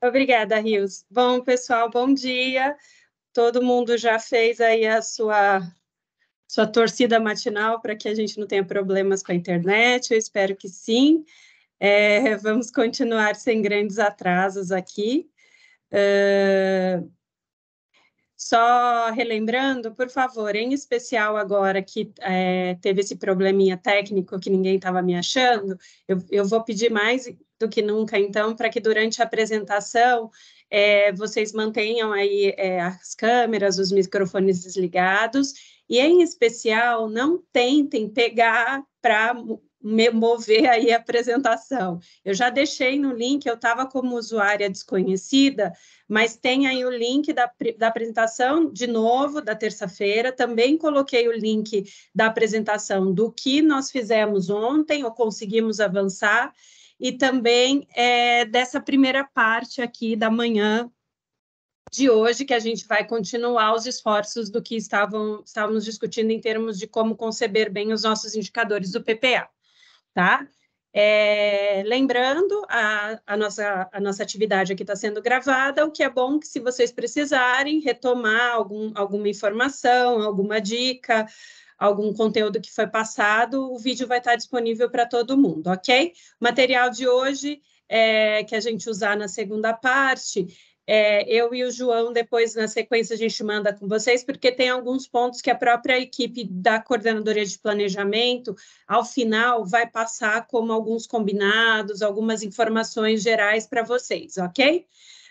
Obrigada, Rios. Bom, pessoal, bom dia. Todo mundo já fez aí a sua sua torcida matinal para que a gente não tenha problemas com a internet. Eu espero que sim. É, vamos continuar sem grandes atrasos aqui. Uh, só relembrando, por favor, em especial agora que é, teve esse probleminha técnico que ninguém estava me achando, eu, eu, vou pedir mais do que nunca, então, para que durante a apresentação é, vocês mantenham aí é, as câmeras, os microfones desligados, e em especial não tentem pegar para mover aí a apresentação. Eu já deixei no link, eu estava como usuária desconhecida, mas tem aí o link da, da apresentação, de novo, da terça-feira. Também coloquei o link da apresentação do que nós fizemos ontem, ou conseguimos avançar, e também é, dessa primeira parte aqui da manhã de hoje, que a gente vai continuar os esforços do que estavam, estávamos discutindo em termos de como conceber bem os nossos indicadores do PPA tá? É, lembrando, a, a, nossa, a nossa atividade aqui está sendo gravada, o que é bom é que se vocês precisarem retomar algum, alguma informação, alguma dica, algum conteúdo que foi passado, o vídeo vai estar tá disponível para todo mundo, ok? O material de hoje é, que a gente usar na segunda parte é, eu e o João, depois, na sequência, a gente manda com vocês, porque tem alguns pontos que a própria equipe da Coordenadoria de Planejamento, ao final, vai passar como alguns combinados, algumas informações gerais para vocês, ok?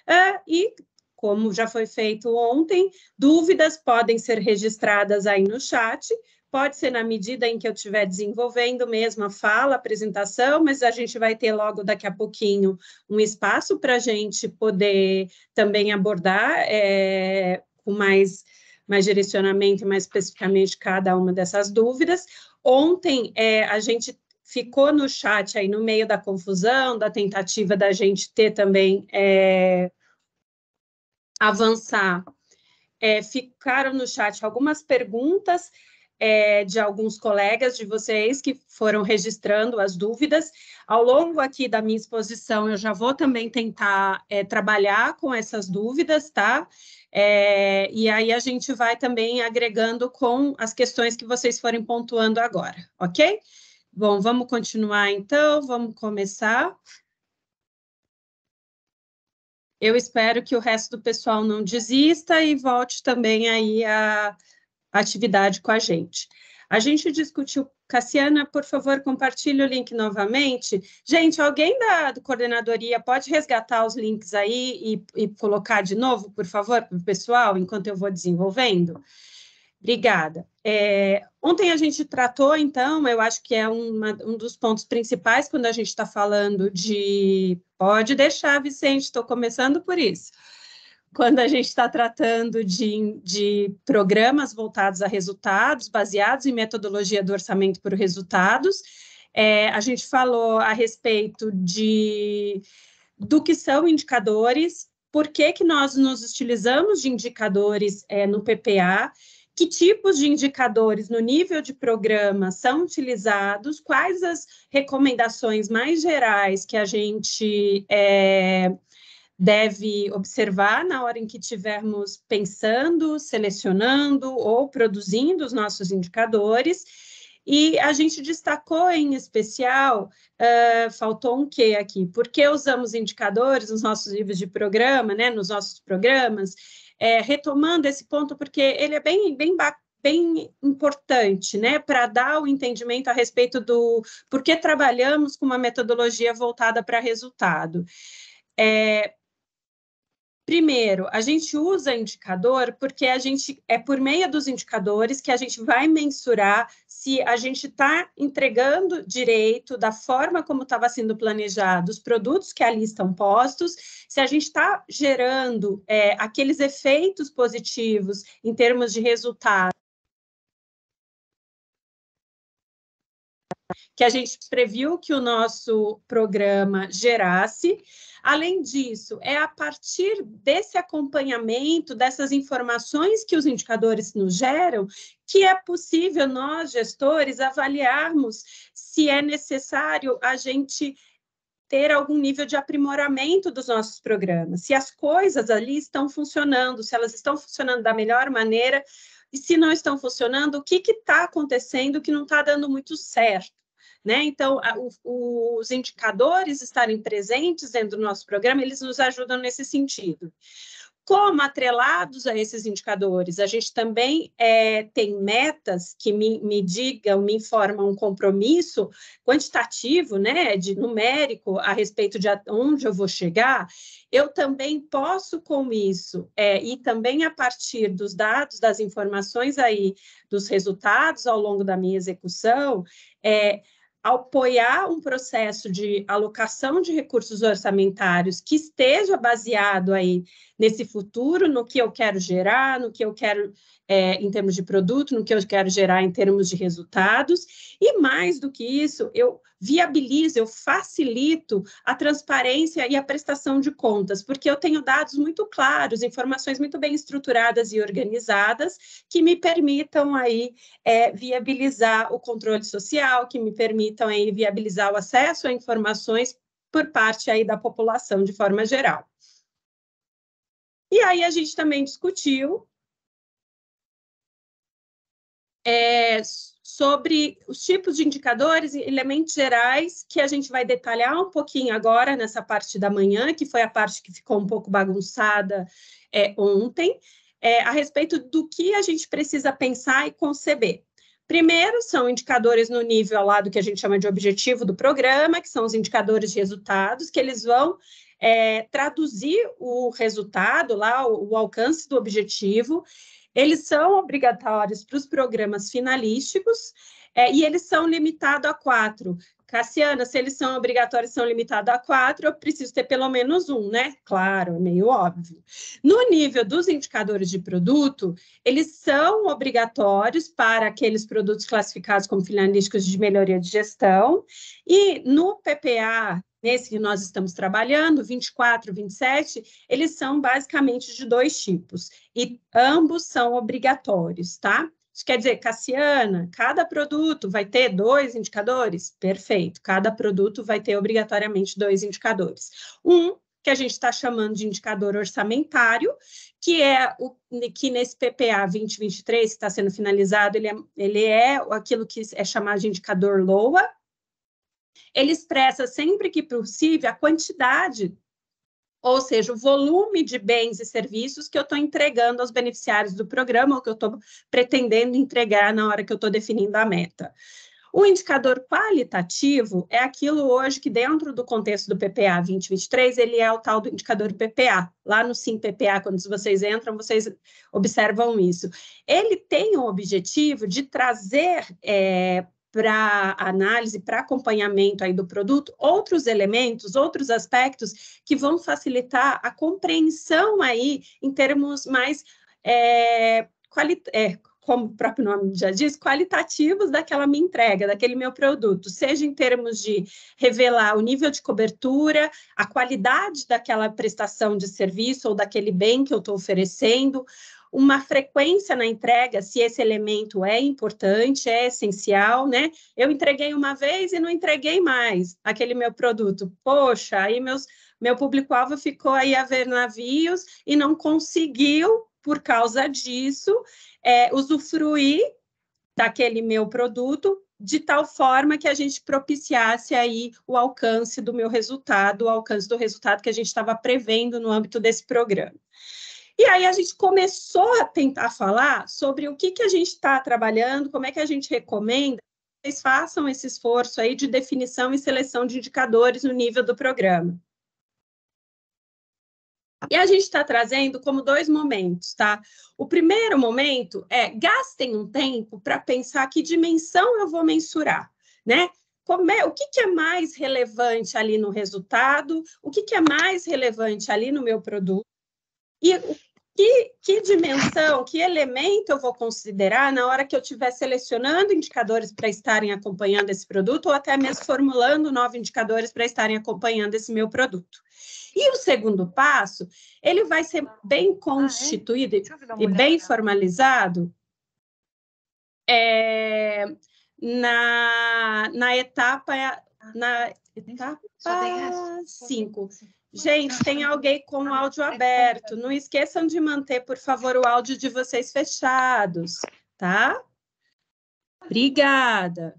Uh, e, como já foi feito ontem, dúvidas podem ser registradas aí no chat, Pode ser na medida em que eu estiver desenvolvendo mesmo a fala, a apresentação, mas a gente vai ter logo daqui a pouquinho um espaço para a gente poder também abordar é, com mais, mais direcionamento e mais especificamente cada uma dessas dúvidas. Ontem é, a gente ficou no chat aí no meio da confusão, da tentativa da gente ter também é, avançar. ficaram no chat algumas perguntas é, de alguns colegas de vocês que foram registrando as dúvidas. Ao longo aqui da minha exposição, eu já vou também tentar é, trabalhar com essas dúvidas, tá? É, e aí a gente vai também agregando com as questões que vocês forem pontuando agora, ok? Bom, vamos continuar então, vamos começar. Eu espero que o resto do pessoal não desista e volte também aí a atividade com a gente. A gente discutiu. Cassiana, por favor, compartilhe o link novamente. Gente, alguém da coordenadoria pode resgatar os links aí e, e colocar de novo, por favor, para o pessoal, enquanto eu vou desenvolvendo? Obrigada. É, ontem a gente tratou, então, eu acho que é uma, um dos pontos principais quando a gente está falando de. Pode deixar, Vicente, estou começando por isso quando a gente está tratando de, de programas voltados a resultados, baseados em metodologia do orçamento por resultados. É, a gente falou a respeito de do que são indicadores, por que, que nós nos utilizamos de indicadores é, no PPA, que tipos de indicadores no nível de programa são utilizados, quais as recomendações mais gerais que a gente é, deve observar na hora em que estivermos pensando, selecionando ou produzindo os nossos indicadores. E a gente destacou em especial, uh, faltou um que aqui, porque usamos indicadores nos nossos livros de programa, né, nos nossos programas, é, retomando esse ponto, porque ele é bem, bem bem importante, né, para dar o entendimento a respeito do por que trabalhamos com uma metodologia voltada para resultado. É, Primeiro, a gente usa indicador porque a gente é por meio dos indicadores que a gente vai mensurar se a gente está entregando direito da forma como estava sendo planejado os produtos que ali estão postos, se a gente está gerando é, aqueles efeitos positivos em termos de resultado que a gente previu que o nosso programa gerasse. Além disso, é a partir desse acompanhamento, dessas informações que os indicadores nos geram, que é possível nós, gestores, avaliarmos se é necessário a gente ter algum nível de aprimoramento dos nossos programas, se as coisas ali estão funcionando, se elas estão funcionando da melhor maneira e se não estão funcionando, o que está acontecendo que não está dando muito certo. Né? Então, a, o, os indicadores estarem presentes dentro do nosso programa, eles nos ajudam nesse sentido. Como atrelados a esses indicadores, a gente também é, tem metas que me, me, digam, me informam um compromisso quantitativo, né, de numérico a respeito de onde eu vou chegar. Eu também posso com isso é, e também a partir dos dados, das informações aí, dos resultados ao longo da minha execução, é, apoiar um processo de alocação de recursos orçamentários que esteja baseado aí nesse futuro, no que eu quero gerar, no que eu quero é, em termos de produto, no que eu quero gerar em termos de resultados, e mais do que isso, eu viabilizo, eu facilito a transparência e a prestação de contas, porque eu tenho dados muito claros, informações muito bem estruturadas e organizadas que me permitam aí é, viabilizar o controle social, que me permitam aí viabilizar o acesso a informações por parte aí da população de forma geral. E aí a gente também discutiu é, sobre os tipos de indicadores e elementos gerais que a gente vai detalhar um pouquinho agora nessa parte da manhã, que foi a parte que ficou um pouco bagunçada é, ontem, é, a respeito do que a gente precisa pensar e conceber. Primeiro, são indicadores no nível lá do que a gente chama de objetivo do programa, que são os indicadores de resultados, que eles vão é, traduzir o resultado lá, o, o alcance do objetivo, eles são obrigatórios para os programas finalísticos é, e eles são limitados a quatro: Cassiana, se eles são obrigatórios, são limitados a quatro, eu preciso ter pelo menos um, né? Claro, é meio óbvio. No nível dos indicadores de produto, eles são obrigatórios para aqueles produtos classificados como finalísticos de melhoria de gestão, e no PPA, nesse que nós estamos trabalhando, 24, 27, eles são basicamente de dois tipos, e ambos são obrigatórios, tá? Isso quer dizer, Cassiana, cada produto vai ter dois indicadores? Perfeito, cada produto vai ter obrigatoriamente dois indicadores. Um, que a gente está chamando de indicador orçamentário, que é o que nesse PPA 2023 que está sendo finalizado, ele é, ele é aquilo que é chamado de indicador LOA. Ele expressa sempre que possível a quantidade ou seja, o volume de bens e serviços que eu estou entregando aos beneficiários do programa, ou que eu estou pretendendo entregar na hora que eu estou definindo a meta. O indicador qualitativo é aquilo hoje que, dentro do contexto do PPA 2023, ele é o tal do indicador PPA. Lá no Sim PPA, quando vocês entram, vocês observam isso. Ele tem o objetivo de trazer é, para análise, para acompanhamento aí do produto, outros elementos, outros aspectos que vão facilitar a compreensão aí em termos mais é, é, como o próprio nome já diz, qualitativos daquela minha entrega, daquele meu produto, seja em termos de revelar o nível de cobertura, a qualidade daquela prestação de serviço ou daquele bem que eu estou oferecendo, uma frequência na entrega, se esse elemento é importante, é essencial, né? Eu entreguei uma vez e não entreguei mais aquele meu produto. Poxa, aí meus, meu público-alvo ficou aí a ver navios e não conseguiu, por causa disso, é, usufruir daquele meu produto de tal forma que a gente propiciasse aí o alcance do meu resultado, o alcance do resultado que a gente estava prevendo no âmbito desse programa. E aí a gente começou a tentar falar sobre o que, que a gente está trabalhando, como é que a gente recomenda que vocês façam esse esforço aí de definição e seleção de indicadores no nível do programa. E a gente está trazendo como dois momentos, tá? O primeiro momento é gastem um tempo para pensar que dimensão eu vou mensurar, né? É, o que, que, é mais relevante ali no resultado, o que, que é mais relevante ali no meu produto, e o que, que dimensão, que elemento eu vou considerar na hora que eu estiver selecionando indicadores para estarem acompanhando esse produto, ou até mesmo formulando novos indicadores para estarem acompanhando esse meu produto. E o segundo passo, ele vai ser bem ah, constituído ah, é? e bem formalizado é, na, na etapa na ah, etapa 5, Gente, tem alguém com o áudio aberto. Não esqueçam de manter, por favor, o áudio de vocês fechados, tá? Obrigada.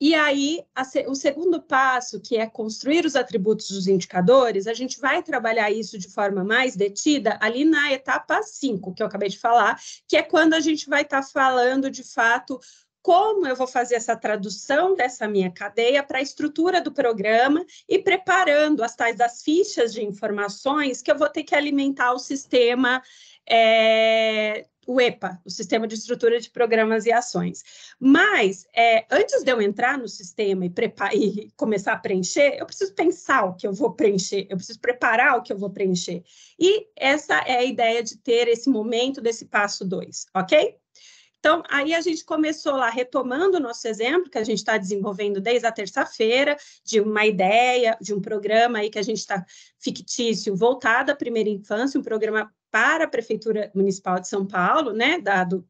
E aí, a, o segundo passo, que é construir os atributos dos indicadores, a gente vai trabalhar isso de forma mais detida ali na etapa 5, que eu acabei de falar, que é quando a gente vai estar tá falando de fato como eu vou fazer essa tradução dessa minha cadeia para a estrutura do programa e preparando as tais das fichas de informações que eu vou ter que alimentar o sistema é, o EPA, o Sistema de Estrutura de Programas e Ações. Mas, é, antes de eu entrar no sistema e, e, começar a preencher, eu preciso pensar o que eu vou preencher, eu preciso preparar o que eu vou preencher. E essa é a ideia de ter esse momento desse passo 2, ok? Então, aí a gente começou lá, retomando o nosso exemplo, que a gente está desenvolvendo desde a terça-feira, de uma ideia, de um programa aí que a gente está fictício, voltado à primeira infância, um programa para a Prefeitura Municipal de São Paulo, né, dado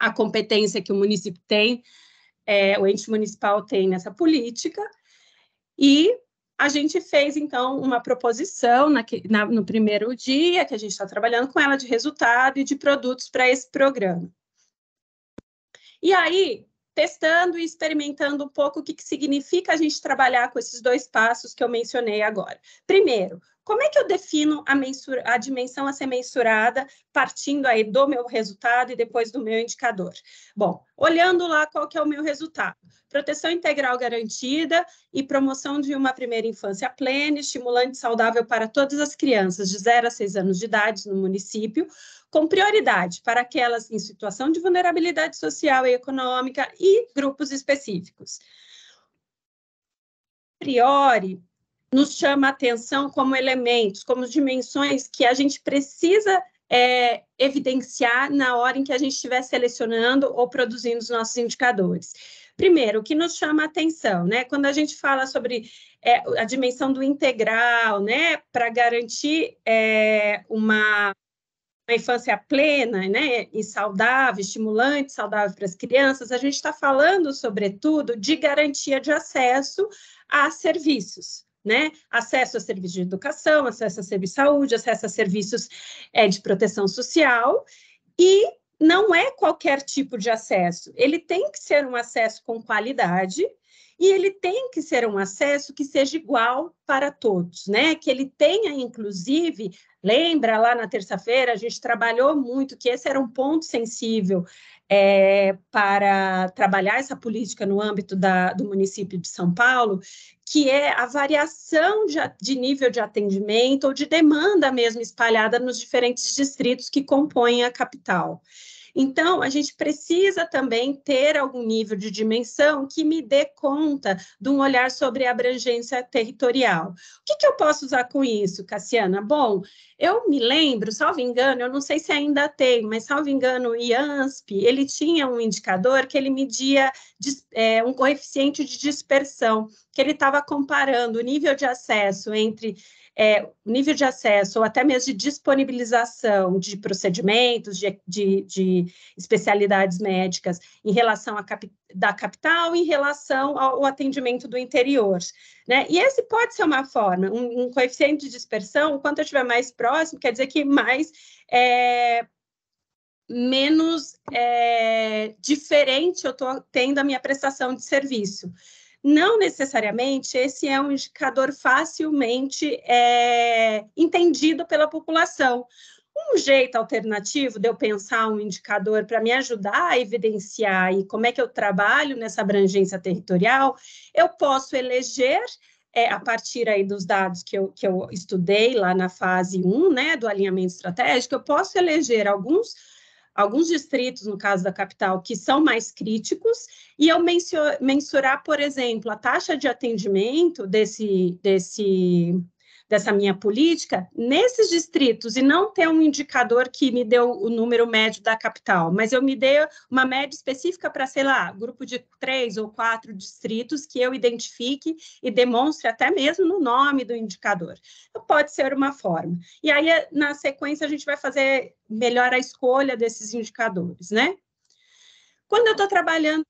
a competência que o município tem, é, o ente municipal tem nessa política, e a gente fez, então, uma proposição na, na, no primeiro dia, que a gente está trabalhando com ela, de resultado e de produtos para esse programa. E aí, testando e experimentando um pouco o que, que significa a gente trabalhar com esses dois passos que eu mencionei agora. Primeiro, como é que eu defino a, mensura, a dimensão a ser mensurada, partindo aí do meu resultado e depois do meu indicador? Bom, olhando lá qual que é o meu resultado. Proteção integral garantida e promoção de uma primeira infância plena, estimulante saudável para todas as crianças de 0 a 6 anos de idade no município, com prioridade para aquelas em situação de vulnerabilidade social e econômica e grupos específicos. Priori nos chama a atenção como elementos, como dimensões que a gente precisa é, evidenciar na hora em que a gente estiver selecionando ou produzindo os nossos indicadores. Primeiro, o que nos chama a atenção, né? Quando a gente fala sobre é, a dimensão do integral, né, para garantir é, uma uma infância plena né, e saudável, estimulante, saudável para as crianças, a gente está falando, sobretudo, de garantia de acesso a serviços. Né? Acesso a serviços de educação, acesso a serviços de saúde, acesso a serviços é, de proteção social e não é qualquer tipo de acesso. Ele tem que ser um acesso com qualidade, e ele tem que ser um acesso que seja igual para todos, né? Que ele tenha, inclusive, lembra lá na terça-feira, a gente trabalhou muito que esse era um ponto sensível é, para trabalhar essa política no âmbito da, do município de São Paulo, que é a variação de, de nível de atendimento ou de demanda mesmo espalhada nos diferentes distritos que compõem a capital. Então, a gente precisa também ter algum nível de dimensão que me dê conta de um olhar sobre abrangência territorial. O que, que eu posso usar com isso, Cassiana? Bom, eu me lembro, salvo engano, eu não sei se ainda tem, mas salvo engano, o IANSP, ele tinha um indicador que ele media é, um coeficiente de dispersão, que ele estava comparando o nível de acesso entre é, nível de acesso ou até mesmo de disponibilização de procedimentos, de, de, de especialidades médicas em relação à cap, da capital, em relação ao, ao, atendimento do interior. Né? E esse pode ser uma forma, um, um coeficiente de dispersão, quanto eu estiver mais próximo, quer dizer que mais é, menos é, diferente eu estou tendo a minha prestação de serviço. Não necessariamente esse é um indicador facilmente é, entendido pela população. Um jeito alternativo de eu pensar um indicador para me ajudar a evidenciar e como é que eu trabalho nessa abrangência territorial, eu posso eleger é, a partir aí dos dados que eu, que eu estudei lá na fase 1, né, do alinhamento estratégico, eu posso eleger alguns alguns distritos, no caso da capital, que são mais críticos, e eu mensurar, por exemplo, a taxa de atendimento desse, desse dessa minha política nesses distritos e não ter um indicador que me deu o número médio da capital, mas eu me dei uma média específica para, sei lá, grupo de três ou quatro distritos que eu identifique e demonstre até mesmo no nome do indicador. Então, pode ser uma forma. E aí, na sequência, a gente vai fazer melhor a escolha desses indicadores, né? Quando eu estou trabalhando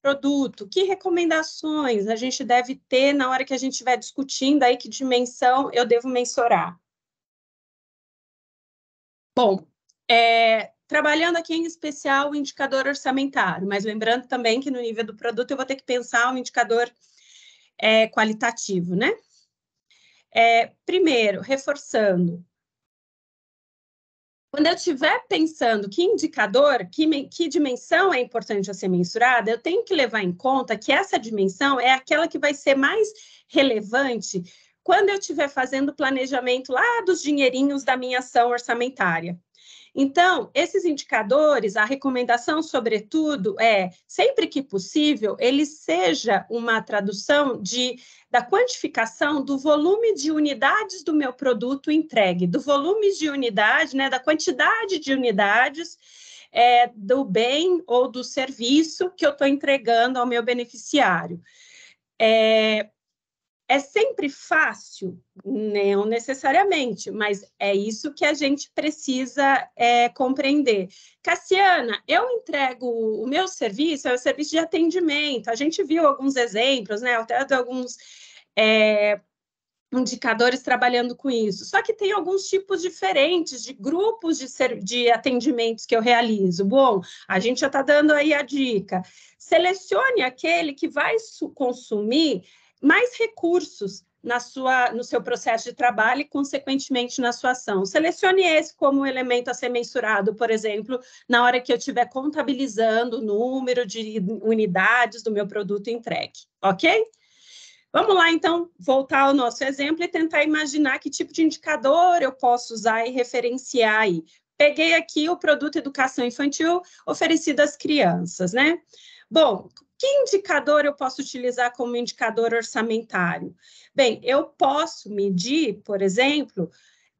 produto, que recomendações a gente deve ter na hora que a gente estiver discutindo aí que dimensão eu devo mensurar? Bom, é, trabalhando aqui em especial o indicador orçamentário, mas lembrando também que no nível do produto eu vou ter que pensar um indicador é, qualitativo, né? É, primeiro, reforçando, quando eu estiver pensando que indicador, que, que dimensão é importante a ser mensurada, eu tenho que levar em conta que essa dimensão é aquela que vai ser mais relevante quando eu estiver fazendo o planejamento lá dos dinheirinhos da minha ação orçamentária. Então, esses indicadores, a recomendação, sobretudo, é sempre que possível, ele seja uma tradução de da quantificação do volume de unidades do meu produto entregue, do volume de unidade, né, da quantidade de unidades é, do bem ou do serviço que eu estou entregando ao meu beneficiário. É, é sempre fácil? Não necessariamente, mas é isso que a gente precisa é, compreender. Cassiana, eu entrego o meu serviço, é o serviço de atendimento. A gente viu alguns exemplos, né? Até de alguns é, indicadores trabalhando com isso. Só que tem alguns tipos diferentes de grupos de, ser, de atendimentos que eu realizo. Bom, a gente já está dando aí a dica. Selecione aquele que vai consumir mais recursos na sua, no seu processo de trabalho e, consequentemente, na sua ação. Selecione esse como elemento a ser mensurado, por exemplo, na hora que eu estiver contabilizando o número de unidades do meu produto entregue, ok? Vamos lá, então, voltar ao nosso exemplo e tentar imaginar que tipo de indicador eu posso usar e referenciar aí. Peguei aqui o produto Educação Infantil oferecido às crianças, né? Bom, que indicador eu posso utilizar como indicador orçamentário? Bem, eu posso medir, por exemplo,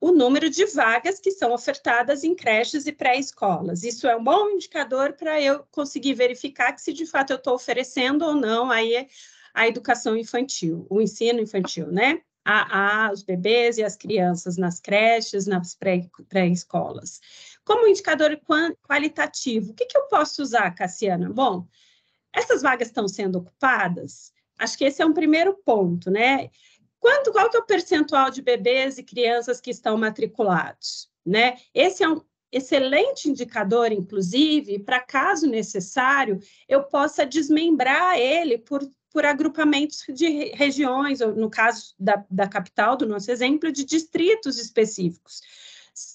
o número de vagas que são ofertadas em creches e pré-escolas. Isso é um bom indicador para eu conseguir verificar que se de fato eu estou oferecendo ou não aí a educação infantil, o ensino infantil, né? A, a os bebês e as crianças nas creches, nas pré-escolas. Pré Como indicador qualitativo, o que, que eu posso usar, Cassiana? Bom, essas vagas estão sendo ocupadas? Acho que esse é um primeiro ponto, né? Quanto, qual que é o percentual de bebês e crianças que estão matriculados, né? Esse é um excelente indicador, inclusive, para caso necessário, eu possa desmembrar ele por, por agrupamentos de regiões, ou no caso da, da capital, do nosso exemplo, de distritos específicos.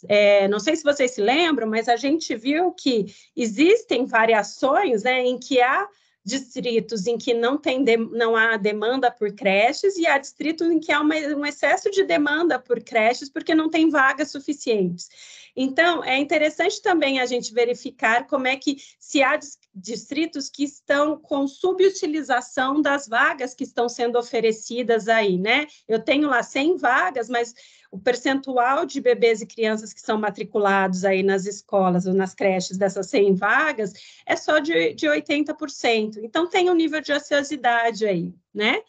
É, não sei se vocês se lembram, mas a gente viu que existem variações né, em que há distritos em que não, tem de, não há demanda por creches e há distritos em que há uma, um excesso de demanda por creches porque não tem vagas suficientes. Então, é interessante também a gente verificar como é que se há distritos que estão com subutilização das vagas que estão sendo oferecidas aí, né? Eu tenho lá 100 vagas, mas o percentual de bebês e crianças que são matriculados aí nas escolas ou nas creches dessas 100 vagas é só de, de 80%. Então, tem um nível de ociosidade aí, né?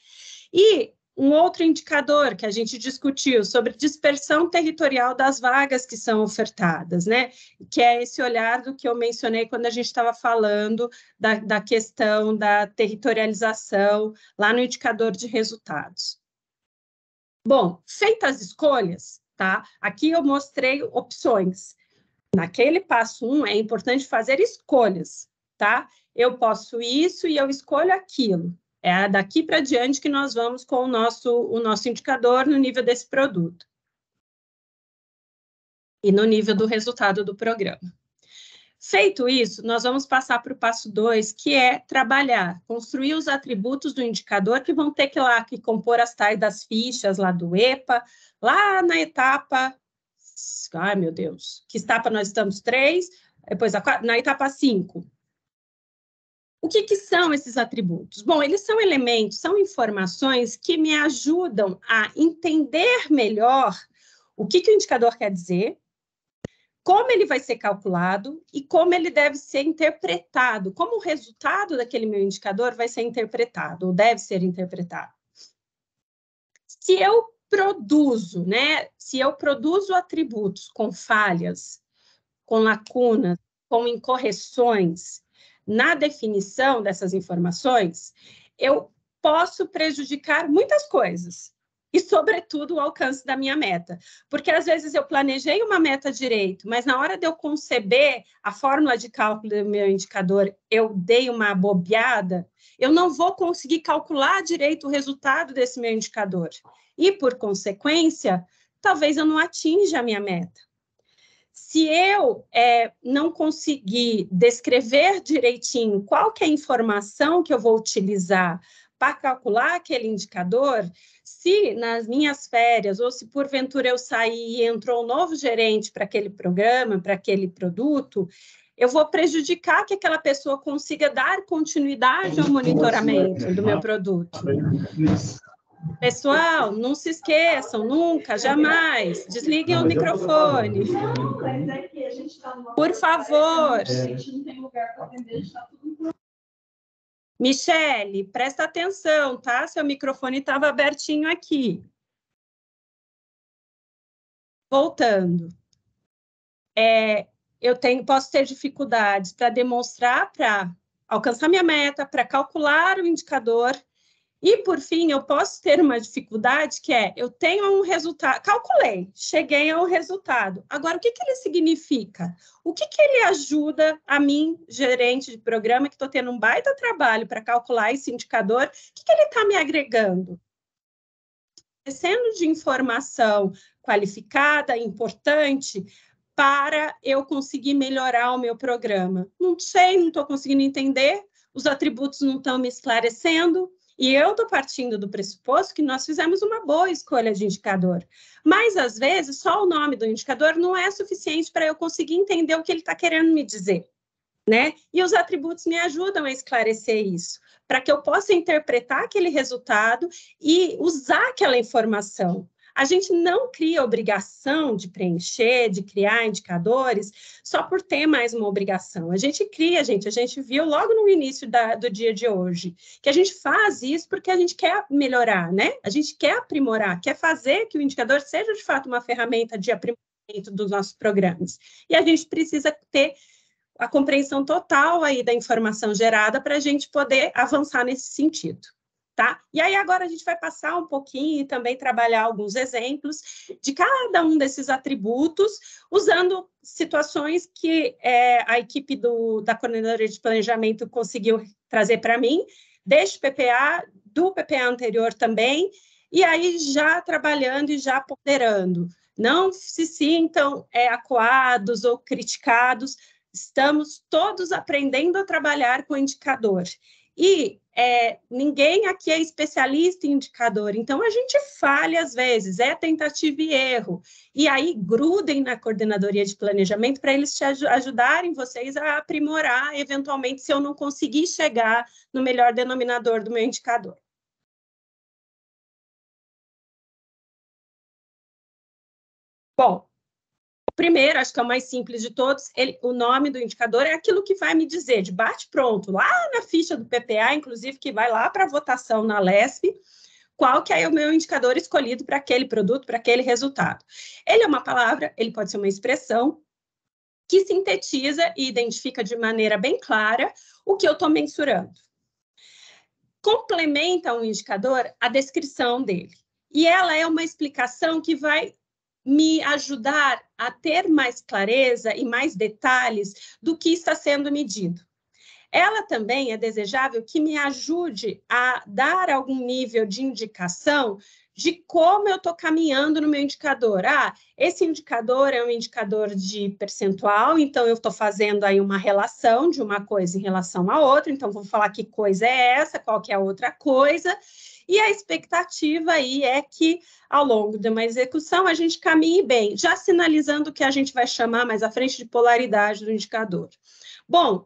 E um outro indicador que a gente discutiu sobre dispersão territorial das vagas que são ofertadas, né? Que é esse olhar do que eu mencionei quando a gente estava falando da, da questão da territorialização lá no indicador de resultados. Bom, feitas as escolhas, tá? Aqui eu mostrei opções. Naquele passo 1 um, é importante fazer escolhas, tá? Eu posso isso e eu escolho aquilo. É daqui para diante que nós vamos com o nosso, o nosso indicador no nível desse produto e no nível do resultado do programa. Feito isso, nós vamos passar para o passo 2, que é trabalhar, construir os atributos do indicador que vão ter que lá que compor as tais das fichas lá do EPA, lá na etapa, ai meu Deus, que etapa nós estamos? três, depois a, na etapa 5. O que, que são esses atributos? Bom, eles são elementos, são informações que me ajudam a entender melhor o que, que o indicador quer dizer, como ele vai ser calculado e como ele deve ser interpretado, como o resultado daquele meu indicador vai ser interpretado ou deve ser interpretado. Se eu produzo, né? Se eu produzo atributos com falhas, com lacunas, com incorreções na definição dessas informações, eu posso prejudicar muitas coisas, e, sobretudo, o alcance da minha meta. Porque às vezes eu planejei uma meta direito, mas na hora de eu conceber a fórmula de cálculo do meu indicador, eu dei uma bobeada, eu não vou conseguir calcular direito o resultado desse meu indicador. E, por consequência, talvez eu não atinja a minha meta. Se eu é, não conseguir descrever direitinho qual que é a informação que eu vou utilizar para calcular aquele indicador, se nas minhas férias, ou se porventura eu sair e entrou um novo gerente para aquele programa, para aquele produto, eu vou prejudicar que aquela pessoa consiga dar continuidade ao monitoramento do meu produto. Pessoal, não se esqueçam, nunca, jamais, desliguem o microfone. É tá Por favor. A gente não tem lugar para atender, está tudo Michele, presta atenção, tá? Seu microfone estava abertinho aqui. Voltando. É, eu tenho, posso ter dificuldades para demonstrar, para alcançar minha meta, para calcular o indicador e por fim, eu posso ter uma dificuldade que é eu tenho um resultado, calculei, cheguei ao resultado. Agora, o que, que ele significa? O que, que ele ajuda a mim, gerente de programa, que estou tendo um baita trabalho para calcular esse indicador, o que, que ele está me agregando? Sendo de informação qualificada, importante, para eu conseguir melhorar o meu programa. Não sei, não estou conseguindo entender, os atributos não estão me esclarecendo, e eu estou partindo do pressuposto que nós fizemos uma boa escolha de indicador. Mas, às vezes, só o nome do indicador não é suficiente para eu conseguir entender o que ele está querendo me dizer. Né? E os atributos me ajudam a esclarecer isso, para que eu possa interpretar aquele resultado e usar aquela informação. A gente não cria obrigação de preencher, de criar indicadores só por ter mais uma obrigação. A gente cria, gente, a gente viu logo no início da, do dia de hoje que a gente faz isso porque a gente quer melhorar, né? A gente quer aprimorar, quer fazer que o indicador seja de fato uma ferramenta de aprimoramento dos nossos programas. E a gente precisa ter a compreensão total aí da informação gerada para a gente poder avançar nesse sentido. Tá? E aí agora a gente vai passar um pouquinho e também trabalhar alguns exemplos de cada um desses atributos, usando situações que é, a equipe do, da coordenadora de planejamento conseguiu trazer para mim, deste PPA, do PPA anterior também, e aí já trabalhando e já ponderando. Não se sintam é, acuados ou criticados, estamos todos aprendendo a trabalhar com indicador. E é, ninguém aqui é especialista em indicador, então a gente falha às vezes, é tentativa e erro. E aí grudem na coordenadoria de planejamento para eles te aj ajudarem vocês a aprimorar, eventualmente, se eu não conseguir chegar no melhor denominador do meu indicador. Bom, Primeiro, acho que é o mais simples de todos, ele, o nome do indicador é aquilo que vai me dizer, de bate-pronto, lá na ficha do PPA, inclusive, que vai lá para votação na LESP, qual que é o meu indicador escolhido para aquele produto, para aquele resultado. Ele é uma palavra, ele pode ser uma expressão, que sintetiza e identifica de maneira bem clara o que eu estou mensurando. Complementa um indicador a descrição dele. E ela é uma explicação que vai me ajudar a ter mais clareza e mais detalhes do que está sendo medido. Ela também é desejável que me ajude a dar algum nível de indicação de como eu estou caminhando no meu indicador. Ah, esse indicador é um indicador de percentual, então eu estou fazendo aí uma relação de uma coisa em relação à outra, então vou falar que coisa é essa, qual que é a outra coisa, e a expectativa aí é que, ao longo de uma execução, a gente caminhe bem, já sinalizando o que a gente vai chamar mais à frente de polaridade do indicador. Bom,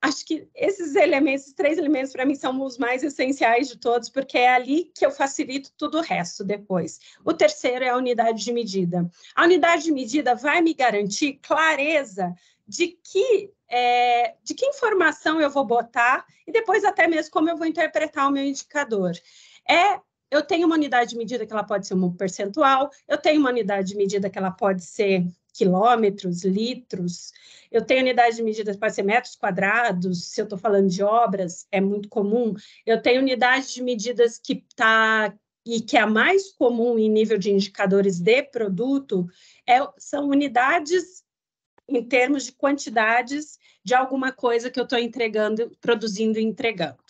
acho que esses elementos, esses três elementos, para mim, são os mais essenciais de todos, porque é ali que eu facilito tudo o resto depois. O terceiro é a unidade de medida. A unidade de medida vai me garantir clareza de que, é, de que informação eu vou botar e depois até mesmo como eu vou interpretar o meu indicador. É eu tenho uma unidade de medida que ela pode ser um percentual, eu tenho uma unidade de medida que ela pode ser quilômetros, litros, eu tenho unidade de medida que pode ser metros quadrados, se eu estou falando de obras, é muito comum. Eu tenho unidade de medidas que está e que é a mais comum em nível de indicadores de produto, é, são unidades em termos de quantidades de alguma coisa que eu estou entregando, produzindo e entregando.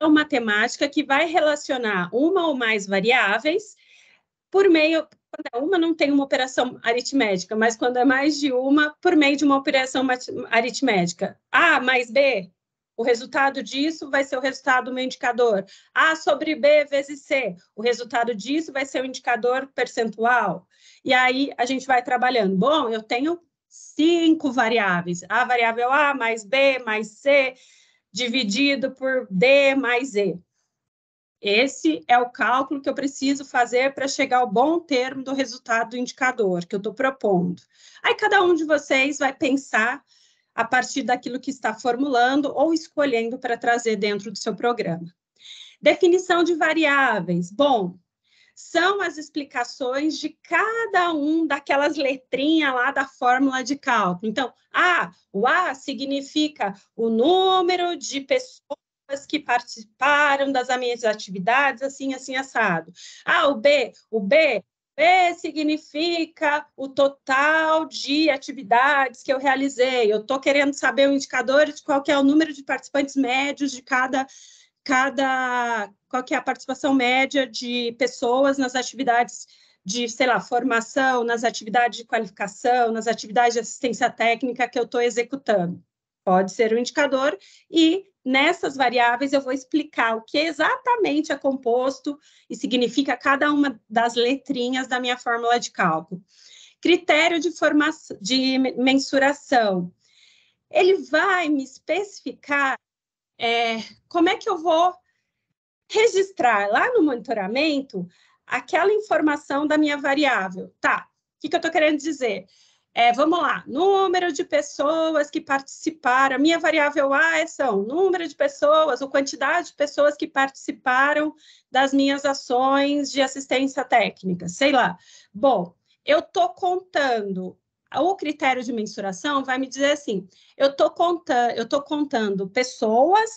É uma matemática que vai relacionar uma ou mais variáveis por meio quando é uma não tem uma operação aritmética, mas quando é mais de uma por meio de uma operação aritmética. A mais B o resultado disso vai ser o resultado do meu indicador A sobre B vezes C. O resultado disso vai ser o indicador percentual. E aí a gente vai trabalhando. Bom, eu tenho cinco variáveis. A variável A mais B mais C dividido por D mais E. Esse é o cálculo que eu preciso fazer para chegar ao bom termo do resultado do indicador que eu estou propondo. Aí cada um de vocês vai pensar a partir daquilo que está formulando ou escolhendo para trazer dentro do seu programa. Definição de variáveis. Bom, são as explicações de cada um daquelas letrinhas lá da fórmula de cálculo. Então, A, o A significa o número de pessoas que participaram das minhas atividades, assim, assim, assado. Ah, o B, o B P significa o total de atividades que eu realizei. Eu estou querendo saber o indicador de qual é o número de participantes médios de cada, cada qual é a participação média de pessoas nas atividades de, sei lá, formação, nas atividades de qualificação, nas atividades de assistência técnica que eu estou executando. Pode ser um indicador e nessas variáveis eu vou explicar o que exatamente é composto e significa cada uma das letrinhas da minha fórmula de cálculo. Critério de, formação, de mensuração. Ele vai me especificar é, como é que eu vou registrar lá no monitoramento aquela informação da minha variável. Tá, o que, que eu estou querendo dizer? É, vamos lá, número de pessoas que participaram. A minha variável A é são número de pessoas ou quantidade de pessoas que participaram das minhas ações de assistência técnica, sei lá. Bom, eu estou contando. O critério de mensuração vai me dizer assim: eu estou contando, eu contando pessoas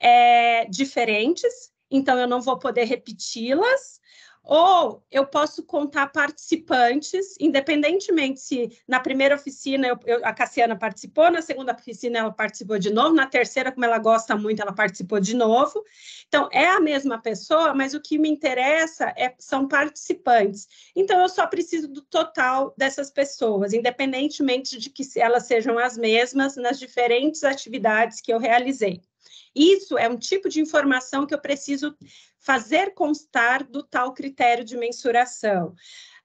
é, diferentes, então eu não vou poder repeti-las ou eu posso contar participantes, independentemente se na primeira oficina eu, eu, a Cassiana participou, na segunda oficina ela participou de novo, na terceira, como ela gosta muito, ela participou de novo. Então, é a mesma pessoa, mas o que me interessa é, são participantes. Então, eu só preciso do total dessas pessoas, independentemente de que elas sejam as mesmas nas diferentes atividades que eu realizei. Isso é um tipo de informação que eu preciso fazer constar do tal critério de mensuração.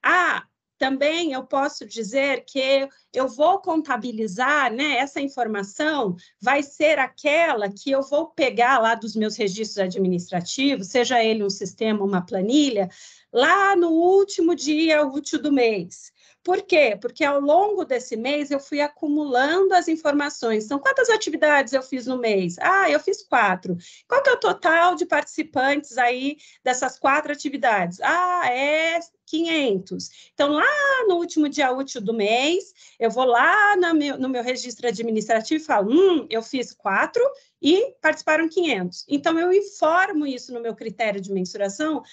Ah, também eu posso dizer que eu vou contabilizar, né? Essa informação vai ser aquela que eu vou pegar lá dos meus registros administrativos, seja ele um sistema, uma planilha, lá no último dia útil do mês. Por quê? Porque ao longo desse mês eu fui acumulando as informações. São então, quantas atividades eu fiz no mês? Ah, eu fiz quatro. Qual que é o total de participantes aí dessas quatro atividades? Ah, é 500. Então, lá no último dia útil do mês, eu vou lá no meu, no meu registro administrativo e falo: hum, eu fiz quatro e participaram 500. Então, eu informo isso no meu critério de mensuração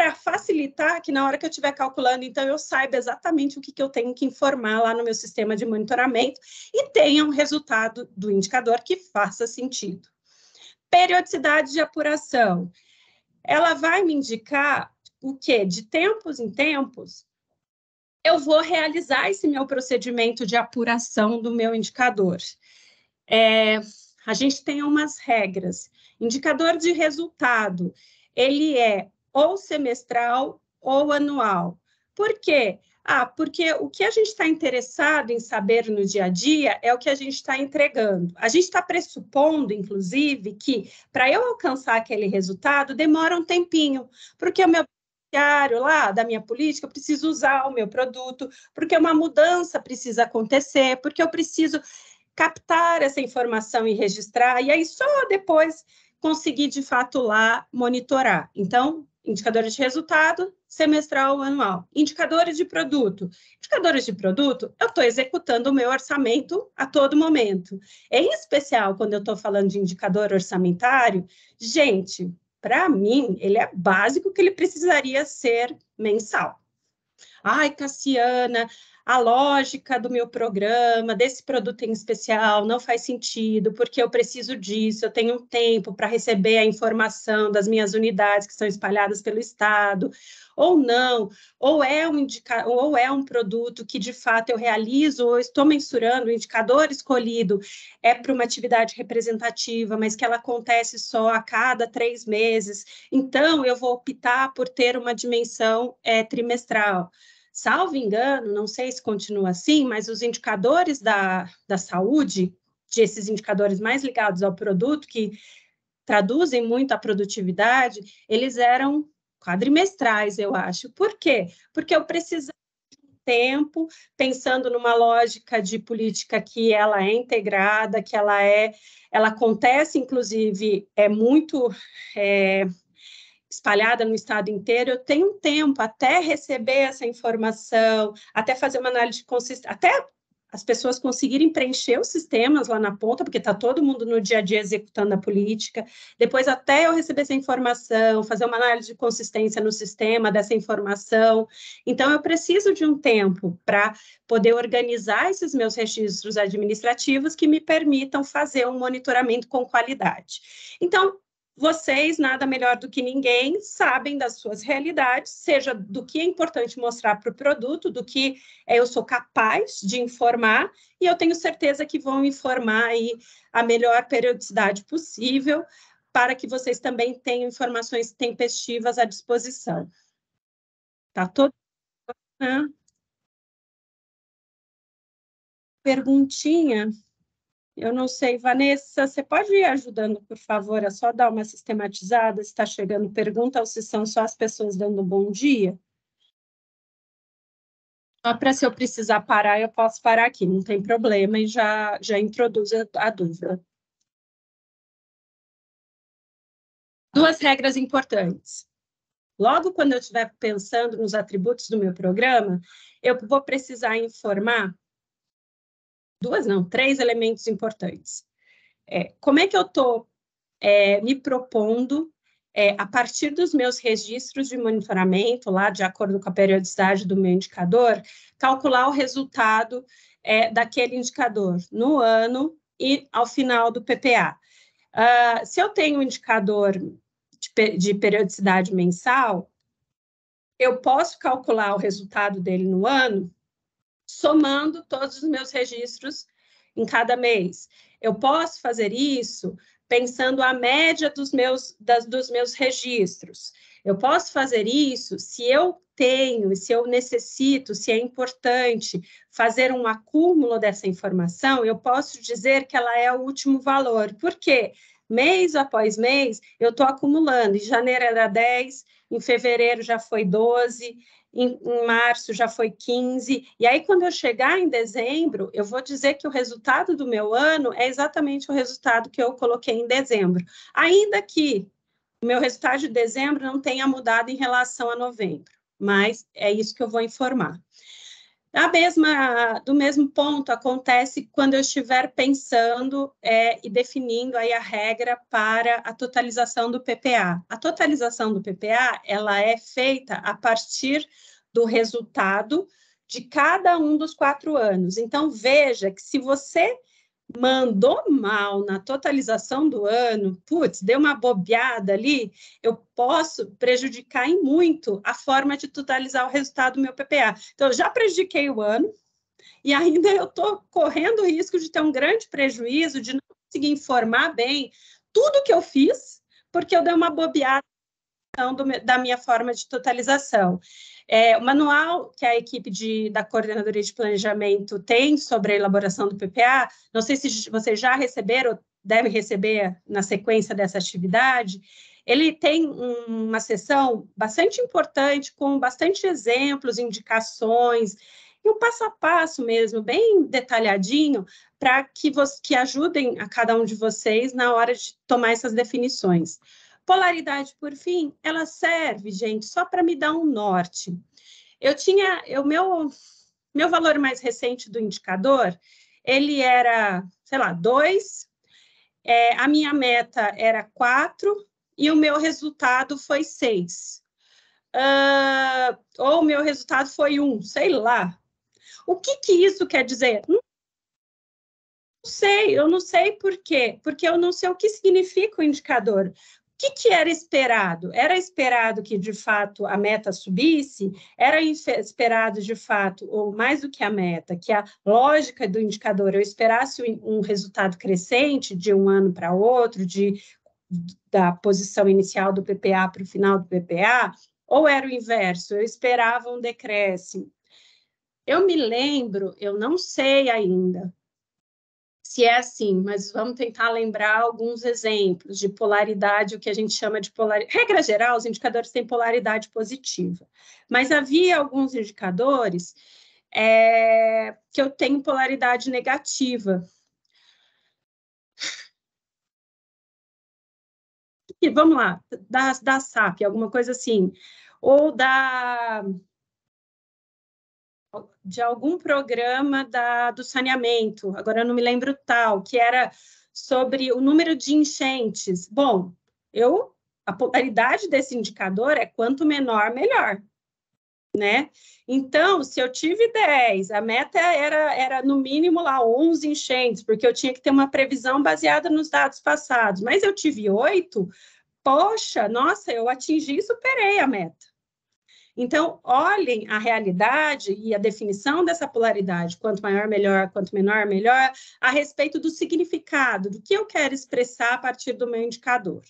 para facilitar que na hora que eu estiver calculando, então eu saiba exatamente o que, que eu tenho que informar lá no meu sistema de monitoramento e tenha um resultado do indicador que faça sentido. Periodicidade de apuração. Ela vai me indicar o que, de tempos em tempos, eu vou realizar esse meu procedimento de apuração do meu indicador. É, a gente tem umas regras. Indicador de resultado, ele é ou semestral ou anual. Por quê? Ah, porque o que a gente está interessado em saber no dia a dia é o que a gente está entregando. A gente está pressupondo, inclusive, que para eu alcançar aquele resultado demora um tempinho, porque o meu diário lá da minha política, eu preciso usar o meu produto, porque uma mudança precisa acontecer, porque eu preciso captar essa informação e registrar, e aí só depois conseguir de fato lá monitorar. Então, indicadores de resultado, semestral ou anual. Indicadores de produto. Indicadores de produto, eu estou executando o meu orçamento a todo momento. Em especial, quando eu estou falando de indicador orçamentário, gente, para mim, ele é básico que ele precisaria ser mensal. Ai, Cassiana, a lógica do meu programa, desse produto em especial, não faz sentido, porque eu preciso disso, eu tenho um tempo para receber a informação das minhas unidades que são espalhadas pelo Estado, ou não, ou é um indica ou é um produto que de fato eu realizo, ou estou mensurando, o indicador escolhido é para uma atividade representativa, mas que ela acontece só a cada três meses, então eu vou optar por ter uma dimensão é, trimestral. Salvo engano, não sei se continua assim, mas os indicadores da, da saúde, desses indicadores mais ligados ao produto, que traduzem muito a produtividade, eles eram quadrimestrais, eu acho. Por quê? Porque eu precisava tempo, pensando numa lógica de política que ela é integrada, que ela é, ela acontece, inclusive, é muito é, espalhada no estado inteiro, eu tenho tempo até receber essa informação, até fazer uma análise consistente, até as pessoas conseguirem preencher os sistemas lá na ponta, porque está todo mundo no dia a dia executando a política. Depois, até eu receber essa informação, fazer uma análise de consistência no sistema dessa informação. Então, eu preciso de um tempo para poder organizar esses meus registros administrativos que me permitam fazer um monitoramento com qualidade. Então, vocês, nada melhor do que ninguém, sabem das suas realidades, seja do que é importante mostrar para o produto, do que é, eu sou capaz de informar, e eu tenho certeza que vão informar aí a melhor periodicidade possível, para que vocês também tenham informações tempestivas à disposição. Tá todo Perguntinha? Eu não sei, Vanessa, você pode ir ajudando, por favor, a só dar uma sistematizada, se está chegando pergunta ou se são só as pessoas dando um bom dia? Só para se eu precisar parar, eu posso parar aqui, não tem problema, e já, já introduzo a, a dúvida. Duas regras importantes. Logo quando eu estiver pensando nos atributos do meu programa, eu vou precisar informar duas não, três elementos importantes. É, como é que eu estou é, me propondo, é, a partir dos meus registros de monitoramento, lá de acordo com a periodicidade do meu indicador, calcular o resultado é, daquele indicador no ano e ao final do PPA. Uh, ah, se eu tenho um indicador de, de periodicidade mensal, eu posso calcular o resultado dele no ano somando todos os meus registros em cada mês. Eu posso fazer isso pensando a média dos meus, das, dos meus registros. Eu posso fazer isso se eu tenho, se eu necessito, se é importante fazer um acúmulo dessa informação, eu posso dizer que ela é o último valor. Por quê? Mês após mês, eu estou acumulando. Em janeiro era 10, em fevereiro já foi 12, em, em, março já foi 15. E aí, quando eu chegar em dezembro, eu vou dizer que o resultado do meu ano é exatamente o resultado que eu coloquei em dezembro. Ainda que o meu resultado de dezembro não tenha mudado em relação a novembro, mas é isso que eu vou informar. A mesma, do mesmo ponto acontece quando eu estiver pensando é, e definindo aí a regra para a totalização do PPA. A totalização do PPA ela é feita a partir do resultado de cada um dos quatro anos. Então veja que se você mandou mal na totalização do ano, putz, deu uma bobeada ali, eu posso prejudicar em muito a forma de totalizar o resultado do meu PPA. Então, eu já prejudiquei o ano e ainda eu estou correndo o risco de ter um grande prejuízo, de não conseguir informar bem tudo que eu fiz, porque eu dei uma bobeada questão do, da minha forma de totalização. É, o manual que a equipe de, da Coordenadoria de Planejamento tem sobre a elaboração do PPA, não sei se vocês já receberam, ou devem receber na sequência dessa atividade, ele tem uma sessão bastante importante, com bastante exemplos, indicações, e um passo a passo mesmo, bem detalhadinho, para que, que ajudem a cada um de vocês na hora de tomar essas definições. Polaridade, por fim, ela serve, gente, só para me dar um norte. Eu tinha o meu meu valor mais recente do indicador, ele era, sei lá, 2, é, a minha meta era 4 e o meu resultado foi 6. Uh, ah, ou o meu resultado foi 1, um, sei lá. O que, que isso quer dizer? Não sei, eu não sei por quê, porque eu não sei o que significa o indicador que, que era esperado? Era esperado que, de fato, a meta subisse? Era esperado, de fato, ou mais do que a meta, que a lógica do indicador eu esperasse um resultado crescente de um ano para outro, de, da posição inicial do PPA para o final do PPA? Ou era o inverso? Eu esperava um decréscimo. Eu me lembro, eu não sei ainda, se é assim, mas vamos tentar lembrar alguns exemplos de polaridade, o que a gente chama de polaridade. Regra geral, os indicadores têm polaridade positiva, mas havia alguns indicadores é, que eu tenho polaridade negativa. E vamos lá, da, da SAP, alguma coisa assim, ou da de algum programa da, do saneamento, agora eu não me lembro tal, que era sobre o número de enchentes. Bom, eu a polaridade desse indicador é quanto menor, melhor. Né? Então, se eu tive 10, a meta era, era no mínimo lá 11 enchentes, porque eu tinha que ter uma previsão baseada nos dados passados, mas eu tive 8, poxa, nossa, eu atingi e superei a meta. Então, olhem a realidade e a definição dessa polaridade, quanto maior, melhor, quanto menor, melhor, a respeito do significado, do que eu quero expressar a partir do meu indicador.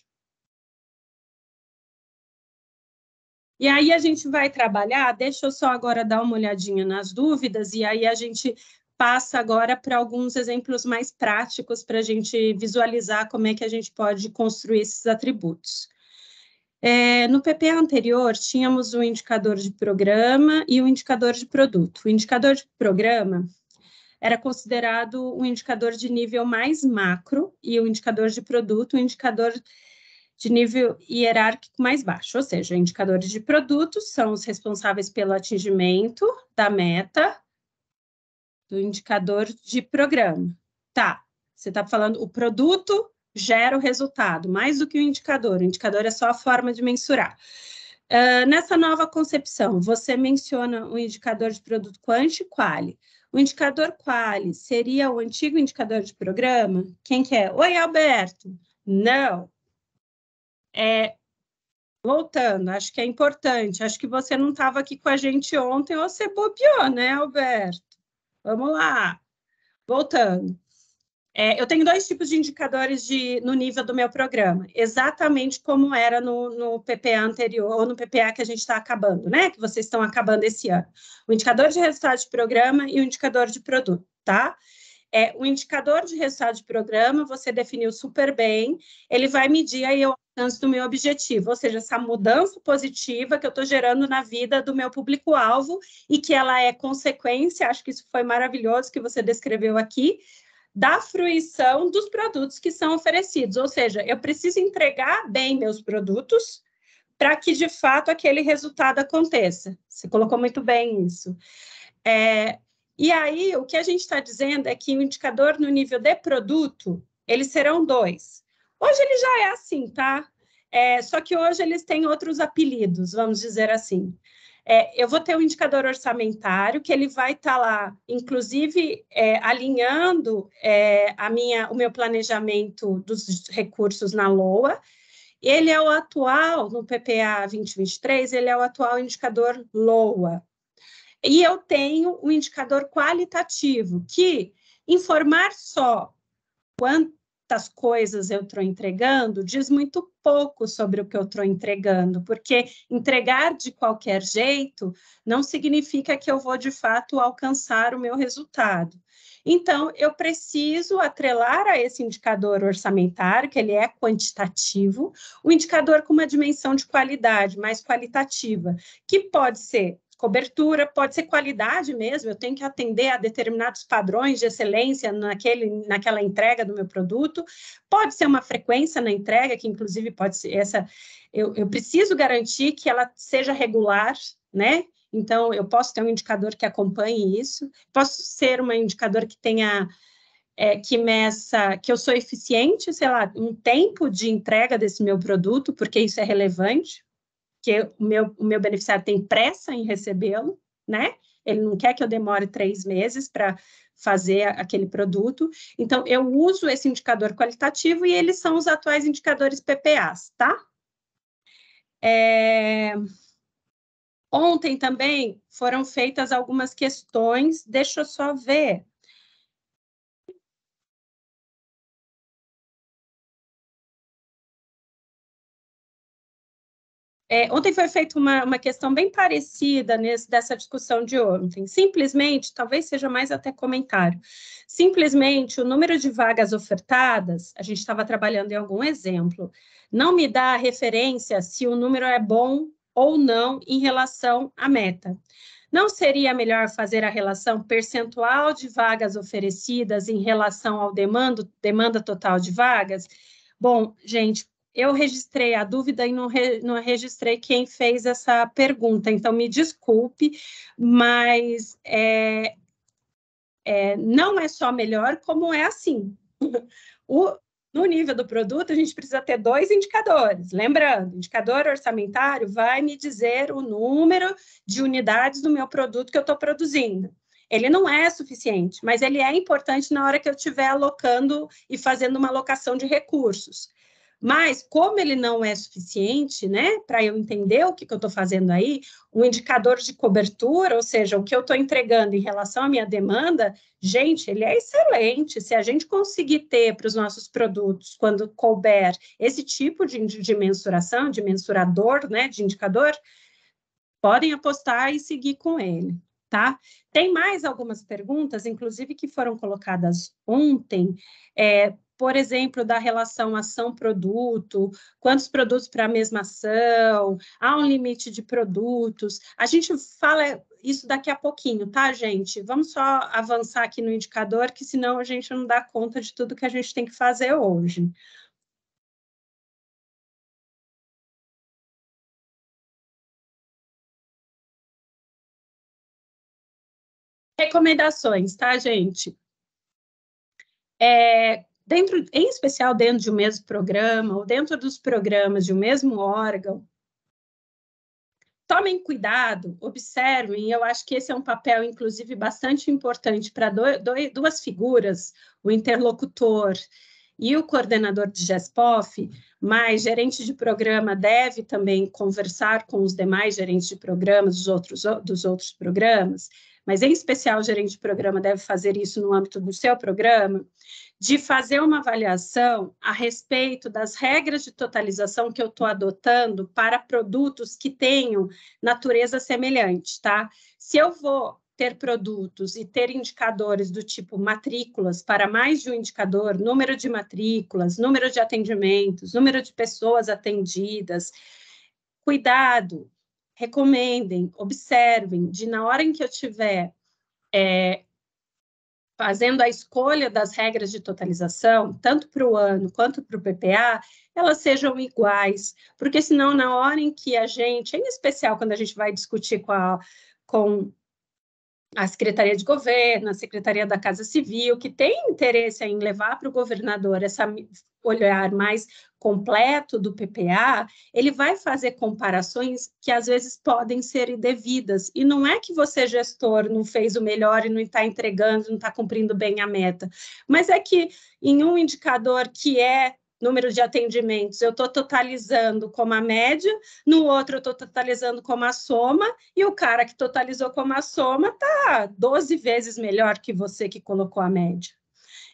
E aí a gente vai trabalhar, deixa eu só agora dar uma olhadinha nas dúvidas, e aí a gente passa agora para alguns exemplos mais práticos para a gente visualizar como é que a gente pode construir esses atributos. É, no PP anterior, tínhamos o um indicador de programa e o um indicador de produto. O indicador de programa era considerado um indicador de nível mais macro e o um indicador de produto, um indicador de nível hierárquico mais baixo, ou seja, indicadores de produto são os responsáveis pelo atingimento da meta do indicador de programa. Tá, você está falando o produto gera o resultado, mais do que o indicador. O indicador é só a forma de mensurar. Uh, nessa nova concepção, você menciona o um indicador de produto quanti quali. O indicador quali seria o antigo indicador de programa? Quem quer? É? Oi, Alberto. Não. É, voltando, acho que é importante. Acho que você não estava aqui com a gente ontem ou você bobeou, né, Alberto? Vamos lá. Voltando. É, eu tenho dois tipos de indicadores de, no nível do meu programa, exatamente como era no, no PPA anterior, ou no PPA que a gente está acabando, né? Que vocês estão acabando esse ano. O indicador de resultado de programa e o indicador de produto, tá? É, o indicador de resultado de programa, você definiu super bem, ele vai medir aí o alcance do meu objetivo, ou seja, essa mudança positiva que eu estou gerando na vida do meu público-alvo e que ela é consequência, acho que isso foi maravilhoso que você descreveu aqui, da fruição dos produtos que são oferecidos. Ou seja, eu preciso entregar bem meus produtos para que de fato aquele resultado aconteça. Você colocou muito bem isso. É, e aí, o que a gente está dizendo é que o indicador no nível de produto, eles serão dois. Hoje ele já é assim, tá? É, só que hoje eles têm outros apelidos, vamos dizer assim. É, eu vou ter um indicador orçamentário que ele vai estar tá lá, inclusive é, alinhando é, a minha, o meu planejamento dos recursos na LOA. Ele é o atual, no PPA 2023, ele é o atual indicador LOA. E eu tenho o um indicador qualitativo, que informar só quanto quantas coisas eu estou entregando diz muito pouco sobre o que eu estou entregando, porque entregar de qualquer jeito não significa que eu vou de fato alcançar o meu resultado. Então, eu preciso atrelar a esse indicador orçamentário, que ele é quantitativo, o um indicador com uma dimensão de qualidade mais qualitativa, que pode ser cobertura, pode ser qualidade mesmo, eu tenho que atender a determinados padrões de excelência naquele, naquela entrega do meu produto, pode ser uma frequência na entrega, que inclusive pode ser essa. Eu, eu preciso garantir que ela seja regular, né? Então, eu posso ter um indicador que acompanhe isso, posso ser um indicador que tenha é, que meça que eu sou eficiente, sei lá, um tempo de entrega desse meu produto, porque isso é relevante que o meu, o meu beneficiário tem pressa em recebê-lo, né? Ele não quer que eu demore três meses para fazer aquele produto. Então, eu uso esse indicador qualitativo e eles são os atuais indicadores PPAs, tá? É... Ontem também foram feitas algumas questões, deixa eu só ver. É, ontem foi feita uma, uma questão bem parecida nesse, dessa discussão de ontem. Simplesmente, talvez seja mais até comentário, simplesmente o número de vagas ofertadas, a gente estava trabalhando em algum exemplo, não me dá referência se o número é bom ou não em relação à meta. Não seria melhor fazer a relação percentual de vagas oferecidas em relação ao demando, demanda total de vagas? Bom, gente, eu registrei a dúvida e não, re, não registrei quem fez essa pergunta, então me desculpe, mas é, é, não é só melhor, como é assim. O, no nível do produto, a gente precisa ter dois indicadores. Lembrando, indicador orçamentário vai me dizer o número de unidades do meu produto que eu estou produzindo. Ele não é suficiente, mas ele é importante na hora que eu estiver alocando e fazendo uma alocação de recursos. Mas, como ele não é suficiente, né, para eu entender o que, que eu estou fazendo aí, o um indicador de cobertura, ou seja, o que eu estou entregando em relação à minha demanda, gente, ele é excelente. Se a gente conseguir ter para os nossos produtos, quando couber, esse tipo de, de mensuração, de mensurador, né, de indicador, podem apostar e seguir com ele. Tá? Tem mais algumas perguntas, inclusive que foram colocadas ontem, é, por exemplo, da relação ação-produto, quantos produtos para a mesma ação, há um limite de produtos. A gente fala isso daqui a pouquinho, tá, gente? Vamos só avançar aqui no indicador, que senão a gente não dá conta de tudo que a gente tem que fazer hoje. Recomendações, tá, gente? É, dentro, em especial dentro de um mesmo programa ou dentro dos programas de um mesmo órgão, tomem cuidado, observem, eu acho que esse é um papel, inclusive, bastante importante para duas figuras, o interlocutor e o coordenador de GESPOF, mas gerente de programa deve também conversar com os demais gerentes de programas dos outros, dos outros programas, mas em especial o gerente de programa deve fazer isso no âmbito do seu programa, de fazer uma avaliação a respeito das regras de totalização que eu estou adotando para produtos que tenham natureza semelhante, tá? Se eu vou ter produtos e ter indicadores do tipo matrículas para mais de um indicador, número de matrículas, número de atendimentos, número de pessoas atendidas, cuidado, recomendem, observem, de na hora em que eu tiver é, fazendo a escolha das regras de totalização, tanto para o ano quanto para o PPA, elas sejam iguais, porque senão, na hora em que a gente, em especial quando a gente vai discutir com a, com a Secretaria de Governo, a Secretaria da Casa Civil, que tem interesse em levar para o governador esse olhar mais completo do PPA, ele vai fazer comparações que às vezes podem ser indevidas. E não é que você, gestor, não fez o melhor e não está entregando, não está cumprindo bem a meta, mas é que em um indicador que é número de atendimentos, eu estou totalizando como a média, no outro eu estou totalizando como a soma, e o cara que totalizou como a soma está 12 vezes melhor que você que colocou a média.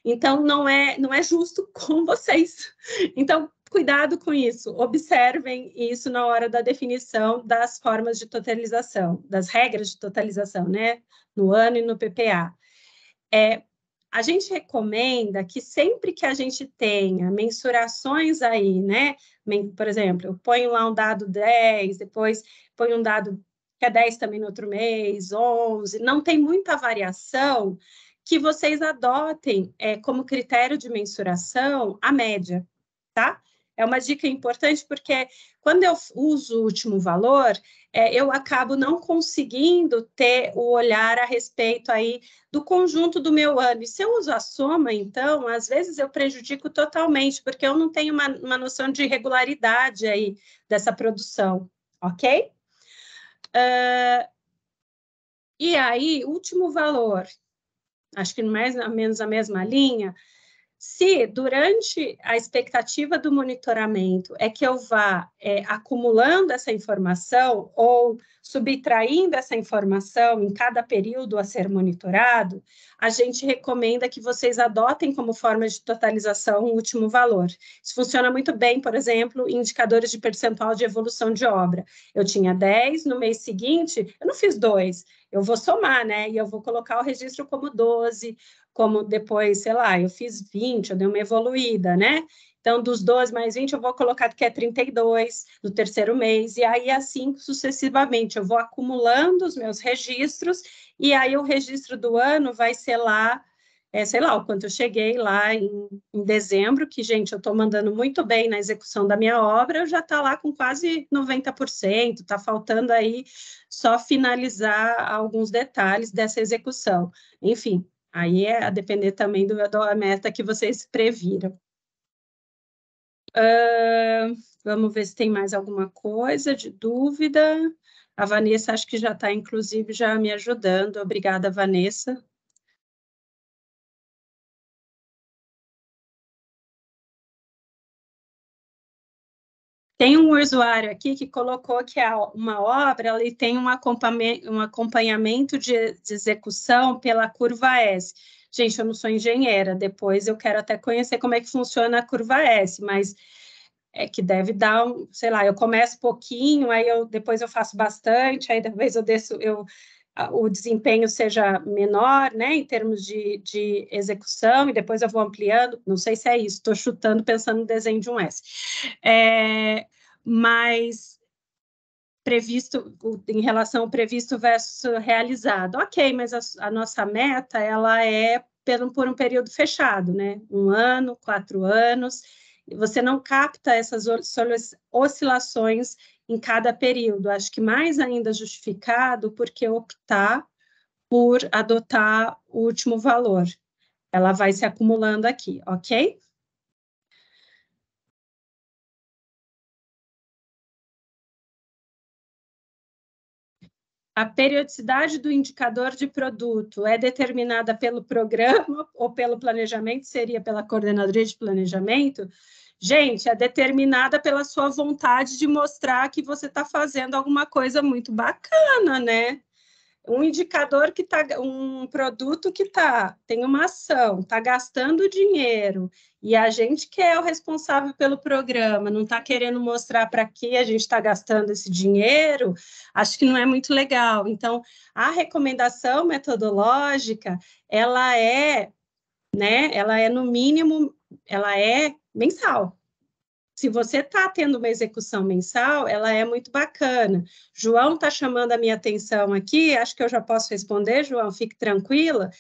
Então, não é, não é justo com vocês. Então, cuidado com isso. Observem isso na hora da definição das formas de totalização, das regras de totalização, né? No ano e no PPA. É, a gente recomenda que sempre que a gente tenha mensurações aí, né? Por exemplo, eu ponho lá um dado 10, depois ponho um dado que é 10 também no outro mês, 11, não tem muita variação, que vocês adotem é, como critério de mensuração a média, tá? é uma dica importante porque quando eu uso o último valor, é, eu acabo não conseguindo ter o olhar a respeito aí do conjunto do meu ano. E se eu uso a soma, então, às vezes eu prejudico totalmente, porque eu não tenho uma, uma noção de regularidade aí dessa produção, ok? Uh, e aí, último valor, acho que mais ou menos a mesma linha, se durante a expectativa do monitoramento é que eu vá é, acumulando essa informação ou subtraindo essa informação em cada período a ser monitorado, a gente recomenda que vocês adotem como forma de totalização o último valor. Isso funciona muito bem, por exemplo, em indicadores de percentual de evolução de obra. Eu tinha 10, no mês seguinte, eu não fiz 2, eu vou somar, né? E eu vou colocar o registro como 12, como depois, sei lá, eu fiz 20, eu dei uma evoluída, né? Então, dos 12 mais 20, eu vou colocar que é 32 no terceiro mês, e aí assim sucessivamente. Eu vou acumulando os meus registros, e aí o registro do ano vai ser lá, é, sei lá, o quanto eu cheguei lá em, em dezembro, que, gente, eu estou mandando muito bem na execução da minha obra, eu já está lá com quase 90%, está faltando aí só finalizar alguns detalhes dessa execução. Enfim, Aí é a depender também do, da meta que vocês previram. Uh, vamos ver se tem mais alguma coisa de dúvida. A Vanessa acho que já está, inclusive, já me ajudando. Obrigada, Vanessa. Tem um usuário aqui que colocou que uma obra ela tem um acompanhamento, um acompanhamento de, de execução pela curva S. Gente, eu não sou engenheira, depois eu quero até conhecer como é que funciona a curva S, mas é que deve dar, sei lá, eu começo pouquinho, aí eu depois eu faço bastante, aí talvez eu desço, eu o desempenho seja menor, né, em termos de, de execução, e depois eu vou ampliando, não sei se é isso, estou chutando pensando no desenho de um S. É, mas previsto em relação ao previsto versus realizado. Ok, mas a, a, nossa meta ela é pelo, por um período fechado, né? Um ano, quatro anos. Você não capta essas oscilações em cada período. Acho que mais ainda justificado porque optar por adotar o último valor. Ela vai se acumulando aqui, ok? A periodicidade do indicador de produto é determinada pelo programa ou pelo planejamento, seria pela coordenadoria de planejamento. Gente, é determinada pela sua vontade de mostrar que você está fazendo alguma coisa muito bacana, né? Um indicador que está, um produto que está, tem uma ação, está gastando dinheiro e a gente que é o responsável pelo programa, não está querendo mostrar para que a gente está gastando esse dinheiro, acho que não é muito legal. Então, a recomendação metodológica, ela é, né? Ela é no mínimo, ela é mensal. Se você está tendo uma execução mensal, ela é muito bacana. João está chamando a minha atenção aqui, acho que eu já posso responder, João, fique tranquila,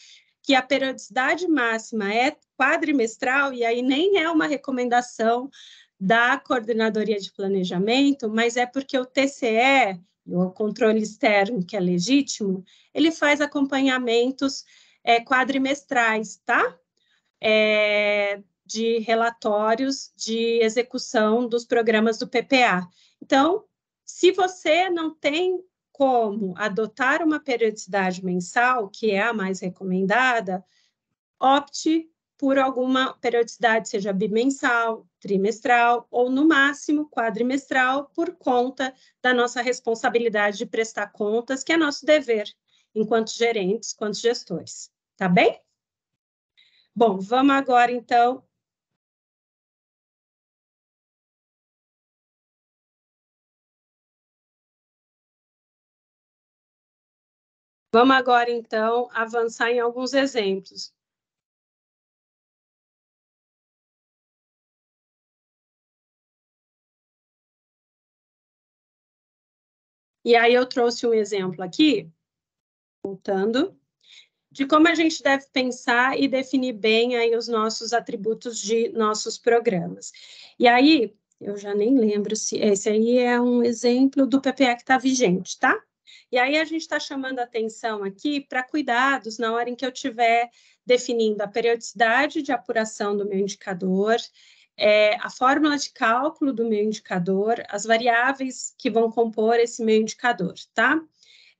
que a periodicidade máxima é quadrimestral, e aí nem é uma recomendação da coordenadoria de planejamento, mas é porque o TCE, o controle externo, que é legítimo, ele faz acompanhamentos é, quadrimestrais, tá? É, de relatórios de execução dos programas do PPA. Então, se você não tem como adotar uma periodicidade mensal, que é a mais recomendada, opte por alguma periodicidade, seja bimensal, trimestral ou, no máximo, quadrimestral, por conta da nossa responsabilidade de prestar contas, que é nosso dever enquanto gerentes, enquanto gestores. Tá bem? Bom, vamos agora então Vamos agora, então, avançar em alguns exemplos. E aí eu trouxe um exemplo aqui, voltando, de como a gente deve pensar e definir bem aí os nossos atributos de nossos programas. E aí, eu já nem lembro se esse aí é um exemplo do PPE que está vigente, tá? E aí a gente está chamando atenção aqui para cuidados na hora em que eu tiver definindo a periodicidade de apuração do meu indicador, é, a fórmula de cálculo do meu indicador, as variáveis que vão compor esse meu indicador, tá?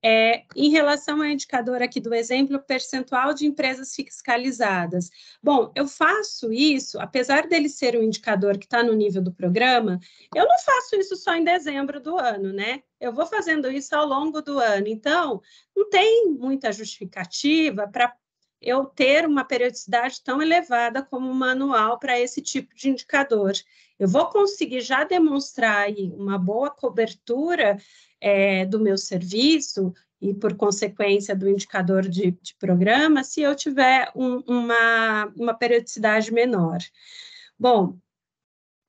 É, em relação ao indicador aqui do exemplo, percentual de empresas fiscalizadas. Bom, eu faço isso, apesar dele ser um indicador que está no nível do programa, eu não faço isso só em dezembro do ano, né? Eu vou fazendo isso ao longo do ano. Então, não tem muita justificativa para eu ter uma periodicidade tão elevada como o manual para esse tipo de indicador. Eu vou conseguir já demonstrar uma boa cobertura é, do meu serviço e, por consequência, do indicador de, de programa, se eu tiver um, uma, uma periodicidade menor. Bom,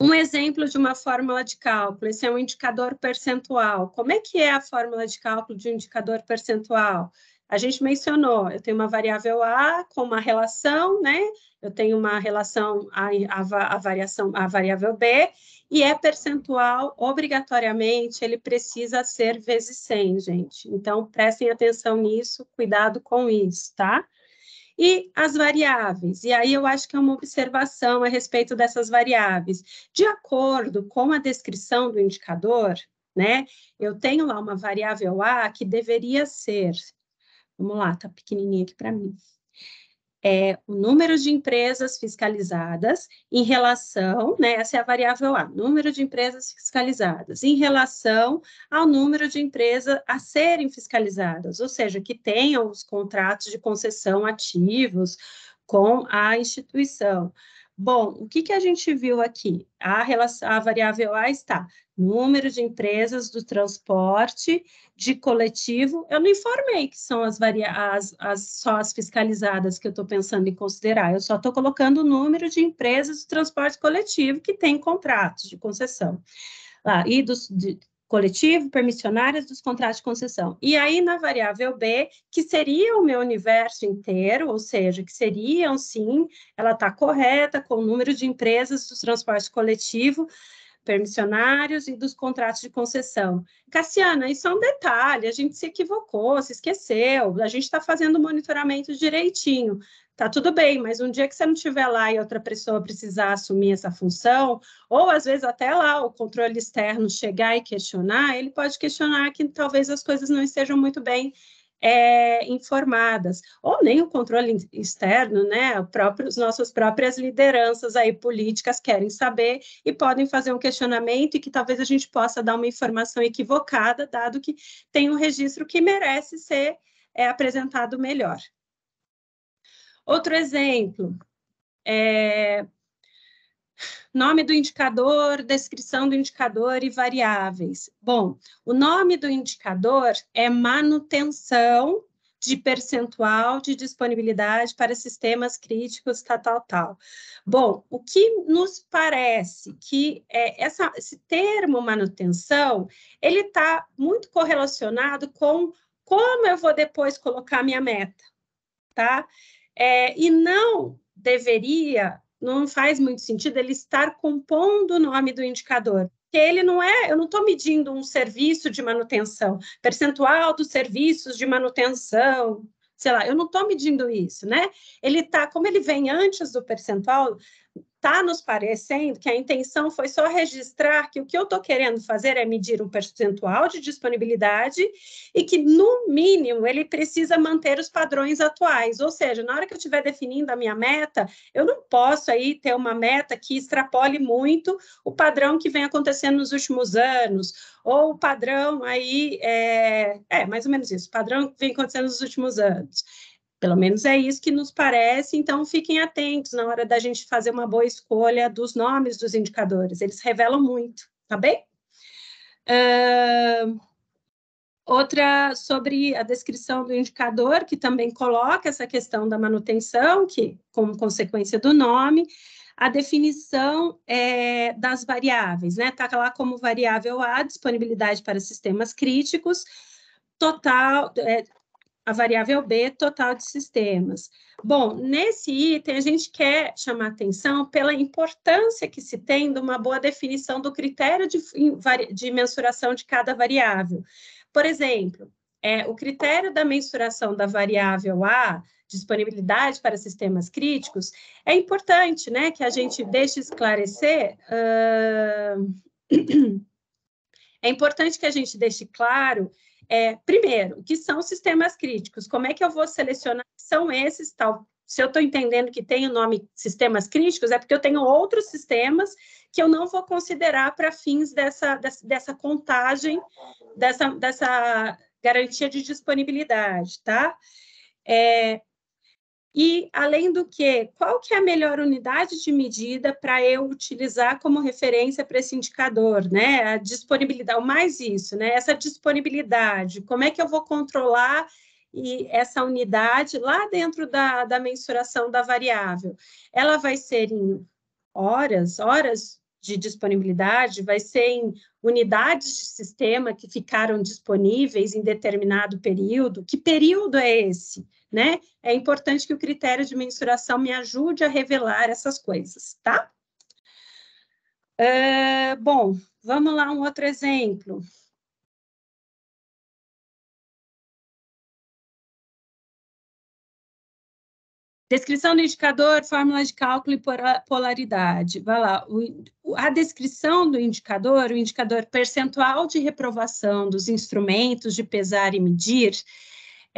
um exemplo de uma fórmula de cálculo, esse é um indicador percentual. Como é que é a fórmula de cálculo de um indicador percentual? A gente mencionou, eu tenho uma variável A com uma relação, né? Eu tenho uma relação, a, a, a variação, a variável B, e é percentual, obrigatoriamente, ele precisa ser vezes 100, gente. Então, prestem atenção nisso, cuidado com isso, tá? E as variáveis, e aí eu acho que é uma observação a respeito dessas variáveis. De acordo com a descrição do indicador, né? Eu tenho lá uma variável A que deveria ser Vamos lá, tá pequenininho aqui para mim. É o número de empresas fiscalizadas em relação, né? Essa é a variável A, número de empresas fiscalizadas em relação ao número de empresas a serem fiscalizadas, ou seja, que tenham os contratos de concessão ativos com a instituição. Bom, o que, que a gente viu aqui? A, relação, a variável A está número de empresas do transporte, de coletivo. Eu não informei que são as, as, as só as fiscalizadas que eu estou pensando em considerar. Eu só estou colocando o número de empresas do transporte coletivo que tem contratos de concessão. Ah, e dos, de, coletivo, permissionárias dos contratos de concessão. E aí, na variável B, que seria o meu universo inteiro, ou seja, que seriam, sim, ela está correta com o número de empresas do transporte coletivo, permissionários e dos contratos de concessão. Cassiana, isso é um detalhe, a gente se equivocou, se esqueceu, a gente está fazendo o monitoramento direitinho. Tá tudo bem, mas um dia que você não estiver lá e outra pessoa precisar assumir essa função, ou às vezes até lá o controle externo chegar e questionar, ele pode questionar que talvez as coisas não estejam muito bem é, informadas, ou nem o controle externo, né? Os as nossas próprias lideranças aí políticas querem saber e podem fazer um questionamento e que talvez a gente possa dar uma informação equivocada, dado que tem um registro que merece ser é, apresentado melhor. Outro exemplo, é, Nome do indicador, descrição do indicador e variáveis. Bom, o nome do indicador é manutenção de percentual de disponibilidade para sistemas críticos, tal, tal, tal. Bom, o que nos parece que é, essa, esse termo manutenção, ele está muito correlacionado com como eu vou depois colocar minha meta, tá? É, e não deveria não faz muito sentido ele estar compondo o nome do indicador. que ele não é, eu não estou medindo um serviço de manutenção, percentual dos serviços de manutenção, sei lá, eu não estou medindo isso, né? Ele está como ele vem antes do percentual, está nos parecendo que a intenção foi só registrar que o que eu estou querendo fazer é medir um percentual de disponibilidade e que, no mínimo, ele precisa manter os padrões atuais. Ou seja, na hora que eu estiver definindo a minha meta, eu não posso aí ter uma meta que extrapole muito o padrão que vem acontecendo nos últimos anos, ou o padrão aí, é, é mais ou menos isso, o padrão que vem acontecendo nos últimos anos. Pelo menos é isso que nos parece, então fiquem atentos na hora da gente fazer uma boa escolha dos nomes dos indicadores, eles revelam muito, tá bem? Uh, outra sobre a descrição do indicador, que também coloca essa questão da manutenção, que como consequência do nome, a definição é, das variáveis, né? Está lá como variável A, disponibilidade para sistemas críticos, total, é, a variável B, total de sistemas. Bom, nesse item, a gente quer chamar atenção pela importância que se tem de uma boa definição do critério de, de mensuração de cada variável. Por exemplo, é, o critério da mensuração da variável A, disponibilidade para sistemas críticos, é importante né, que a gente deixe esclarecer. Uh... É importante que a gente deixe claro é, primeiro, o que são sistemas críticos? Como é que eu vou selecionar são esses tal? Se eu estou entendendo que tem o nome sistemas críticos, é porque eu tenho outros sistemas que eu não vou considerar para fins dessa, dessa, dessa contagem, dessa, dessa garantia de disponibilidade, tá? É, e, além do que, qual que é a melhor unidade de medida para eu utilizar como referência para esse indicador, né? A disponibilidade, ou mais isso, né? Essa disponibilidade, como é que eu vou controlar e essa unidade lá dentro da, da mensuração da variável? Ela vai ser em horas, horas de disponibilidade, vai ser em unidades de sistema que ficaram disponíveis em determinado período. Que período é esse? né? É importante que o critério de mensuração me ajude a revelar essas coisas, tá? É, bom, vamos lá, um outro exemplo. Descrição do indicador, fórmula de cálculo e polaridade. Vai lá. O, a descrição do indicador, o indicador percentual de reprovação dos instrumentos de pesar e medir,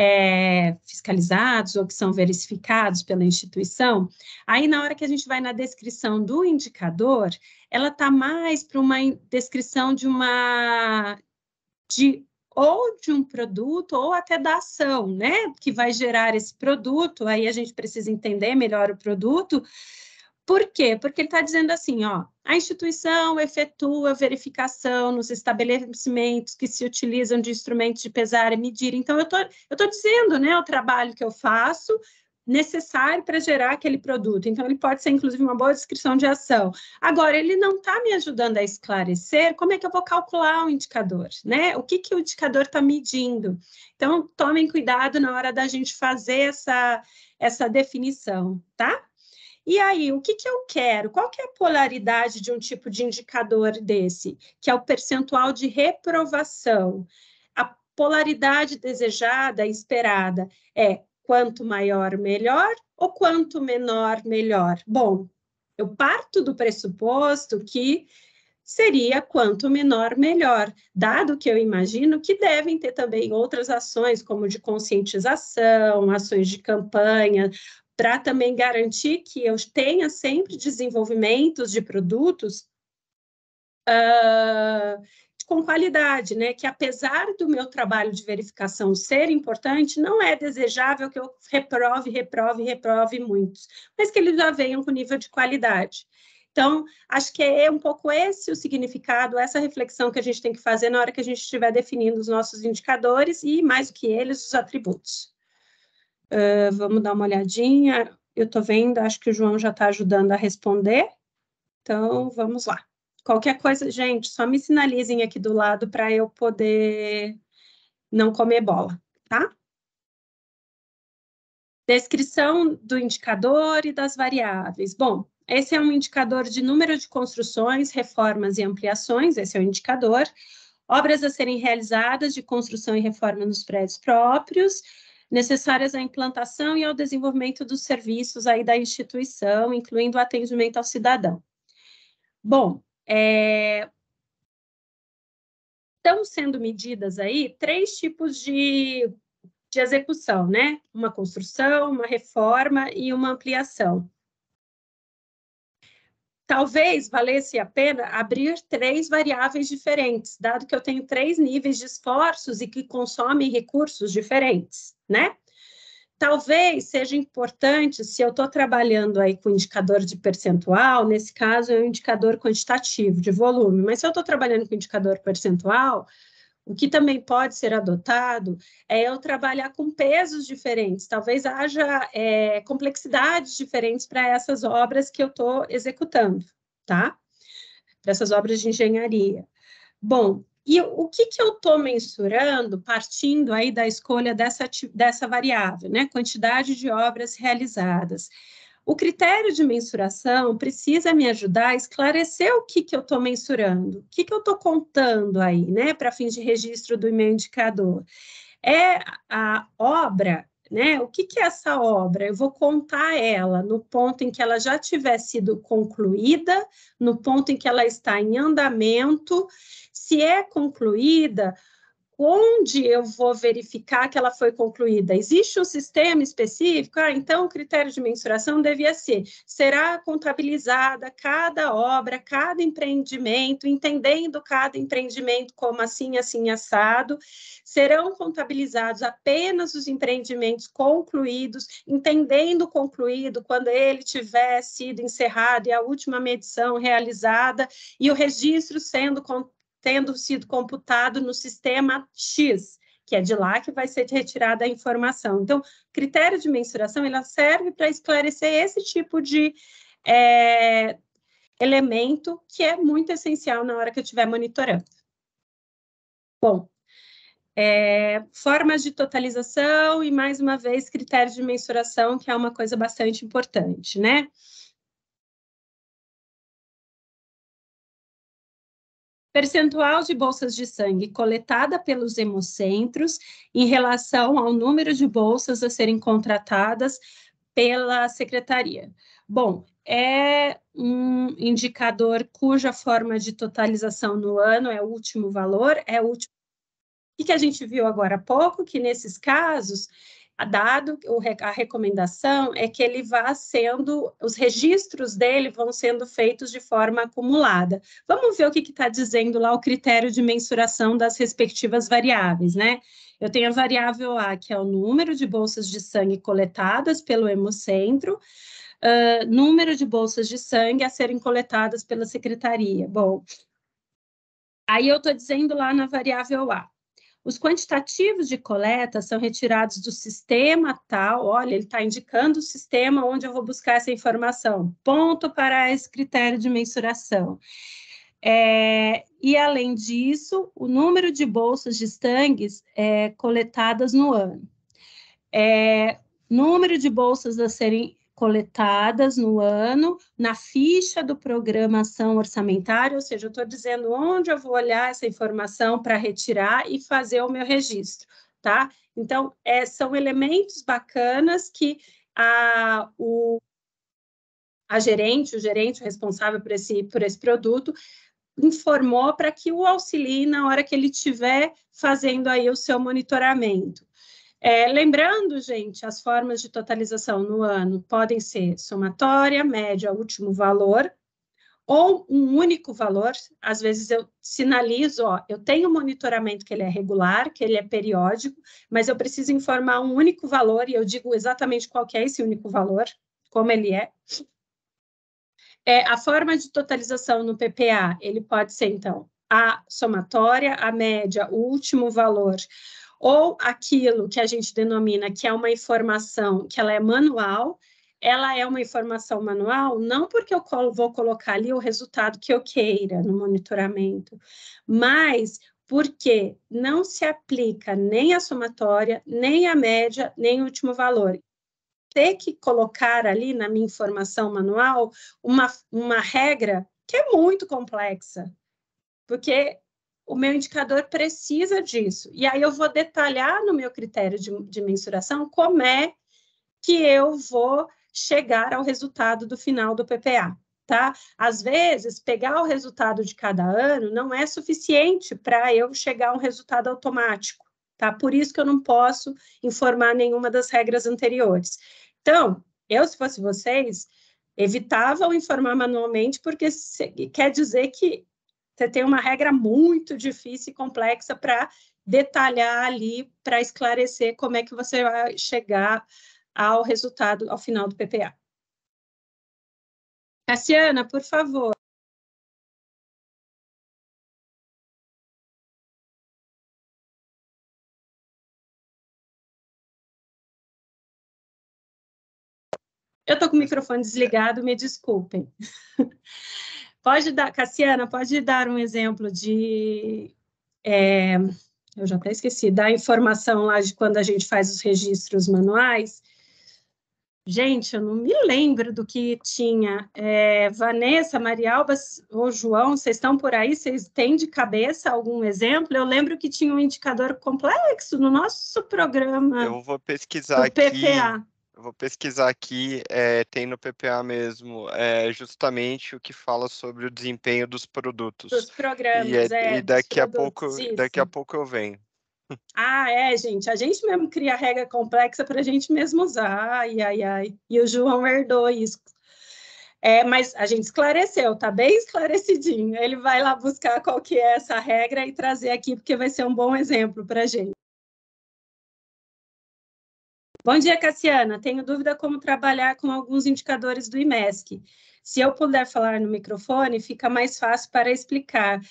é, fiscalizados ou que são verificados pela instituição, aí na hora que a gente vai na descrição do indicador, ela está mais para uma descrição de uma de ou de um produto ou até da ação, né, que vai gerar esse produto. Aí a gente precisa entender melhor o produto por quê? Porque ele está dizendo assim, ó, a instituição efetua verificação nos estabelecimentos que se utilizam de instrumentos de pesar e medir. Então, eu tô, estou tô dizendo né, o trabalho que eu faço necessário para gerar aquele produto. Então, ele pode ser, inclusive, uma boa descrição de ação. Agora, ele não está me ajudando a esclarecer como é que eu vou calcular o indicador, né? O que, que o indicador está medindo. Então, tomem cuidado na hora da gente fazer essa, essa definição, tá? E aí, o que, que eu quero? Qual que é a polaridade de um tipo de indicador desse? Que é o percentual de reprovação. A polaridade desejada, esperada, é quanto maior, melhor, ou quanto menor, melhor? Bom, eu parto do pressuposto que seria quanto menor, melhor, dado que eu imagino que devem ter também outras ações, como de conscientização, ações de campanha, para também garantir que eu tenha sempre desenvolvimentos de produtos uh, com qualidade, né? Que apesar do meu trabalho de verificação ser importante, não é desejável que eu reprove, reprove, reprove muitos, mas que eles já venham com nível de qualidade. Então, acho que é um pouco esse o significado, essa reflexão que a gente tem que fazer na hora que a gente estiver definindo os nossos indicadores e, mais do que eles, os atributos. Uh, vamos dar uma olhadinha. Eu estou vendo, acho que o João já está ajudando a responder. Então, vamos lá. Qualquer coisa, gente, só me sinalizem aqui do lado para eu poder não comer bola, tá? Descrição do indicador e das variáveis. Bom, esse é um indicador de número de construções, reformas e ampliações, esse é o indicador. Obras a serem realizadas de construção e reforma nos prédios próprios, necessárias à implantação e ao desenvolvimento dos serviços aí da instituição, incluindo o atendimento ao cidadão. Bom, é... estão sendo medidas aí três tipos de, de execução, né? Uma construção, uma reforma e uma ampliação. Talvez valesse a pena abrir três variáveis diferentes, dado que eu tenho três níveis de esforços e que consomem recursos diferentes, né? Talvez seja importante, se eu estou trabalhando aí com indicador de percentual, nesse caso é um indicador quantitativo de volume, mas se eu estou trabalhando com indicador percentual, o que também pode ser adotado é eu trabalhar com pesos diferentes, talvez haja é, complexidades diferentes para essas obras que eu estou executando, tá? Para essas obras de engenharia. Bom, e o que, que eu estou mensurando partindo aí da escolha dessa, dessa variável, né? Quantidade de obras realizadas. O critério de mensuração precisa me ajudar a esclarecer o que, que eu estou mensurando, o que, que eu estou contando aí, né, para fins de registro do meu indicador. É a obra né? O que, que, é essa obra? Eu vou contar ela no ponto em que ela já tiver sido concluída, no ponto em que ela está em andamento. Se é concluída, onde eu vou verificar que ela foi concluída? Existe um sistema específico? Ah, então o critério de mensuração devia ser: será contabilizada cada obra, cada empreendimento, entendendo cada empreendimento como assim, assim, assado. Serão contabilizados apenas os empreendimentos concluídos, entendendo concluído quando ele tiver sido encerrado e a última medição realizada, e o registro sendo tendo sido computado no sistema X, que é de lá que vai ser retirada a informação. Então, critério de mensuração ele serve para esclarecer esse tipo de é, elemento que é muito essencial na hora que eu estiver monitorando. Bom, é, formas de totalização e, mais uma vez, critério de mensuração, que é uma coisa bastante importante, né? percentual de bolsas de sangue coletada pelos hemocentros em relação ao número de bolsas a serem contratadas pela secretaria. Bom, é um indicador cuja forma de totalização no ano é o último valor, é o último. E que a gente viu agora há pouco, que nesses casos dado a recomendação é que ele vá sendo, os registros dele vão sendo feitos de forma acumulada. Vamos ver o que está dizendo lá o critério de mensuração das respectivas variáveis, né? Eu tenho a variável A, que é o número de bolsas de sangue coletadas pelo hemocentro, uh, número de bolsas de sangue a serem coletadas pela secretaria. Bom, aí eu estou dizendo lá na variável A, os quantitativos de coleta são retirados do sistema tal, olha, ele está indicando o sistema onde eu vou buscar essa informação. Ponto para esse critério de mensuração. É, e, além disso, o número de bolsas de estangues é, coletadas no ano. É, número de bolsas a serem coletadas no ano na ficha do programação orçamentária, ou seja, eu estou dizendo onde eu vou olhar essa informação para retirar e fazer o meu registro, tá? Então, é, são elementos bacanas que a, o, a gerente, o gerente responsável por esse, por esse produto, informou para que o auxilie na hora que ele estiver fazendo aí o seu monitoramento. É, lembrando, gente, as formas de totalização no ano podem ser somatória, média, último valor, ou um único valor. Às vezes eu sinalizo, ó, eu tenho um monitoramento que ele é regular, que ele é periódico, mas eu preciso informar um único valor e eu digo exatamente qual que é esse único valor, como ele é. é a forma de totalização no PPA, ele pode ser, então, a somatória, a média, o último valor, ou aquilo que a gente denomina que é uma informação que ela é manual, ela é uma informação manual, não porque eu vou colocar ali o resultado que eu queira no monitoramento, mas porque não se aplica nem a somatória, nem a média, nem o último valor. Ter que colocar ali na minha informação manual uma, uma regra que é muito complexa, porque o meu indicador precisa disso. E aí eu vou detalhar no meu critério de, de mensuração como é que eu vou chegar ao resultado do final do PPA. Tá? Às vezes, pegar o resultado de cada ano não é suficiente para eu chegar a um resultado automático, tá? Por isso que eu não posso informar nenhuma das regras anteriores. Então, eu, se fosse vocês, evitava o informar manualmente, porque se, quer dizer que você tem uma regra muito difícil e complexa para detalhar ali, para esclarecer como é que você vai chegar ao resultado, ao final do PPA. Cassiana, por favor. Eu estou com o microfone desligado, me desculpem. Pode dar, Cassiana, pode dar um exemplo de. É, eu já até esqueci, da informação lá de quando a gente faz os registros manuais. Gente, eu não me lembro do que tinha. É, Vanessa, Alba ou João, vocês estão por aí? Vocês têm de cabeça algum exemplo? Eu lembro que tinha um indicador complexo no nosso programa. Eu vou pesquisar aqui. PPA. Eu vou pesquisar aqui, é, tem no PPA mesmo, é, justamente o que fala sobre o desempenho dos produtos. Dos programas, e, é, é e daqui a pouco, daqui a pouco eu venho. Ah, é, gente. A gente mesmo cria regra complexa para a gente mesmo usar. Ai, ai, ai. E o João herdou isso. É, mas a gente esclareceu, tá bem esclarecidinho. Ele vai lá buscar qual que é essa regra e trazer aqui, porque vai ser um bom exemplo para a gente. Bom dia, Cassiana. Tenho dúvida como trabalhar com alguns indicadores do IMESC. Se eu puder falar no microfone, fica mais fácil para explicar.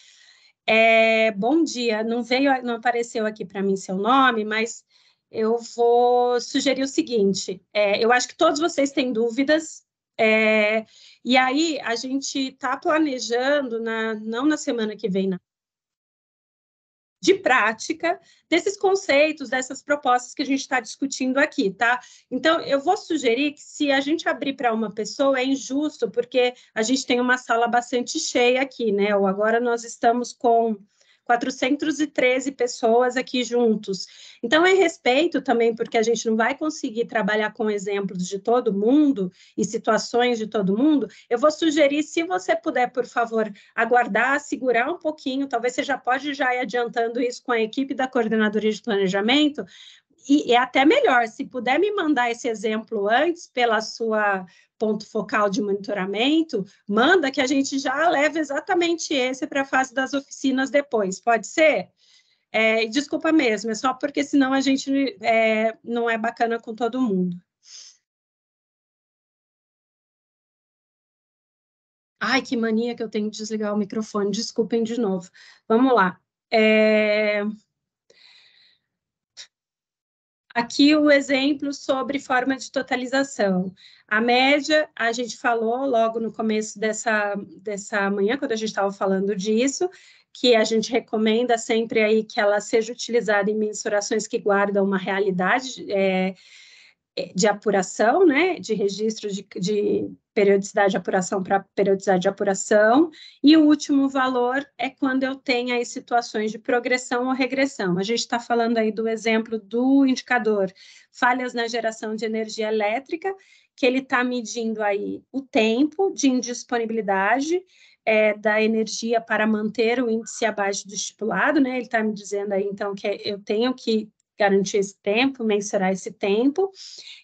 É, bom dia. Não veio, não apareceu aqui para mim seu nome, mas eu vou sugerir o seguinte: é, eu acho que todos vocês têm dúvidas, é, e aí, a gente está planejando, na, não na semana que vem, na de prática desses conceitos, dessas propostas que a gente está discutindo aqui, tá? Então, eu vou sugerir que se a gente abrir para uma pessoa é injusto, porque a gente tem uma sala bastante cheia aqui, né? Ou agora nós estamos com 413 pessoas aqui juntos. Então, é respeito também, porque a gente não vai conseguir trabalhar com exemplos de todo mundo e situações de todo mundo. Eu vou sugerir, se você puder, por favor, aguardar, segurar um pouquinho, talvez você já pode já ir adiantando isso com a equipe da Coordenadoria de Planejamento, e é até melhor, se puder me mandar esse exemplo antes pela sua ponto focal de monitoramento, manda que a gente já leve exatamente esse para a fase das oficinas depois, pode ser? É, desculpa mesmo, é só porque senão a gente é, não é bacana com todo mundo. Ai, que mania que eu tenho de desligar o microfone, desculpem de novo. Vamos lá. É... Aqui o exemplo sobre forma de totalização. A média, a gente falou logo no começo dessa, dessa manhã, quando a gente estava falando disso, que a gente recomenda sempre aí que ela seja utilizada em mensurações que guardam uma realidade. É, é, de apuração, né, de registro de, de periodicidade de apuração para periodicidade de apuração, e o último valor é quando eu tenho aí situações de progressão ou regressão. A gente está falando aí do exemplo do indicador falhas na geração de energia elétrica, que ele está medindo aí o tempo de indisponibilidade é, da energia para manter o índice abaixo do estipulado, né? Ele está me dizendo aí então que é, eu tenho que garantir esse tempo, mensurar esse tempo.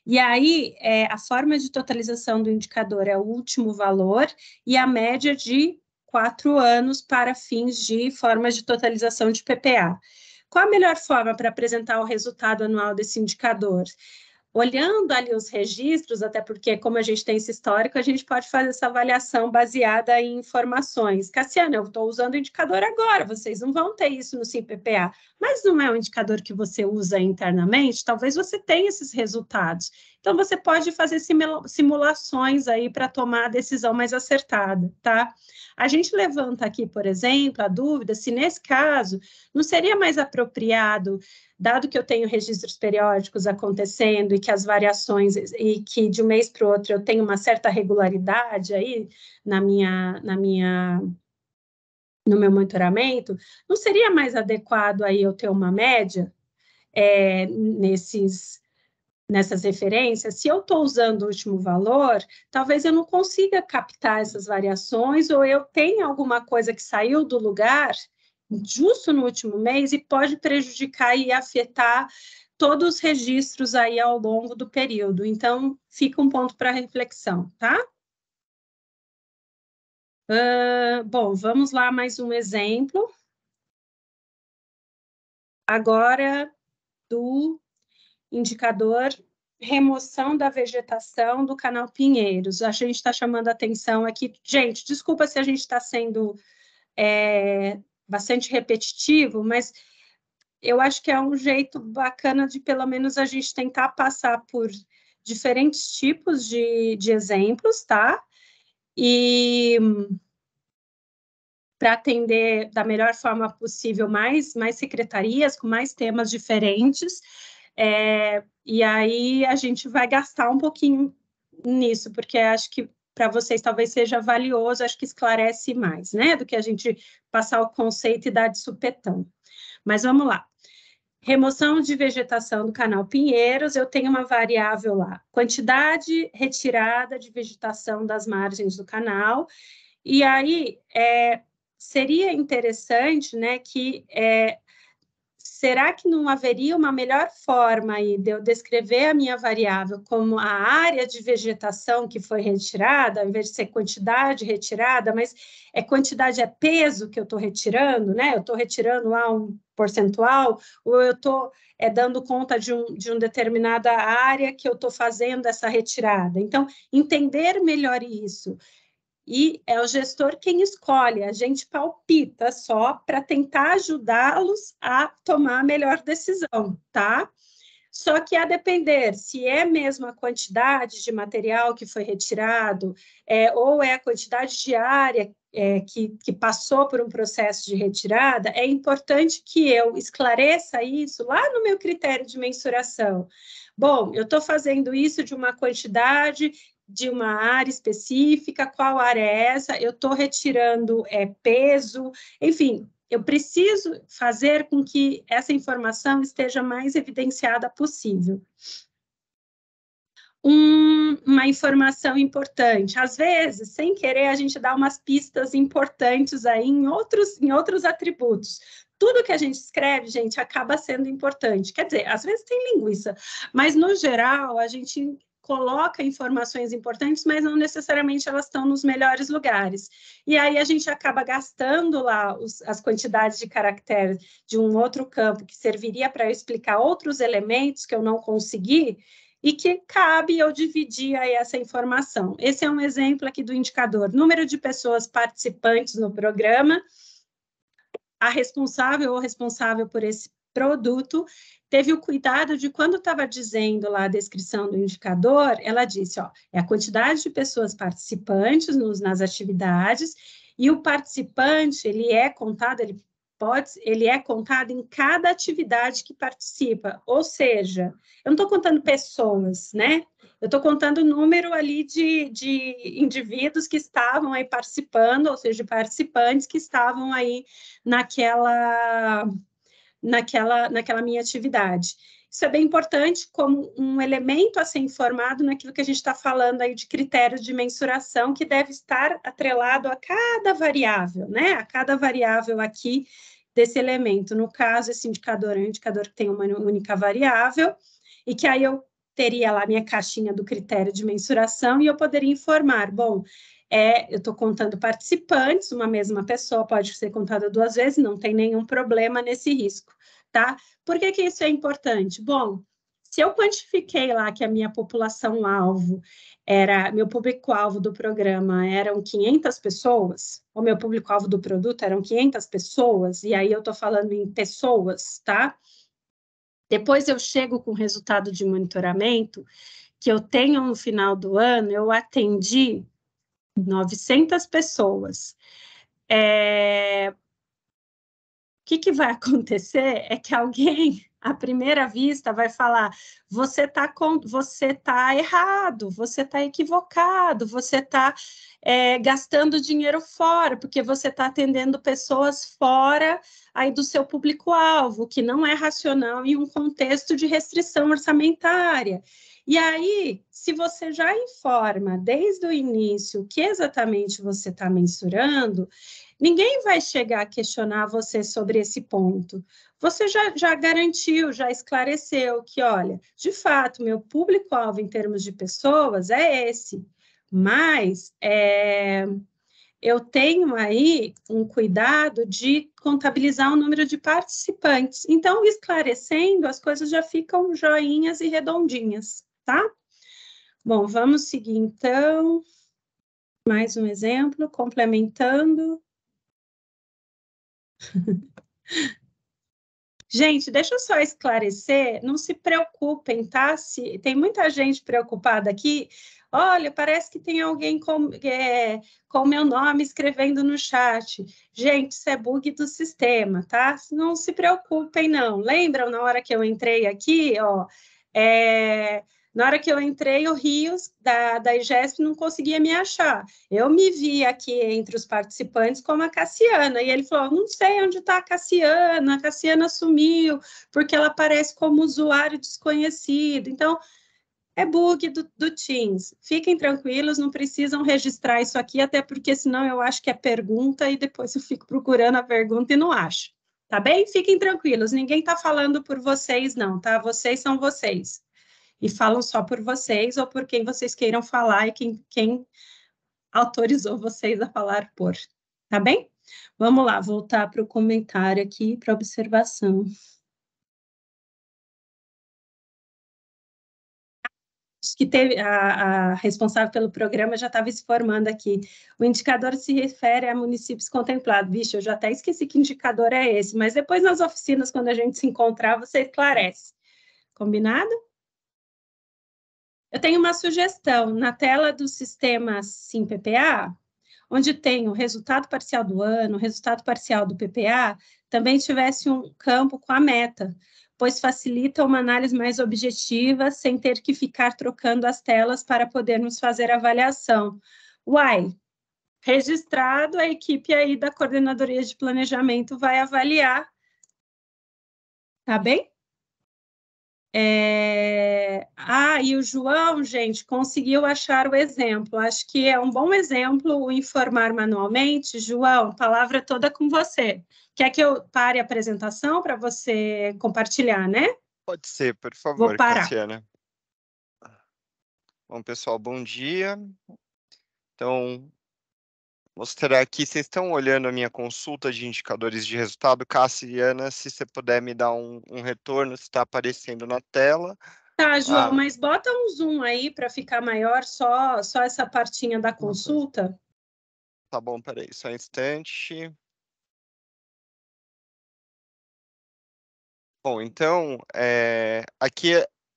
E aí, é, a forma de totalização do indicador é o último valor e a média de quatro anos para fins de formas de totalização de PPA. Qual a melhor forma para apresentar o resultado anual desse indicador? olhando ali os registros, até porque, como a gente tem esse histórico, a gente pode fazer essa avaliação baseada em informações. Cassiana, eu estou usando o indicador agora, vocês não vão ter isso no CIPPA, mas não é um indicador que você usa internamente, talvez você tenha esses resultados. Então, você pode fazer simulações aí para tomar a decisão mais acertada, tá? A gente levanta aqui, por exemplo, a dúvida se, nesse caso, não seria mais apropriado dado que eu tenho registros periódicos acontecendo e que as variações e que de um mês para o outro eu tenho uma certa regularidade aí na minha na minha no meu monitoramento, não seria mais adequado aí eu ter uma média é, nesses nessas referências, se eu estou usando o último valor, talvez eu não consiga captar essas variações ou eu tenha alguma coisa que saiu do lugar justo no último mês e pode prejudicar e afetar todos os registros aí ao longo do período. Então, fica um ponto para reflexão, tá? Uh, bom, vamos lá mais um exemplo. Agora, do indicador remoção da vegetação do canal Pinheiros. A gente está chamando a atenção aqui. Gente, desculpa se a gente está sendo é, bastante repetitivo, mas eu acho que é um jeito bacana de pelo menos a gente tentar passar por diferentes tipos de, de exemplos, tá? E para atender da melhor forma possível mais, mais secretarias, com mais temas diferentes. É, e aí a gente vai gastar um pouquinho nisso, porque acho que para vocês talvez seja valioso, acho que esclarece mais, né? Do que a gente passar o conceito e dar de supetão. Mas vamos lá. Remoção de vegetação do canal Pinheiros, eu tenho uma variável lá, quantidade retirada de vegetação das margens do canal. E aí, é, seria interessante né, que é, será que não haveria uma melhor forma aí de eu descrever a minha variável como a área de vegetação que foi retirada, ao invés de ser quantidade retirada, mas é quantidade, é peso que eu estou retirando, né? Eu estou retirando lá um percentual ou eu estou é, dando conta de um de uma determinada área que eu estou fazendo essa retirada. Então, entender melhor isso e é o gestor quem escolhe, a gente palpita só para tentar ajudá-los a tomar a melhor decisão, tá? Só que a depender se é mesmo a quantidade de material que foi retirado, é, ou é a quantidade diária é, que, que passou por um processo de retirada, é importante que eu esclareça isso lá no meu critério de mensuração. Bom, eu estou fazendo isso de uma quantidade de uma área específica, qual área é essa, eu estou retirando é, peso, enfim, eu preciso fazer com que essa informação esteja mais evidenciada possível. Um, uma informação importante. Às vezes, sem querer, a gente dá umas pistas importantes aí em outros, em outros atributos. Tudo que a gente escreve, gente, acaba sendo importante. Quer dizer, às vezes tem linguiça, mas no geral a gente coloca informações importantes, mas não necessariamente elas estão nos melhores lugares. E aí a gente acaba gastando lá os, as quantidades de caracteres de um outro campo que serviria para explicar outros elementos que eu não consegui e que cabe eu dividir aí essa informação. Esse é um exemplo aqui do indicador número de pessoas participantes no programa. A responsável ou responsável por esse produto teve o cuidado de quando estava dizendo lá a descrição do indicador, ela disse, ó, é a quantidade de pessoas participantes nos, nas atividades e o participante, ele é contado, ele pode, ele é contado em cada atividade que participa, ou seja, eu não estou contando pessoas, né? Eu estou contando o número ali de, de indivíduos que estavam aí participando, ou seja, participantes que estavam aí naquela naquela, naquela minha atividade. Isso é bem importante como um elemento a ser informado naquilo que a gente está falando aí de critério de mensuração que deve estar atrelado a cada variável, né? A cada variável aqui desse elemento. No caso, esse indicador é um indicador que tem uma única variável e que aí eu teria lá minha caixinha do critério de mensuração e eu poderia informar, bom, é, eu estou contando participantes, uma mesma pessoa pode ser contada duas vezes, não tem nenhum problema nesse risco, tá? Por que, que isso é importante? Bom, se eu quantifiquei lá que a minha população-alvo era, meu público-alvo do programa eram 500 pessoas, o meu público-alvo do produto eram 500 pessoas, e aí eu estou falando em pessoas, tá? Depois eu chego com o resultado de monitoramento, que eu tenho no final do ano, eu atendi 900 pessoas. É... O que, que vai acontecer é que alguém, à primeira vista, vai falar: você está com... você tá errado, você está equivocado, você está é, gastando dinheiro fora, porque você está atendendo pessoas fora aí do seu público-alvo, que não é racional em um contexto de restrição orçamentária. E aí, se você já informa desde o início o que exatamente você está mensurando, ninguém vai chegar a questionar você sobre esse ponto. Você já, já garantiu, já esclareceu que, olha, de fato, meu público-alvo em termos de pessoas é esse, mas é, eu tenho aí um cuidado de contabilizar o número de participantes. Então, esclarecendo, as coisas já ficam joinhas e redondinhas tá? Bom, vamos seguir então. Mais um exemplo, complementando. Gente, deixa eu só esclarecer, não se preocupem, tá? Se, tem muita gente preocupada aqui. Olha, parece que tem alguém com é, o meu nome escrevendo no chat. Gente, isso é bug do sistema, tá? Não se preocupem, não. Lembram na hora que eu entrei aqui, ó, é, na hora que eu entrei, o Rios da, da IGESP não conseguia me achar. Eu me vi aqui entre os participantes como a Cassiana, e ele falou: não sei onde está a Cassiana, a Cassiana sumiu, porque ela aparece como usuário desconhecido. Então, é bug do, do Teams. Fiquem tranquilos, não precisam registrar isso aqui, até porque senão eu acho que é pergunta e depois eu fico procurando a pergunta e não acho. Tá bem? Fiquem tranquilos, ninguém está falando por vocês, não, tá? Vocês são vocês e falam só por vocês ou por quem vocês queiram falar e quem, quem autorizou vocês a falar por, tá bem? Vamos lá, voltar para o comentário aqui, para a observação. Acho que teve a, a responsável pelo programa já estava se formando aqui. O indicador se refere a municípios contemplados. Vixe, eu já até esqueci que indicador é esse, mas depois nas oficinas, quando a gente se encontrar, você esclarece. Combinado? Eu tenho uma sugestão na tela do sistema SimPPA, onde tem o resultado parcial do ano, o resultado parcial do PPA, também tivesse um campo com a meta, pois facilita uma análise mais objetiva, sem ter que ficar trocando as telas para podermos fazer avaliação. Uai, registrado, a equipe aí da Coordenadoria de Planejamento vai avaliar. Tá bem? É... Ah, e o João, gente, conseguiu achar o exemplo. Acho que é um bom exemplo o informar manualmente. João, palavra toda com você. Quer que eu pare a apresentação para você compartilhar, né? Pode ser, por favor, Vou parar. Cassiana. Bom, pessoal, bom dia. Então, mostrar aqui. Vocês estão olhando a minha consulta de indicadores de resultado. Cassiana, se você puder me dar um, um retorno, se está aparecendo na tela. Tá, ah. João, ah. mas bota um zoom aí para ficar maior, só, só essa partinha da consulta. Tá bom, peraí, só um instante. Bom, então, é, aqui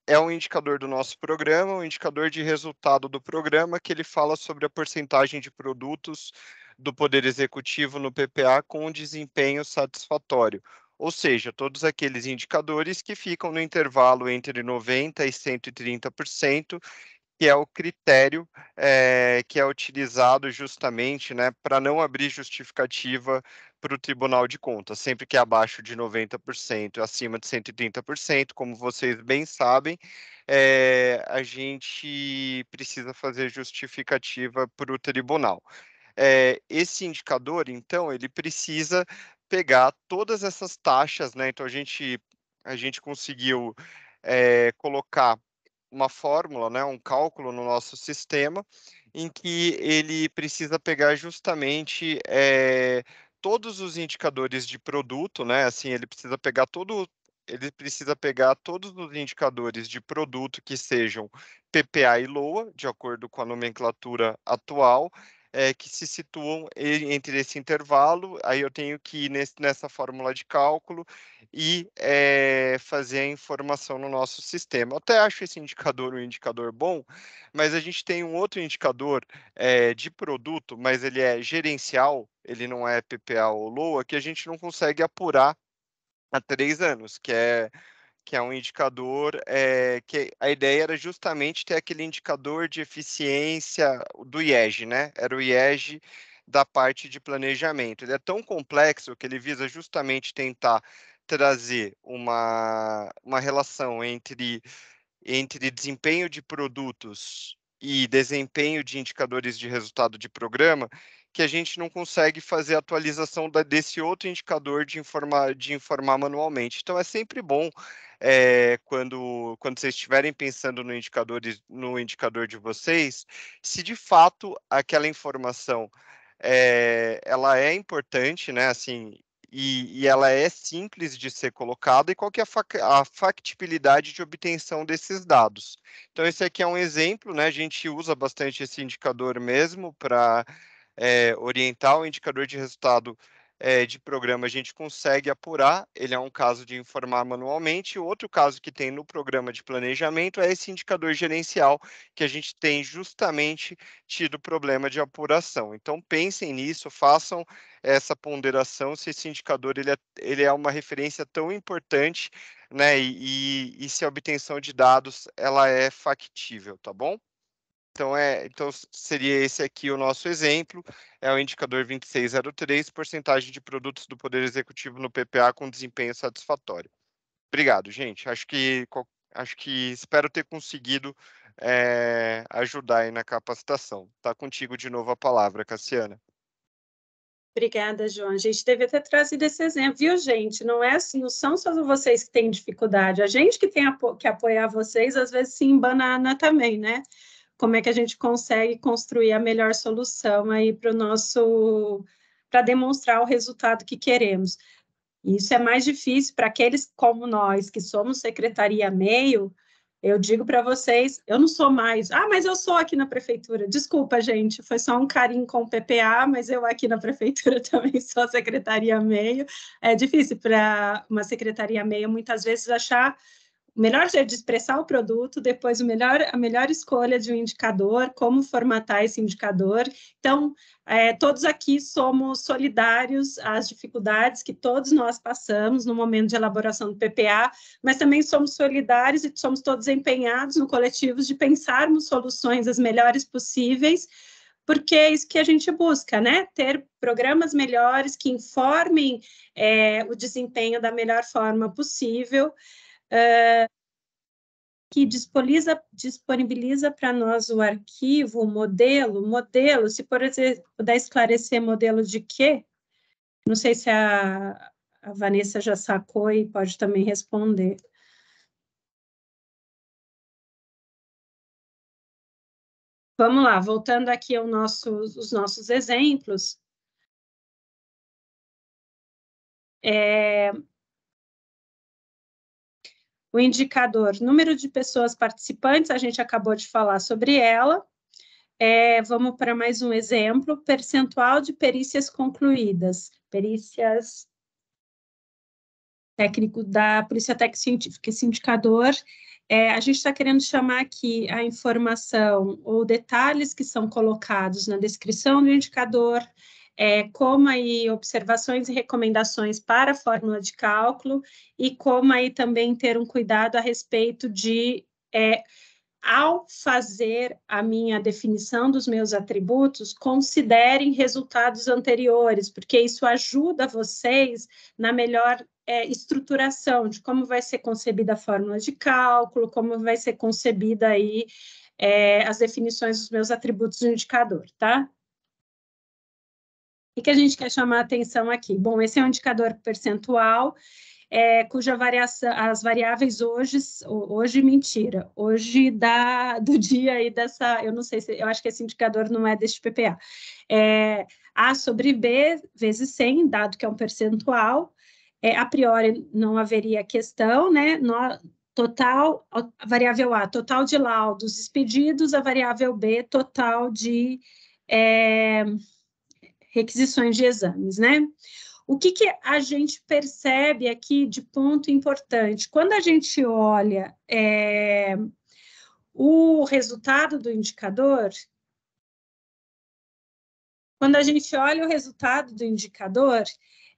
é um indicador do nosso programa, um indicador de resultado do programa, que ele fala sobre a porcentagem de produtos do Poder Executivo no PPA com desempenho satisfatório. Ou seja, todos aqueles indicadores que ficam no intervalo entre 90% e 130% que é o critério é, que é utilizado justamente né, para não abrir justificativa para o Tribunal de Contas. Sempre que é abaixo de 90%, acima de 130%, como vocês bem sabem, é, a gente precisa fazer justificativa para o tribunal. É, esse indicador, então, ele precisa pegar todas essas taxas, né? Então a gente a gente conseguiu é, colocar uma fórmula, né, um cálculo no nosso sistema, em que ele precisa pegar justamente é, todos os indicadores de produto, né? Assim, ele precisa pegar todo ele precisa pegar todos os indicadores de produto que sejam PPA e LOA, de acordo com a nomenclatura atual, é, que se situam entre esse intervalo, aí eu tenho que ir nesse, nessa fórmula de cálculo e é, fazer a informação no nosso sistema. Eu até acho esse indicador um indicador bom, mas a gente tem um outro indicador é, de produto, mas ele é gerencial, ele não é PPA ou LOA, que a gente não consegue apurar há três anos, que é que é um indicador é, que a ideia era justamente ter aquele indicador de eficiência do IEG, né? Era o IEG da parte de planejamento. Ele é tão complexo que ele visa justamente tentar trazer uma, uma relação entre, entre desempenho de produtos e desempenho de indicadores de resultado de programa que a gente não consegue fazer a atualização da, desse outro indicador de informar, de informar manualmente. Então, é sempre bom é, quando, quando vocês estiverem pensando no indicador, no indicador de vocês, se de fato aquela informação é, ela é importante, né? Assim, e, e, ela é simples de ser colocada e qual que é a, fac, a, factibilidade de obtenção desses dados. Então, esse aqui é um exemplo, né? A gente usa bastante esse indicador mesmo para é, eh, orientar o indicador de resultado é, de programa a gente consegue apurar, ele é um caso de informar manualmente. Outro caso que tem no programa de planejamento é esse indicador gerencial, que a gente tem justamente tido problema de apuração. Então, pensem nisso, façam essa ponderação, se esse indicador ele é, ele é uma referência tão importante, né, e, e se a obtenção de dados ela é factível, tá bom? Então, é, então, seria esse aqui o nosso exemplo, é o indicador 2603, porcentagem de produtos do Poder Executivo no PPA com desempenho satisfatório. Obrigado, gente. Acho que, acho que espero ter conseguido é, ajudar aí na capacitação. Está contigo de novo a palavra, Cassiana. Obrigada, João. A gente devia ter trazido esse exemplo, viu, gente? Não é assim, não são só vocês que têm dificuldade, a gente que tem apo que apoiar vocês, às vezes se embanana também, né? como é que a gente consegue construir a melhor solução aí para o nosso para demonstrar o resultado que queremos. Isso é mais difícil para aqueles como nós que somos secretaria meio. Eu digo para vocês, eu não sou mais. Ah, mas eu sou aqui na prefeitura. Desculpa, gente, foi só um carinho com o PPA, mas eu aqui na prefeitura também sou secretaria meio. É difícil para uma secretaria meio muitas vezes achar o melhor jeito de expressar o produto, depois o melhor, a melhor escolha de um indicador, como formatar esse indicador. Então, é, todos aqui somos solidários às dificuldades que todos nós passamos no momento de elaboração do PPA, mas também somos solidários e somos todos empenhados no coletivo de pensarmos soluções as melhores possíveis porque é isso que a gente busca, né? Ter programas melhores que informem é, o desempenho da melhor forma possível. Eh, que disponibiliza para nós o arquivo, o modelo, modelo, se por exemplo, puder esclarecer modelo de quê, não sei se a, a Vanessa já sacou e pode também responder. Vamos lá, voltando aqui aos os nossos exemplos. É, o indicador número de pessoas participantes, a gente acabou de falar sobre ela. É, vamos para mais um exemplo: percentual de perícias concluídas, perícias técnico da Polícia Técnica Científica. Esse indicador, é, a gente está querendo chamar aqui a informação ou detalhes que são colocados na descrição do indicador, é, aí observações e recomendações para a fórmula de cálculo e como aí também ter um cuidado a respeito de é, ao fazer a minha definição dos meus atributos, considerem resultados anteriores, porque isso ajuda vocês na melhor é, estruturação de como vai ser concebida a fórmula de cálculo, como vai ser concebida aí é, as definições dos meus atributos do indicador, tá? E que a gente quer chamar a atenção aqui? Bom, esse é um indicador percentual, é, cuja variação, as variáveis hoje, hoje mentira, hoje da, do dia aí dessa, eu não sei se, eu acho que esse indicador não é deste PPA, é, A sobre B vezes 100, dado que é um percentual, é, a priori não haveria questão, né, no, total, a variável A, total de laudos expedidos, a variável B, total de... É, requisições de exames, né? O que, que a gente percebe aqui de ponto importante? Quando a gente olha é, o resultado do indicador, quando a gente olha o resultado do indicador,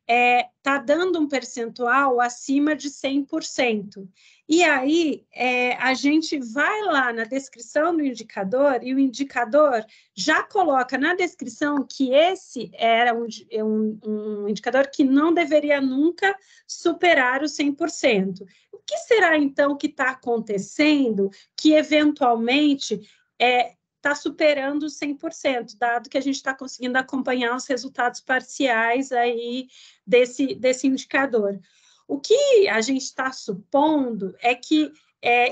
está é, tá dando um percentual acima de 100%. E aí, é, a gente vai lá na descrição do indicador e o indicador já coloca na descrição que esse era um, um, um indicador que não deveria nunca superar o 100%. O que será, então, que está acontecendo que, eventualmente, é, está superando 100%, dado que a gente está conseguindo acompanhar os resultados parciais aí desse, desse indicador. O que a gente está supondo é que é,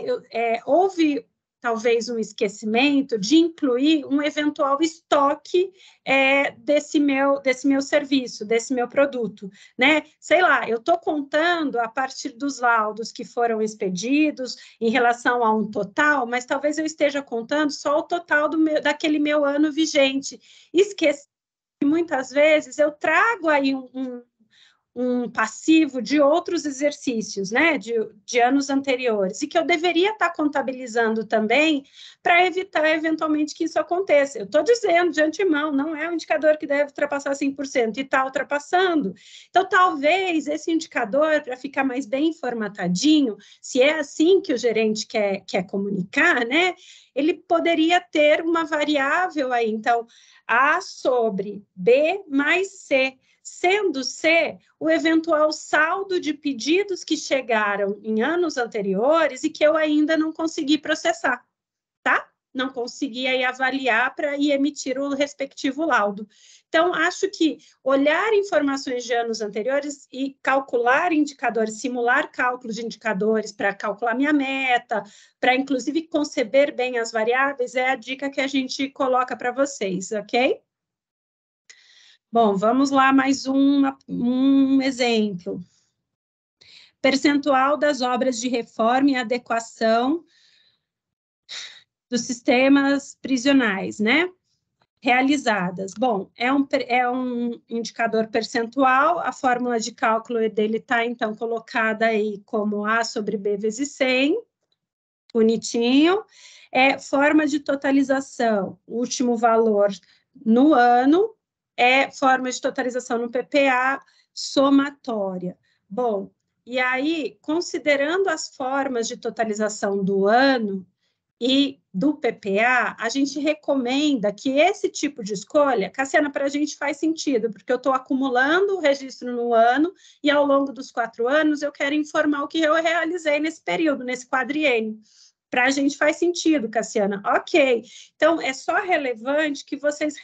é, houve talvez um esquecimento de incluir um eventual estoque é, desse meu desse meu serviço desse meu produto né sei lá eu estou contando a partir dos laudos que foram expedidos em relação a um total mas talvez eu esteja contando só o total do meu, daquele meu ano vigente esqueci muitas vezes eu trago aí um, um um passivo de outros exercícios, né, de, de anos anteriores, e que eu deveria estar contabilizando também para evitar eventualmente que isso aconteça. Eu estou dizendo de antemão, não é um indicador que deve ultrapassar 100% e está ultrapassando. Então, talvez esse indicador, para ficar mais bem formatadinho, se é assim que o gerente quer, quer comunicar, né, ele poderia ter uma variável aí, então, A sobre B mais C sendo C o eventual saldo de pedidos que chegaram em anos anteriores e que eu ainda não consegui processar, tá? Não consegui aí avaliar para emitir o respectivo laudo. Então, acho que olhar informações de anos anteriores e calcular indicadores, simular cálculos de indicadores para calcular minha meta, para inclusive conceber bem as variáveis, é a dica que a gente coloca para vocês, ok? Bom, vamos lá, mais um exemplo. Percentual das obras de reforma e adequação dos sistemas prisionais, né? Realizadas. Bom, é um, é um indicador percentual, a fórmula de cálculo dele está, então, colocada aí como A sobre B vezes 100, bonitinho. É forma de totalização, último valor no ano, é forma de totalização no PPA somatória. Bom, e aí, considerando as formas de totalização do ano e do PPA, a gente recomenda que esse tipo de escolha, Cassiana, para a gente faz sentido, porque eu estou acumulando o registro no ano e ao longo dos quatro anos eu quero informar o que eu realizei nesse período, nesse quadriênio. Para a gente faz sentido, Cassiana. Ok. Então, é só relevante que vocês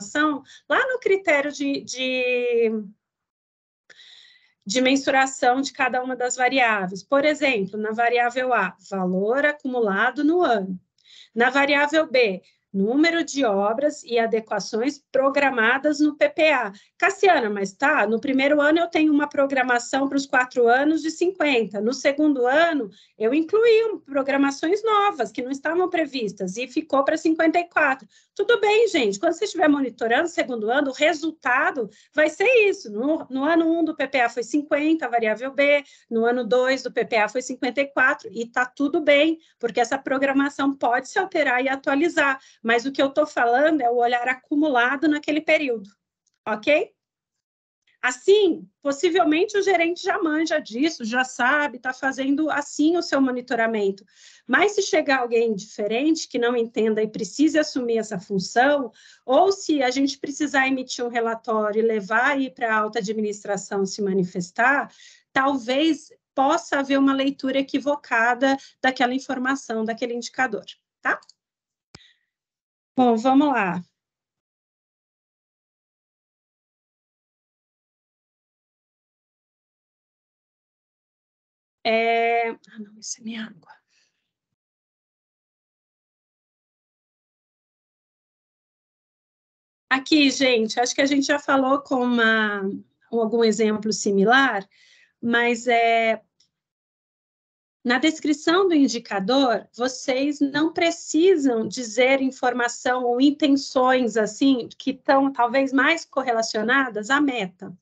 atenção lá no critério de, de, de mensuração de cada uma das variáveis. Por exemplo, na variável A, valor acumulado no ano. Na variável B, número de obras e adequações programadas no PPA. Cassiana, mas tá, no primeiro ano eu tenho uma programação para os quatro anos de 50, no segundo ano eu incluí programações novas que não estavam previstas e ficou para 54. Tudo bem, gente, quando você estiver monitorando o segundo ano, o resultado vai ser isso. No, no ano 1 um do PPA foi 50, variável B, no ano 2 do PPA foi 54, e tá tudo bem, porque essa programação pode se alterar e atualizar mas o que eu estou falando é o olhar acumulado naquele período, ok? Assim, possivelmente o gerente já manja disso, já sabe, está fazendo assim o seu monitoramento. Mas se chegar alguém diferente que não entenda e precise assumir essa função, ou se a gente precisar emitir um relatório e levar aí para a alta administração se manifestar, talvez possa haver uma leitura equivocada daquela informação, daquele indicador, tá? Bom, vamos lá. É... Ah, não, isso é minha água. Aqui, gente, acho que a gente já falou com, uma, algum exemplo similar, mas é na descrição do indicador, vocês não precisam dizer informação ou intenções assim que estão talvez mais correlacionadas à meta.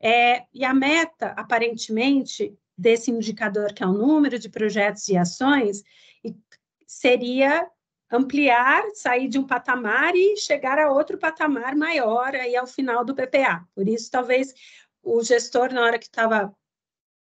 É, e a meta, aparentemente, desse indicador, que é o número de projetos e ações, seria ampliar, sair de um patamar e chegar a outro patamar maior aí ao final do PPA. Por isso, talvez o gestor, na hora que estava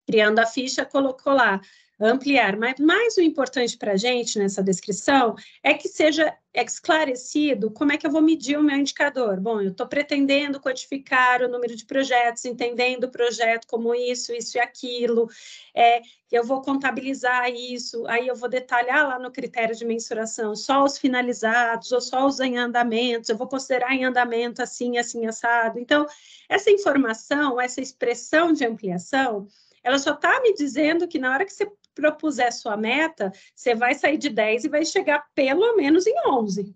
criando a ficha, colocou lá ampliar. Mas mais o importante para a gente nessa descrição é que seja esclarecido como é que eu vou medir o meu indicador. Bom, eu estou pretendendo codificar o número de projetos, entendendo o projeto como isso, isso e aquilo, é, eu vou contabilizar isso, aí eu vou detalhar lá no critério de mensuração só os finalizados ou só os em andamento, eu vou considerar em andamento assim, assim, assado. Então, essa informação, essa expressão de ampliação, ela só está me dizendo que na hora que você propuser sua meta, você vai sair de 10 e vai chegar pelo menos em 11,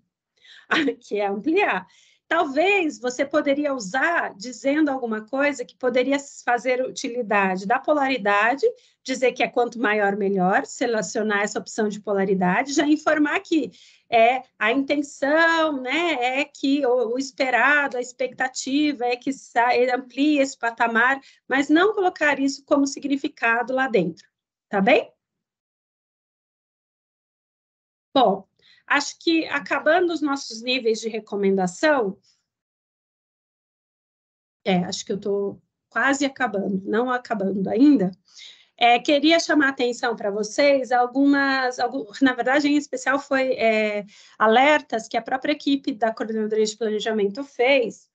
que é ampliar. Talvez você poderia usar dizendo alguma coisa que poderia fazer utilidade da polaridade, dizer que é quanto maior melhor, selecionar essa opção de polaridade, já informar que é a intenção, né, é que o, o esperado, a expectativa é que amplie esse patamar, mas não colocar isso como significado lá dentro tá bem? Bom, acho que acabando os nossos níveis de recomendação, é, acho que eu estou quase acabando, não acabando ainda. É, queria chamar a atenção para vocês algumas, algumas, na verdade, em especial, foi é, alertas que a própria equipe da Coordenadoria de Planejamento fez.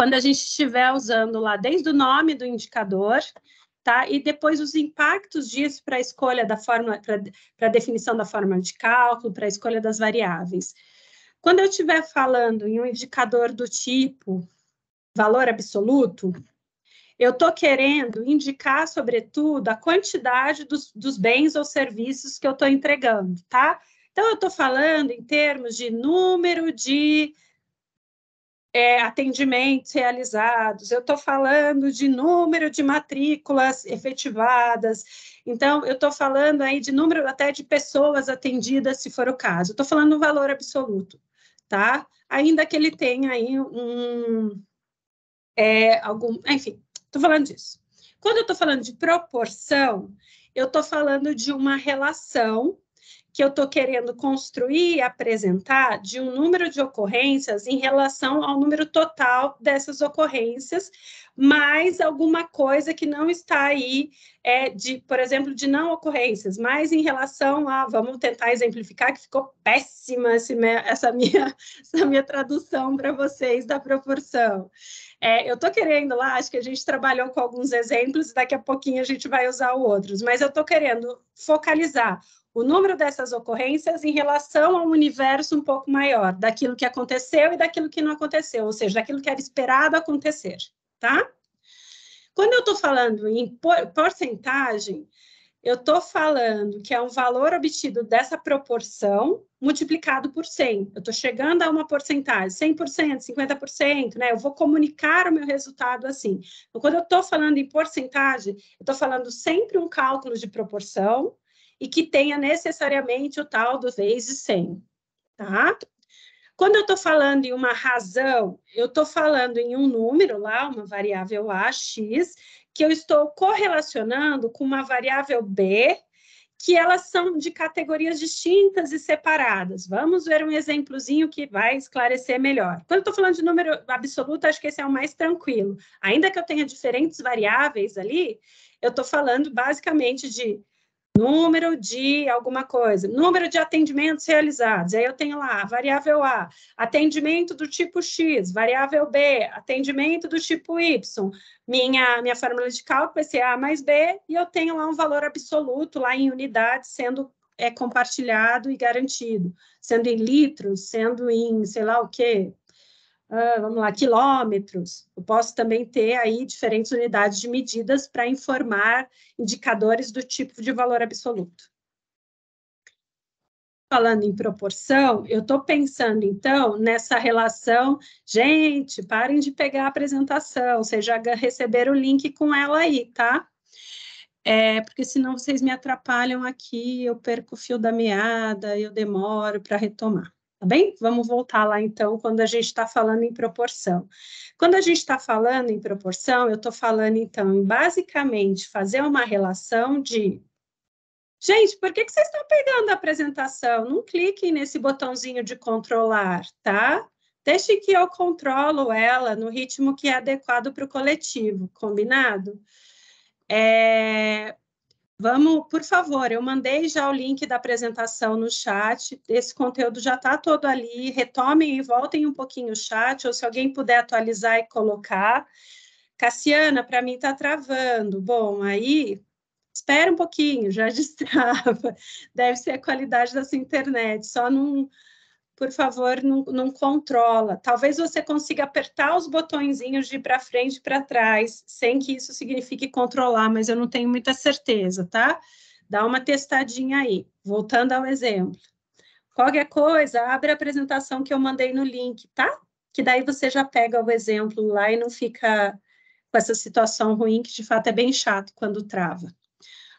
Quando a gente estiver usando lá desde o nome do indicador tá? E depois os impactos disso para a escolha da fórmula para a definição da fórmula de cálculo, para a escolha das variáveis. Quando eu estiver falando em um indicador do tipo valor absoluto, eu estou querendo indicar, sobretudo, a quantidade dos, dos bens ou serviços que eu estou entregando, tá? Então, eu estou falando em termos de número de é, atendimentos realizados, eu estou falando de número de matrículas efetivadas, então eu estou falando aí de número até de pessoas atendidas, se for o caso. Estou falando no valor absoluto, tá? Ainda que ele tenha aí um é, algum, enfim, estou falando disso. Quando eu estou falando de proporção, eu estou falando de uma relação que eu estou querendo construir e apresentar de um número de ocorrências em relação ao número total dessas ocorrências, mais alguma coisa que não está aí, é, de, por exemplo, de não ocorrências, mas em relação a, vamos tentar exemplificar, que ficou péssima essa, minha, essa minha tradução para vocês da proporção. É, eu estou querendo lá, acho que a gente trabalhou com alguns exemplos, daqui a pouquinho a gente vai usar outros, mas eu estou querendo focalizar o número dessas ocorrências em relação ao universo um pouco maior, daquilo que aconteceu e daquilo que não aconteceu, ou seja, daquilo que era esperado acontecer, tá? Quando eu estou falando em porcentagem, eu estou falando que é um valor obtido dessa proporção multiplicado por 100. Eu estou chegando a uma porcentagem, 100%, 50%, né? Eu vou comunicar o meu resultado assim. Então, quando eu estou falando em porcentagem, eu estou falando sempre um cálculo de proporção, e que tenha necessariamente o tal do vez e sem, tá? Quando eu estou falando em uma razão, eu estou falando em um número lá, uma variável A, X, que eu estou correlacionando com uma variável B, que elas são de categorias distintas e separadas. Vamos ver um exemplozinho que vai esclarecer melhor. Quando eu estou falando de número absoluto, acho que esse é o mais tranquilo. Ainda que eu tenha diferentes variáveis ali, eu estou falando basicamente de número de alguma coisa, número de atendimentos realizados. Aí eu tenho lá, variável A, atendimento do tipo X, variável B, atendimento do tipo Y. Minha, minha fórmula de cálculo vai ser A mais B, e eu tenho lá um valor absoluto, lá em unidades, sendo é compartilhado e garantido, sendo em litros, sendo em sei lá o quê, ah, vamos lá, quilômetros. Eu posso também ter aí diferentes unidades de medidas para informar indicadores do tipo de valor absoluto. Falando em proporção, eu estou pensando então nessa relação. Gente, parem de pegar a apresentação, vocês já receberam o link com ela aí, tá? É, porque senão vocês me atrapalham aqui, eu perco o fio da meada, eu demoro para retomar. Tá bem? Vamos voltar lá então, quando a gente está falando em proporção. Quando a gente está falando em proporção, eu estou falando então em basicamente fazer uma relação de. Gente, por que, que vocês estão pegando a apresentação? Não cliquem nesse botãozinho de controlar, tá? Deixe que eu controlo ela no ritmo que é adequado para o coletivo, combinado? É, Vamos, por favor, eu mandei já o link da apresentação no chat. Esse conteúdo já está todo ali. Retomem e voltem um pouquinho o chat, ou se alguém puder atualizar e colocar. Cassiana, para mim está travando. Bom, aí espera um pouquinho, já destrava. Deve ser a qualidade dessa internet, só não. Num por favor, não, não, controla. Talvez você consiga apertar os botõezinhos de para frente e para trás, sem que isso signifique controlar, mas eu não tenho muita certeza, tá? Dá uma testadinha aí. Voltando ao exemplo. Qualquer coisa, abre a apresentação que eu mandei no link, tá? Que daí você já pega o exemplo lá e não fica com essa situação ruim, que de fato é bem chato quando trava.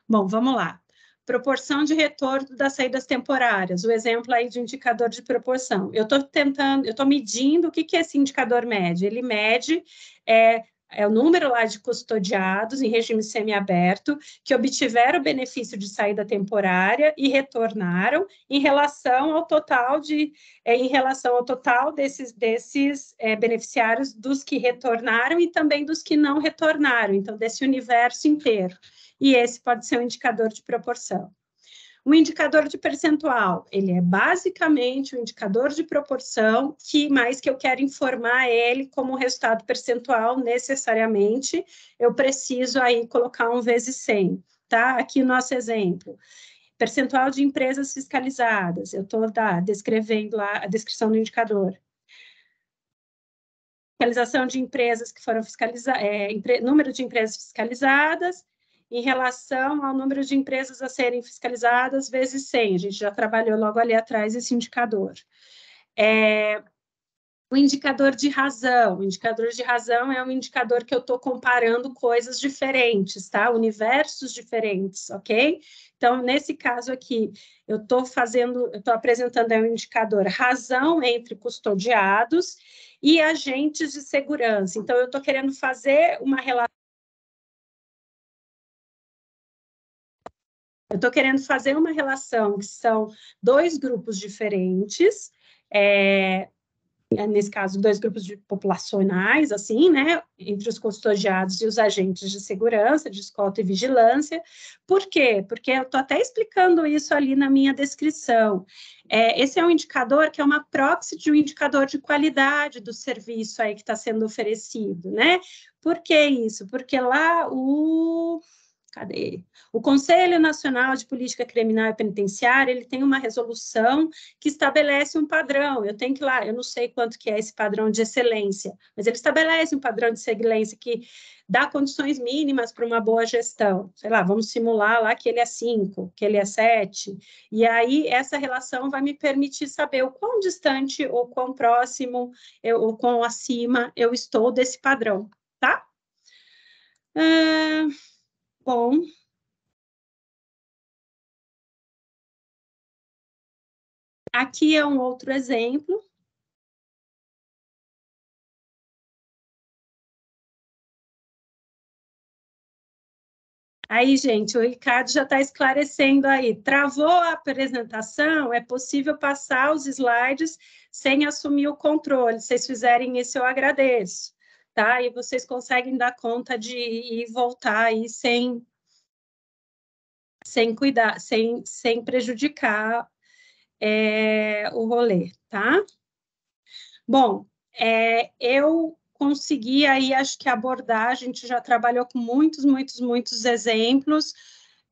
Bom, vamos lá proporção de retorno das saídas temporárias, o exemplo aí de indicador de proporção. Eu estou tentando, eu estou medindo o que, que é esse indicador mede. Ele mede é, é o número lá de custodiados em regime semiaberto que obtiveram benefício de saída temporária e retornaram em relação ao total de é, em relação ao total desses desses é, beneficiários dos que retornaram e também dos que não retornaram, então desse universo inteiro e esse pode ser um indicador de proporção. O indicador de percentual, ele é basicamente um indicador de proporção que mais que eu quero informar ele como resultado percentual necessariamente, eu preciso aí colocar um vezes 100, tá? Aqui o nosso exemplo. Percentual de empresas fiscalizadas, eu estou descrevendo lá a descrição do indicador fiscalização de empresas que foram fiscalizadas, é, número de empresas fiscalizadas, em relação ao número de empresas a serem fiscalizadas vezes 100. A gente já trabalhou logo ali atrás esse indicador. É, o indicador de razão. O indicador de razão é um indicador que eu estou comparando coisas diferentes, tá? Universos diferentes, ok? Então, nesse caso aqui, eu estou fazendo, eu estou apresentando um indicador razão entre custodiados e agentes de segurança. Então, eu estou querendo fazer uma relação Eu estou querendo fazer uma relação que são dois grupos diferentes, é, nesse caso, dois grupos de populacionais, assim, né, entre os custodiados e os agentes de segurança, de escolta e vigilância. Por quê? Porque eu estou até explicando isso ali na minha descrição. É, esse é um indicador que é uma proxy de um indicador de qualidade do serviço aí que está sendo oferecido, né? Por que isso? Porque lá o cadê ele? O Conselho Nacional de Política Criminal e Penitenciária, ele tem uma resolução que estabelece um padrão. Eu tenho que ir lá, eu não sei quanto que é esse padrão de excelência, mas ele estabelece um padrão de excelência que dá condições mínimas para uma boa gestão. Sei lá, vamos simular lá que ele é 5, que ele é 7, e aí essa relação vai me permitir saber o quão distante ou quão próximo eu, ou quão acima eu estou desse padrão, tá? Uh... Bom, aqui é um outro exemplo. Aí, gente, o Ricardo já está esclarecendo aí. Travou a apresentação, é possível passar os slides sem assumir o controle. Se vocês fizerem isso, eu agradeço tá? E vocês conseguem dar conta de ir e voltar aí sem sem cuidar, sem, sem prejudicar é, o rolê, tá? Bom, é, eu consegui aí, acho que abordar, a gente já trabalhou com muitos, muitos, muitos exemplos.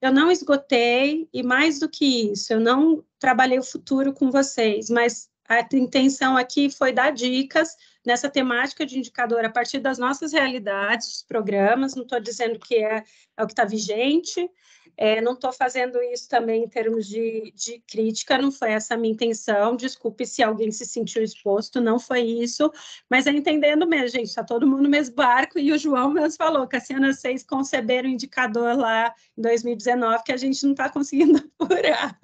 Eu não esgotei, e mais do que isso, eu não trabalhei o futuro com vocês, mas a intenção aqui foi dar dicas nessa temática de indicador a partir das nossas realidades, dos programas, não estou dizendo que é, é o que está vigente, é, não estou fazendo isso também em termos de, de crítica, não foi essa a minha intenção. Desculpe se alguém se sentiu exposto, não foi isso. Mas é entendendo mesmo, gente, está todo mundo no mesmo barco. E o João mesmo falou: Cassiana, vocês conceberam um indicador lá em 2019 que a gente não está conseguindo apurar.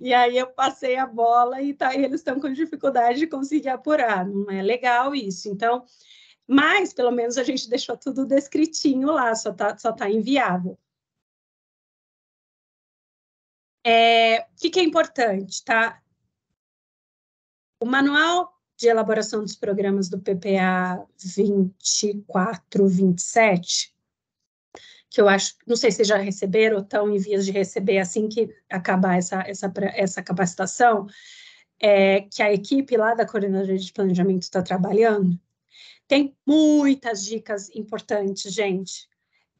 e aí eu passei a bola e tá, eles estão com dificuldade de conseguir apurar. Não é legal isso. Então. Mas, pelo menos, a gente deixou tudo descritinho lá, só está só tá inviável. É, o que, que é importante, tá? O manual de elaboração dos programas do PPA 2427, que eu acho, não sei se já receberam ou estão em vias de receber assim que acabar essa, essa, essa capacitação, é, que a equipe lá da Coordenadoria de Planejamento está trabalhando, tem muitas dicas importantes, gente.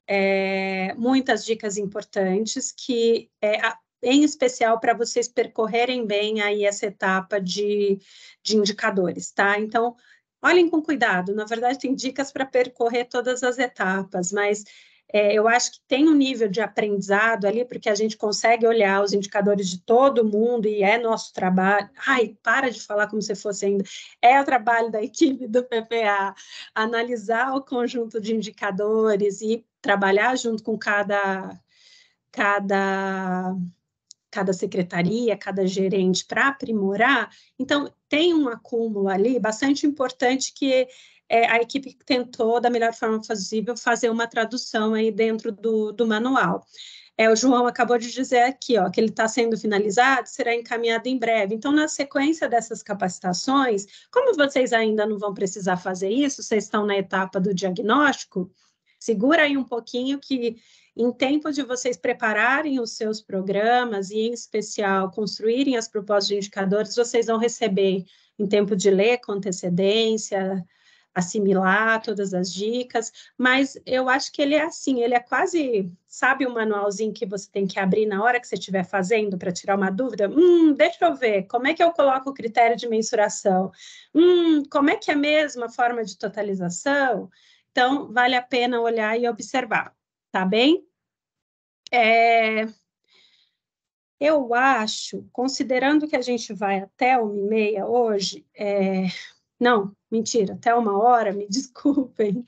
É, muitas dicas importantes que é, a, em especial para vocês percorrerem bem aí essa etapa de, de indicadores, tá? Então, olhem com cuidado, na verdade tem dicas para percorrer todas as etapas, mas é, eu acho que tem um nível de aprendizado ali, porque a gente consegue olhar os indicadores de todo mundo e é nosso trabalho. Ai, para de falar como se fosse ainda. É o trabalho da equipe do PPA analisar o conjunto de indicadores e trabalhar junto com cada, cada cada secretaria, cada gerente para aprimorar. Então, tem um acúmulo ali bastante importante que é, a equipe tentou, da melhor forma possível, fazer uma tradução aí dentro do, do manual. É, o João acabou de dizer aqui, ó, que ele está sendo finalizado, será encaminhado em breve. Então, na sequência dessas capacitações, como vocês ainda não vão precisar fazer isso, vocês estão na etapa do diagnóstico, segura aí um pouquinho que em tempo de vocês prepararem os seus programas e, em especial, construírem as propostas de indicadores, vocês vão receber em tempo de ler com antecedência, assimilar todas as dicas, mas eu acho que ele é assim, ele é quase, sabe, um manualzinho que você tem que abrir na hora que você estiver fazendo para tirar uma dúvida? Hum, deixa eu ver, como é que eu coloco o critério de mensuração? Hum, como é que é mesmo a forma de totalização? Então, vale a pena olhar e observar tá bem? É, eu acho, considerando que a gente vai até uma e meia hoje, é, não, mentira, até uma hora, me desculpem.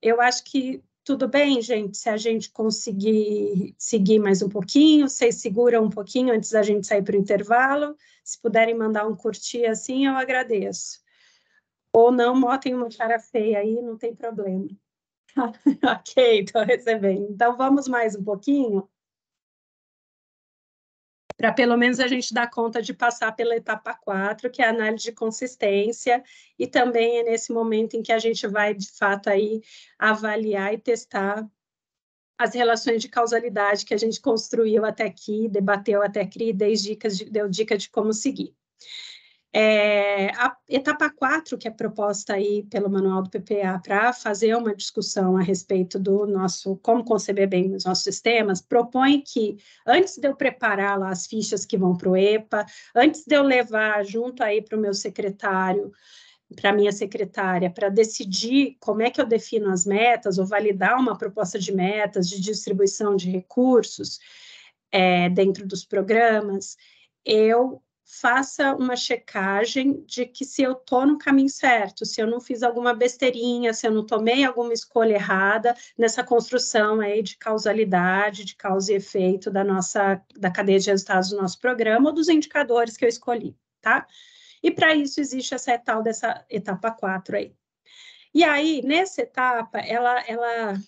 Eu acho que tudo bem, gente, se a gente conseguir seguir mais um pouquinho, vocês seguram um pouquinho antes da gente sair para o intervalo. Se puderem mandar um curtir assim, eu agradeço. Ou não, motem uma cara feia aí, não tem problema. ok, estou recebendo. Então vamos mais um pouquinho para pelo menos a gente dar conta de passar pela etapa 4, que é a análise de consistência, e também é nesse momento em que a gente vai, de fato, aí avaliar e testar as relações de causalidade que a gente construiu até aqui, debateu até aqui, deu dicas de, deu dica de como seguir. É, a etapa 4, que é proposta aí pelo manual do PPA para fazer uma discussão a respeito do nosso como conceber bem os nossos sistemas, propõe que antes de eu preparar lá as fichas que vão para o EPA, antes de eu levar junto aí para o meu secretário, para minha secretária, para decidir como é que eu defino as metas ou validar uma proposta de metas de distribuição de recursos é, dentro dos programas, eu faça uma checagem de que se eu estou no caminho certo, se eu não fiz alguma besteirinha, se eu não tomei alguma escolha errada nessa construção aí de causalidade, de causa e efeito da nossa da cadeia de resultados do nosso programa ou dos indicadores que eu escolhi, tá? E para isso existe essa tal dessa etapa 4 aí. E aí, nessa etapa, ela, ela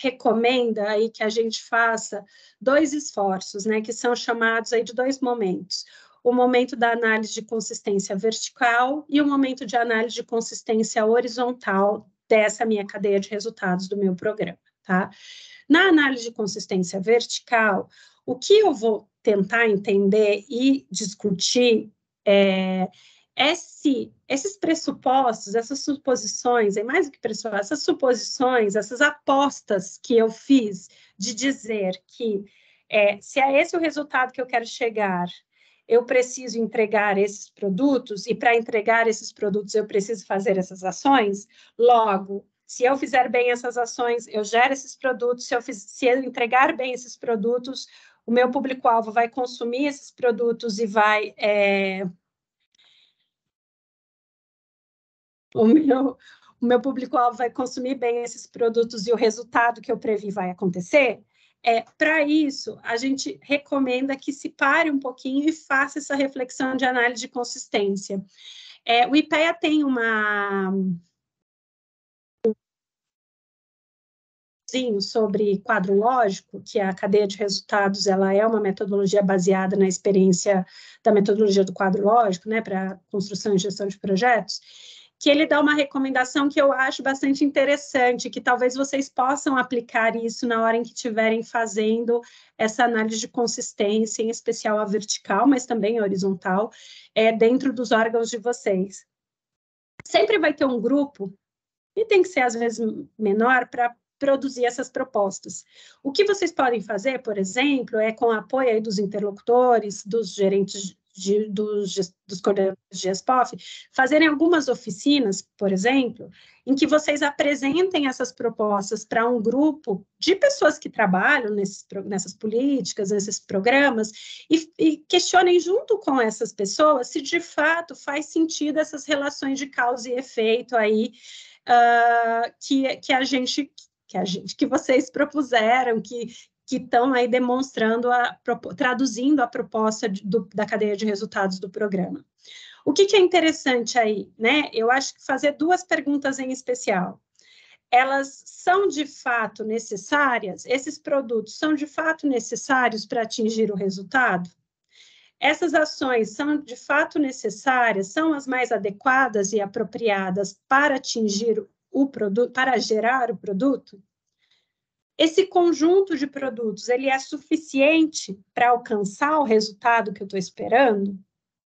recomenda aí que a gente faça dois esforços, né, que são chamados aí de dois momentos. O momento da análise de consistência vertical e o momento de análise de consistência horizontal dessa minha cadeia de resultados do meu programa, tá? Na análise de consistência vertical, o que eu vou tentar entender e discutir é, esses pressupostos, essas suposições, é mais do que pressupostos, essas suposições, essas apostas que eu fiz de dizer que é, se é esse o resultado que eu quero chegar, eu preciso entregar esses produtos e para entregar esses produtos eu preciso fazer essas ações, logo se eu fizer bem essas ações, eu gero esses produtos, se eu, fiz, se eu entregar bem esses produtos, o meu público-alvo vai consumir esses produtos e vai é, o meu, o meu público-alvo vai consumir bem esses produtos e o resultado que eu previ vai acontecer, é, para isso, a gente recomenda que se pare um pouquinho e faça essa reflexão de análise de consistência. É, o IPEA tem uma sobre quadro lógico, que a cadeia de resultados ela é uma metodologia baseada na experiência da metodologia do quadro lógico, né, para construção e gestão de projetos que ele dá uma recomendação que eu acho bastante interessante, que talvez vocês possam aplicar isso na hora em que estiverem fazendo essa análise de consistência, em especial a vertical, mas também a horizontal, é, dentro dos órgãos de vocês. Sempre vai ter um grupo, e tem que ser às vezes menor, para produzir essas propostas. O que vocês podem fazer, por exemplo, é com o apoio dos interlocutores, dos gerentes de, dos, dos coordenadores de ESPOF, fazerem algumas oficinas, por exemplo, em que vocês apresentem essas propostas para um grupo de pessoas que trabalham nesses, nessas políticas, nesses programas, e, e questionem junto com essas pessoas se de fato faz sentido essas relações de causa e efeito aí uh, que, que a gente que a gente que vocês propuseram, que, que estão aí demonstrando, a, traduzindo a proposta de, do, da cadeia de resultados do programa. O que, que é interessante aí, né? Eu acho que fazer duas perguntas em especial elas são de fato necessárias? Esses produtos são de fato necessários para atingir o resultado? Essas ações são de fato necessárias? São as mais adequadas e apropriadas para atingir o produto, para gerar o produto? Esse conjunto de produtos, ele é suficiente para alcançar o resultado que eu estou esperando?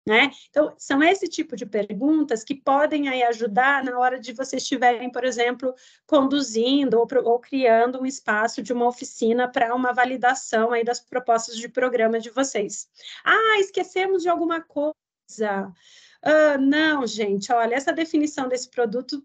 Né? Então, são esse tipo de perguntas que podem aí ajudar na hora de vocês estiverem, por exemplo, conduzindo ou, ou criando um espaço de uma oficina para uma validação aí das propostas de programa de vocês. Ah, esquecemos de alguma coisa. Ah, não, gente, olha, essa definição desse produto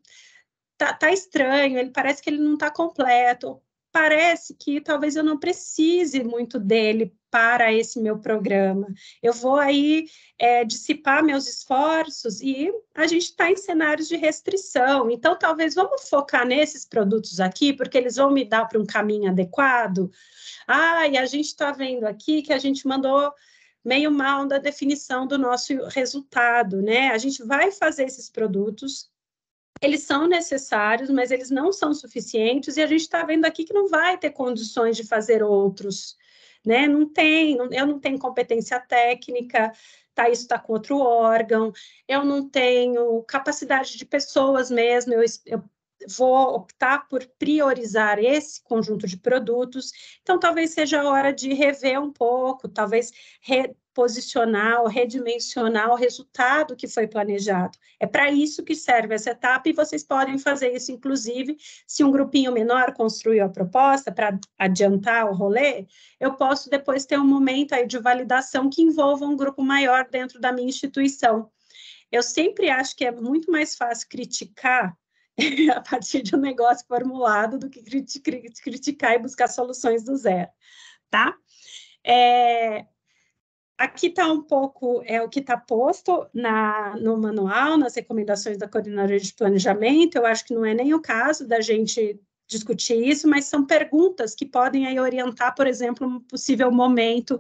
tá, tá estranho, ele parece que ele não está completo parece que talvez eu não precise muito dele para esse meu programa. Eu vou aí é, dissipar meus esforços e a gente está em cenários de restrição. Então, talvez vamos focar nesses produtos aqui, porque eles vão me dar para um caminho adequado. Ah, e a gente está vendo aqui que a gente mandou meio mal da definição do nosso resultado, né? A gente vai fazer esses produtos eles são necessários, mas eles não são suficientes, e a gente está vendo aqui que não vai ter condições de fazer outros. Né? Não tem, eu não tenho competência técnica, tá, isso está com outro órgão, eu não tenho capacidade de pessoas mesmo, eu, eu vou optar por priorizar esse conjunto de produtos. Então, talvez seja a hora de rever um pouco, talvez re, posicionar ou redimensionar o resultado que foi planejado. É para isso que serve essa etapa e vocês podem fazer isso, inclusive, se um grupinho menor construiu a proposta para adiantar o rolê, eu posso depois ter um momento aí de validação que envolva um grupo maior dentro da minha instituição. Eu sempre acho que é muito mais fácil criticar a partir de um negócio formulado do que criticar e buscar soluções do zero, tá? É, Aqui está um pouco é, o que está posto na, no manual, nas recomendações da Coordenadoria de planejamento. Eu acho que não é nem o caso da gente discutir isso, mas são perguntas que podem aí orientar, por exemplo, um possível momento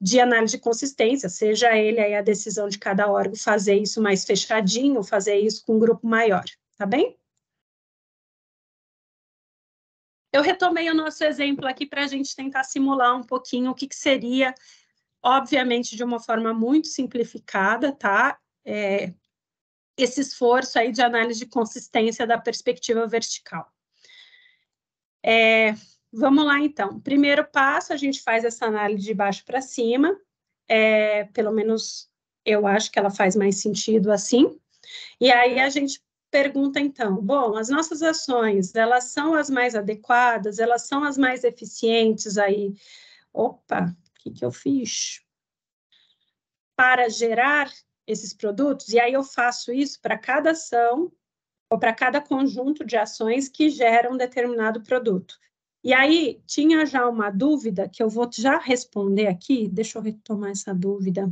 de análise de consistência, seja ele aí a decisão de cada órgão fazer isso mais fechadinho, fazer isso com um grupo maior, tá bem? Eu retomei o nosso exemplo aqui para a gente tentar simular um pouquinho o que, que seria obviamente de uma forma muito simplificada, tá? É, esse esforço aí de análise de consistência da perspectiva vertical. É, vamos lá, então. Primeiro passo, a gente faz essa análise de baixo para cima, é, pelo menos eu acho que ela faz mais sentido assim. E aí a gente pergunta então, bom, as nossas ações, elas são as mais adequadas, elas são as mais eficientes aí? Opa, o que eu fiz para gerar esses produtos, e aí eu faço isso para cada ação ou para cada conjunto de ações que geram um determinado produto. E aí tinha já uma dúvida que eu vou já responder aqui, deixa eu retomar essa dúvida.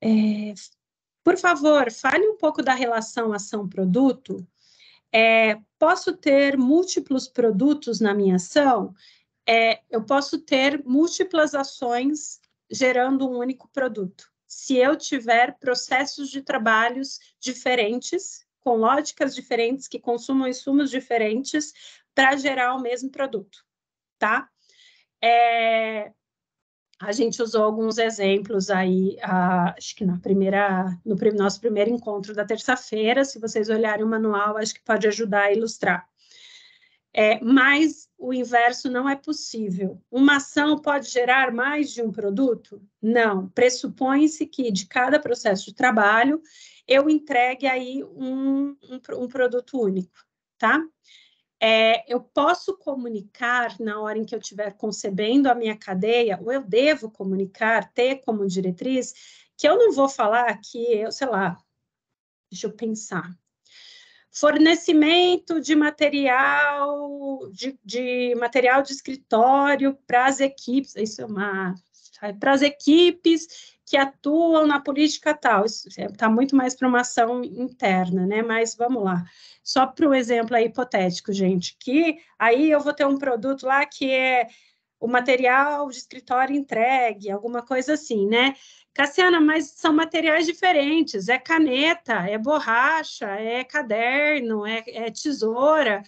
É, por favor, fale um pouco da relação ação-produto. É, posso ter múltiplos produtos na minha ação? é, eu posso ter múltiplas ações gerando um único produto. Se eu tiver processos de trabalhos diferentes, com lógicas diferentes, que consumam insumos diferentes, para gerar o mesmo produto, tá? É, a gente usou alguns exemplos aí, acho que na primeira, no nosso primeiro encontro da terça-feira, se vocês olharem o manual, acho que pode ajudar a ilustrar. É, mas o inverso não é possível. Uma ação pode gerar mais de um produto? Não. Pressupõe-se que de cada processo de trabalho eu entregue aí um, um, um produto único, tá? É, eu posso comunicar na hora em que eu estiver concebendo a minha cadeia, ou eu devo comunicar, ter como diretriz, que eu não vou falar que eu, sei lá, deixa eu pensar fornecimento de material de, de material de escritório para as equipes, isso é uma é para as equipes que atuam na política tal. Isso está é, muito mais para uma ação interna, né? Mas vamos lá. Só para o exemplo aí hipotético, gente, que aí eu vou ter um produto lá que é o material de escritório entregue, alguma coisa assim, né? Cassiana, mas são materiais diferentes: é caneta, é borracha, é caderno, é, é tesoura.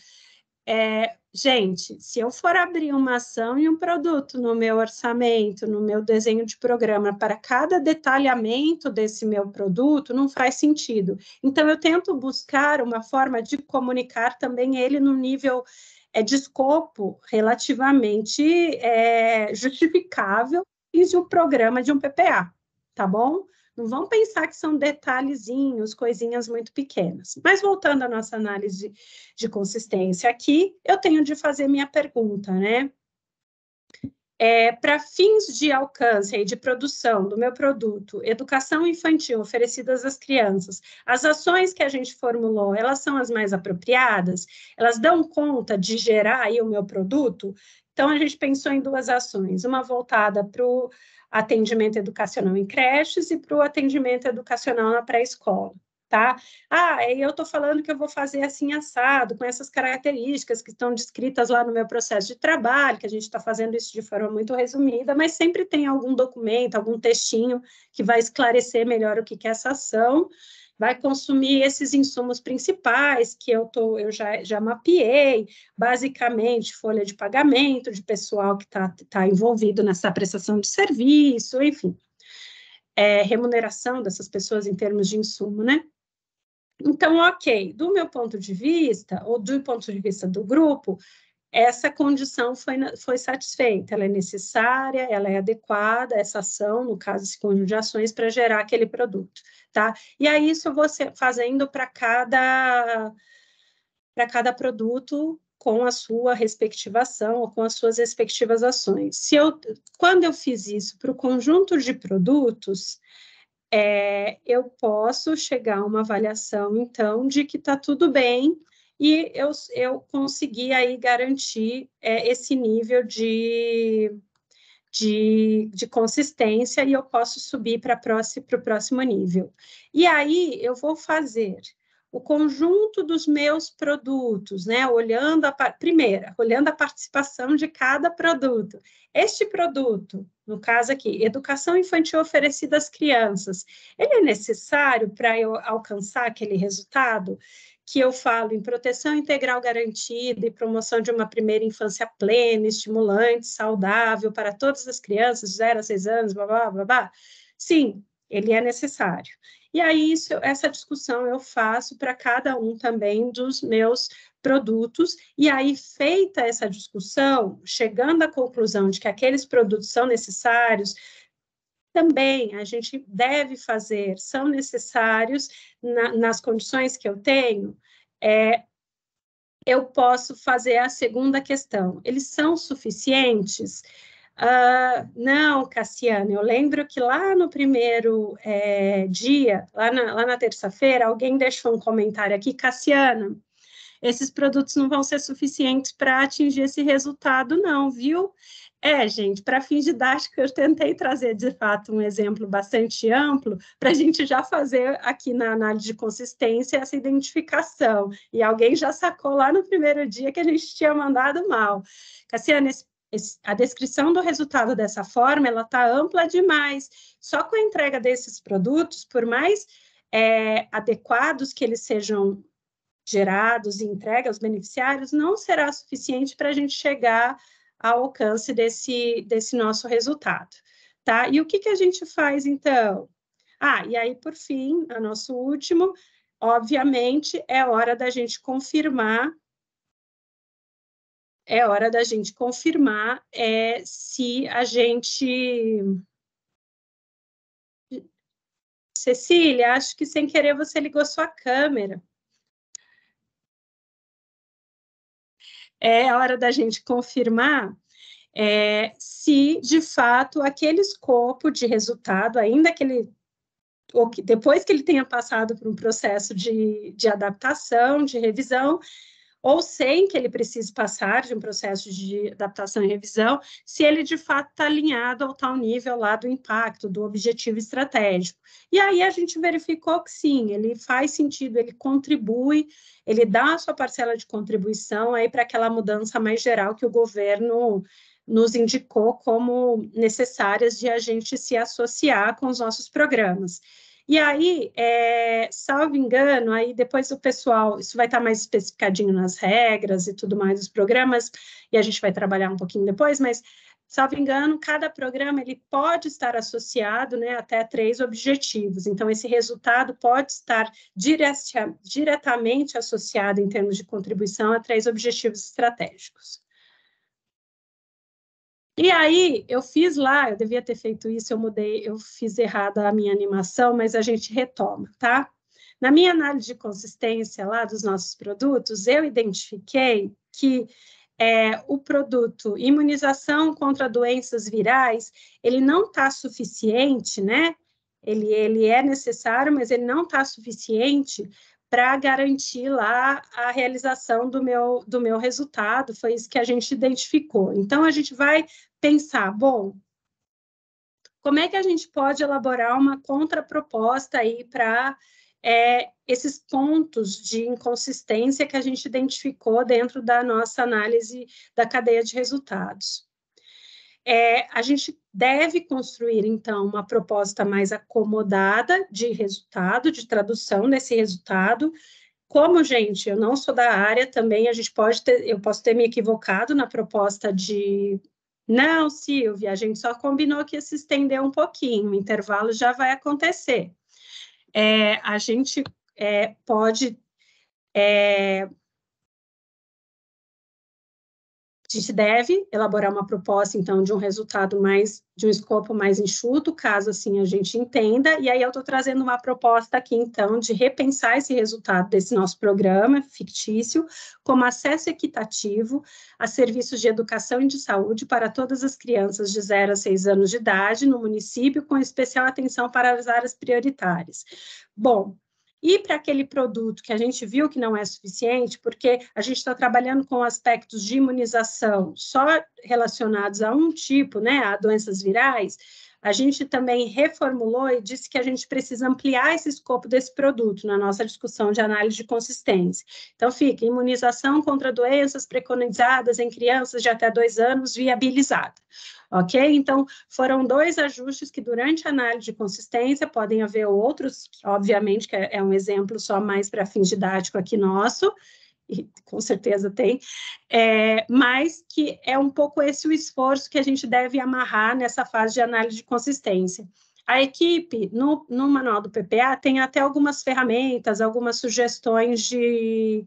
É, gente, se eu for abrir uma ação e um produto no meu orçamento, no meu desenho de programa, para cada detalhamento desse meu produto, não faz sentido. Então, eu tento buscar uma forma de comunicar também ele no nível é de escopo relativamente é, justificável de um programa de um PPA, tá bom? Não vão pensar que são detalhezinhos, coisinhas muito pequenas. Mas voltando à nossa análise de, de consistência aqui, eu tenho de fazer minha pergunta, né? é, para fins de alcance e de produção do meu produto, educação infantil oferecidas às crianças, as ações que a gente formulou, elas são as mais apropriadas? Elas dão conta de gerar aí o meu produto? Então, a gente pensou em duas ações, uma voltada para o atendimento educacional em creches e para o atendimento educacional na pré-escola tá? Ah, eu estou falando que eu vou fazer assim assado, com essas características que estão descritas lá no meu processo de trabalho, que a gente está fazendo isso de forma muito resumida, mas sempre tem algum documento, algum textinho que vai esclarecer melhor o que, que é essa ação, vai consumir esses insumos principais que eu, tô, eu já, já mapeei, basicamente folha de pagamento de pessoal que está tá envolvido nessa prestação de serviço, enfim. É, remuneração dessas pessoas em termos de insumo, né? Então, ok, do meu ponto de vista, ou do ponto de vista do grupo, essa condição foi, foi satisfeita, ela é necessária, ela é adequada, essa ação, no caso, esse conjunto de ações, para gerar aquele produto, tá? E aí, isso eu vou fazendo para cada, para cada produto com a sua respectiva ação ou com as suas respectivas ações. Se eu, quando eu fiz isso para o conjunto de produtos, é, eu posso chegar a uma avaliação, então, de que está tudo bem e eu, eu consegui aí garantir é, esse nível de, de, de, consistência e eu posso subir para o próximo nível. E aí eu vou fazer o conjunto dos meus produtos, né? Olhando a primeira, olhando a participação de cada produto. Este produto, no caso aqui, educação infantil oferecida às crianças, ele é necessário para eu alcançar aquele resultado que eu falo em proteção integral garantida e promoção de uma primeira infância plena, estimulante, saudável para todas as crianças, zero a seis anos, blá blá blá blá. Sim, ele é necessário. E aí, isso, essa discussão eu faço para cada um também dos meus produtos, e aí, feita essa discussão, chegando à conclusão de que aqueles produtos são necessários, também a gente deve fazer, são necessários na, nas condições que eu tenho, é, eu posso fazer a segunda questão: eles são suficientes? Uh, não, Cassiano, eu lembro que lá no primeiro é, dia, lá na, lá na terça-feira, alguém deixou um comentário aqui, Cassiano, esses produtos não vão ser suficientes para atingir esse resultado, não, viu? É, gente, para fins didáticos, eu tentei trazer de fato um exemplo bastante amplo para a gente já fazer aqui na análise de consistência essa identificação. E alguém já sacou lá no primeiro dia que a gente tinha mandado mal. Cassiana, esse a descrição do resultado dessa forma ela está ampla demais. Só com a entrega desses produtos, por mais é, adequados que eles sejam gerados e entregues aos beneficiários, não será suficiente para a gente chegar ao alcance desse, desse nosso resultado. Tá? E o que, que a gente faz então? Ah, e aí, por fim, o nosso último, obviamente, é hora da gente confirmar é hora da gente confirmar é, se a gente. Cecília, acho que sem querer você ligou sua câmera. É hora da gente confirmar é, se, de fato, aquele escopo de resultado, ainda que ele depois que ele tenha passado por um processo de, de adaptação, de revisão, ou sem que ele precise passar de um processo de adaptação e revisão, se ele de fato está alinhado ao tal nível lá do impacto, do objetivo estratégico. E aí a gente verificou que sim, ele faz sentido, ele contribui, ele dá a sua parcela de contribuição aí para aquela mudança mais geral que o governo nos indicou como necessárias de a gente se associar com os nossos programas. E aí, é, salvo engano, aí depois o pessoal, isso vai estar tá mais especificadinho nas regras e tudo mais dos programas, e a gente vai trabalhar um pouquinho depois, mas salvo engano, cada programa ele pode estar associado né, até três objetivos. Então, esse resultado pode estar direta, diretamente associado, em termos de contribuição, a três objetivos estratégicos. E aí eu fiz lá, eu devia ter feito isso, eu mudei, eu fiz errada a minha animação, mas a gente retoma, tá? Na minha análise de consistência lá dos nossos produtos, eu identifiquei que é, o produto imunização contra doenças virais, ele não está suficiente, né? Ele, ele é necessário, mas ele não está suficiente para garantir lá a realização do meu, do meu resultado. Foi isso que a gente identificou. Então, a gente vai pensar, bom, como é que a gente pode elaborar uma contraproposta aí para é, esses pontos de inconsistência que a gente identificou dentro da nossa análise da cadeia de resultados? É, a gente deve construir, então, uma proposta mais acomodada de resultado, de tradução desse resultado. Como, gente, eu não sou da área também, a gente pode ter, eu posso ter me equivocado na proposta de não, Silvia, a gente só combinou que ia se estender um pouquinho, o intervalo já vai acontecer. É, a gente é, pode é, A gente deve elaborar uma proposta, então, de um resultado mais, de um escopo mais enxuto, caso assim a gente entenda. E aí eu estou trazendo uma proposta aqui, então, de repensar esse resultado desse nosso programa fictício como acesso equitativo a serviços de educação e de saúde para todas as crianças de 0 a 6 anos de idade no município, com especial atenção para as áreas prioritárias. Bom, e para aquele produto que a gente viu que não é suficiente, porque a gente está trabalhando com aspectos de imunização só relacionados a um tipo, né, a doenças virais, a gente também reformulou e disse que a gente precisa ampliar esse escopo desse produto na nossa discussão de análise de consistência. Então, fica imunização contra doenças preconizadas em crianças de até dois anos viabilizada. Ok? Então, foram dois ajustes que, durante a análise de consistência, podem haver outros, obviamente, que é, é um exemplo só mais para fins didático aqui nosso, e com certeza tem, é, mas que é um pouco esse o esforço que a gente deve amarrar nessa fase de análise de consistência. A equipe, no, no manual do PPA, tem até algumas ferramentas, algumas sugestões de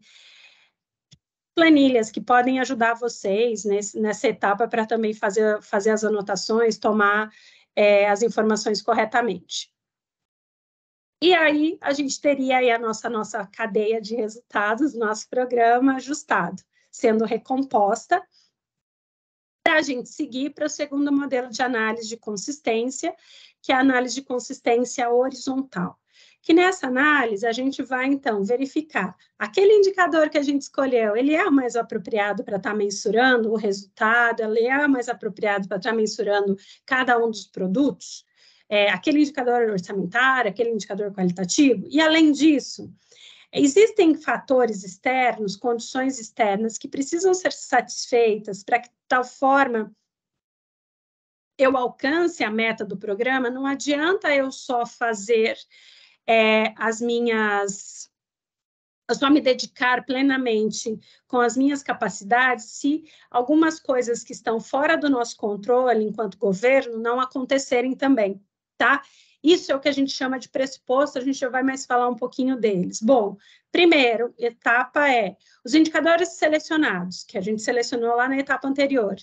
planilhas que podem ajudar vocês nesse, nessa etapa para também fazer, fazer as anotações, tomar é, as informações corretamente. E aí a gente teria aí a nossa, nossa cadeia de resultados, nosso programa ajustado, sendo recomposta para a gente seguir para o segundo modelo de análise de consistência, que é a análise de consistência horizontal. Que nessa análise a gente vai então verificar aquele indicador que a gente escolheu, ele é o mais apropriado para estar tá mensurando o resultado, ele é o mais apropriado para estar tá mensurando cada um dos produtos é, aquele indicador orçamentário, aquele indicador qualitativo. E, além disso, existem fatores externos, condições externas que precisam ser satisfeitas para que, de tal forma, eu alcance a meta do programa. Não adianta eu só fazer é, as minhas só me dedicar plenamente com as minhas capacidades se algumas coisas que estão fora do nosso controle enquanto governo não acontecerem também tá? Isso é o que a gente chama de pressuposto, a gente já vai mais falar um pouquinho deles. Bom, primeiro, etapa é os indicadores selecionados, que a gente selecionou lá na etapa anterior.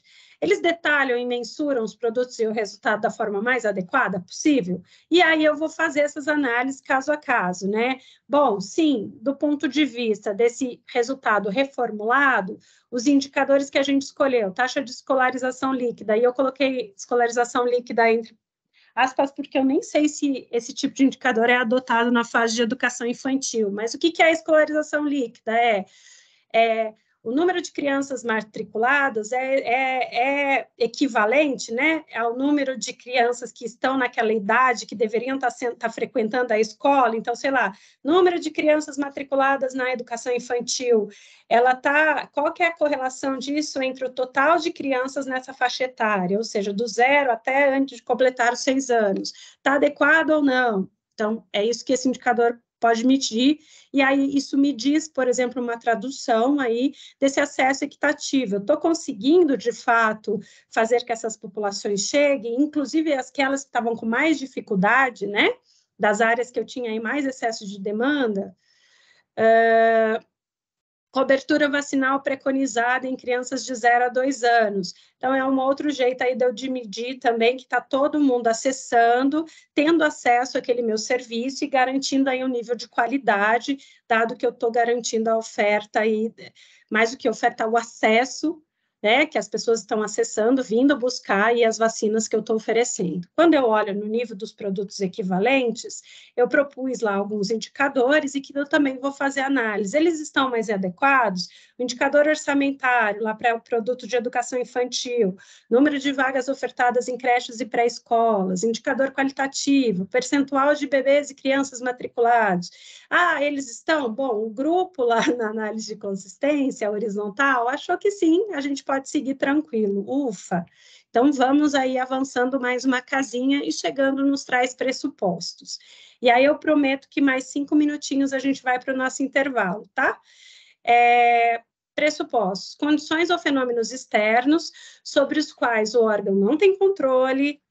Eles detalham e mensuram os produtos e o resultado da forma mais adequada possível? E aí eu vou fazer essas análises caso a caso, né? Bom, sim, do ponto de vista desse resultado reformulado, os indicadores que a gente escolheu, taxa de escolarização líquida, e eu coloquei escolarização líquida entre aspas, porque eu nem sei se esse tipo de indicador é adotado na fase de educação infantil, mas o que, é a escolarização líquida? É, é o número de crianças matriculadas é, é, é, equivalente né, ao número de crianças que estão naquela idade que deveriam tá estar, tá estar frequentando a escola. Então, sei lá, número de crianças matriculadas na educação infantil, ela tá. Qual que é a correlação disso entre o total de crianças nessa faixa etária, ou seja, do zero até antes de completar os seis anos? Está adequado ou não? Então, é isso que esse indicador pode medir, e aí isso me diz, por exemplo, uma tradução aí desse acesso equitativo. Eu estou conseguindo, de fato, fazer que essas populações cheguem, inclusive aquelas que estavam com mais dificuldade, né? Das áreas que eu tinha aí mais excesso de demanda. Uh, cobertura vacinal preconizada em crianças de 0 a 2 anos. Então, é um outro jeito aí de eu de medir também que está todo mundo acessando, tendo acesso àquele meu serviço e garantindo aí um nível de qualidade, dado que eu estou garantindo a oferta aí, mais do que oferta, o acesso né, que as pessoas estão acessando, vindo buscar e as vacinas que eu estou oferecendo. Quando eu olho no nível dos produtos equivalentes, eu propus lá alguns indicadores e que eu também vou fazer análise. Eles estão mais adequados? O indicador orçamentário, lá para o produto de educação infantil, número de vagas ofertadas em creches e pré-escolas, indicador qualitativo, percentual de bebês e crianças matriculados. Ah, eles estão? Bom, o grupo lá na análise de consistência horizontal achou que sim, a gente pode seguir tranquilo. Ufa! Então vamos aí avançando mais uma casinha e chegando nos traz pressupostos. E aí eu prometo que mais cinco minutinhos a gente vai para o nosso intervalo, tá? É, pressupostos, condições ou fenômenos externos sobre os quais o órgão não tem controle,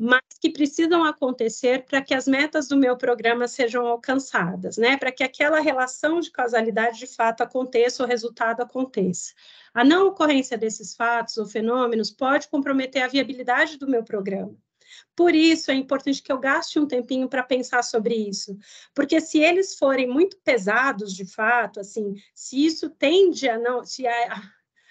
mas que precisam acontecer para que as metas do meu programa sejam alcançadas, né? Para que aquela relação de causalidade de fato aconteça, o resultado aconteça. A não ocorrência desses fatos ou fenômenos pode comprometer a viabilidade do meu programa. Por isso, é importante que eu gaste um tempinho para pensar sobre isso, porque se eles forem muito pesados de fato, assim, se isso tende a não. Se a,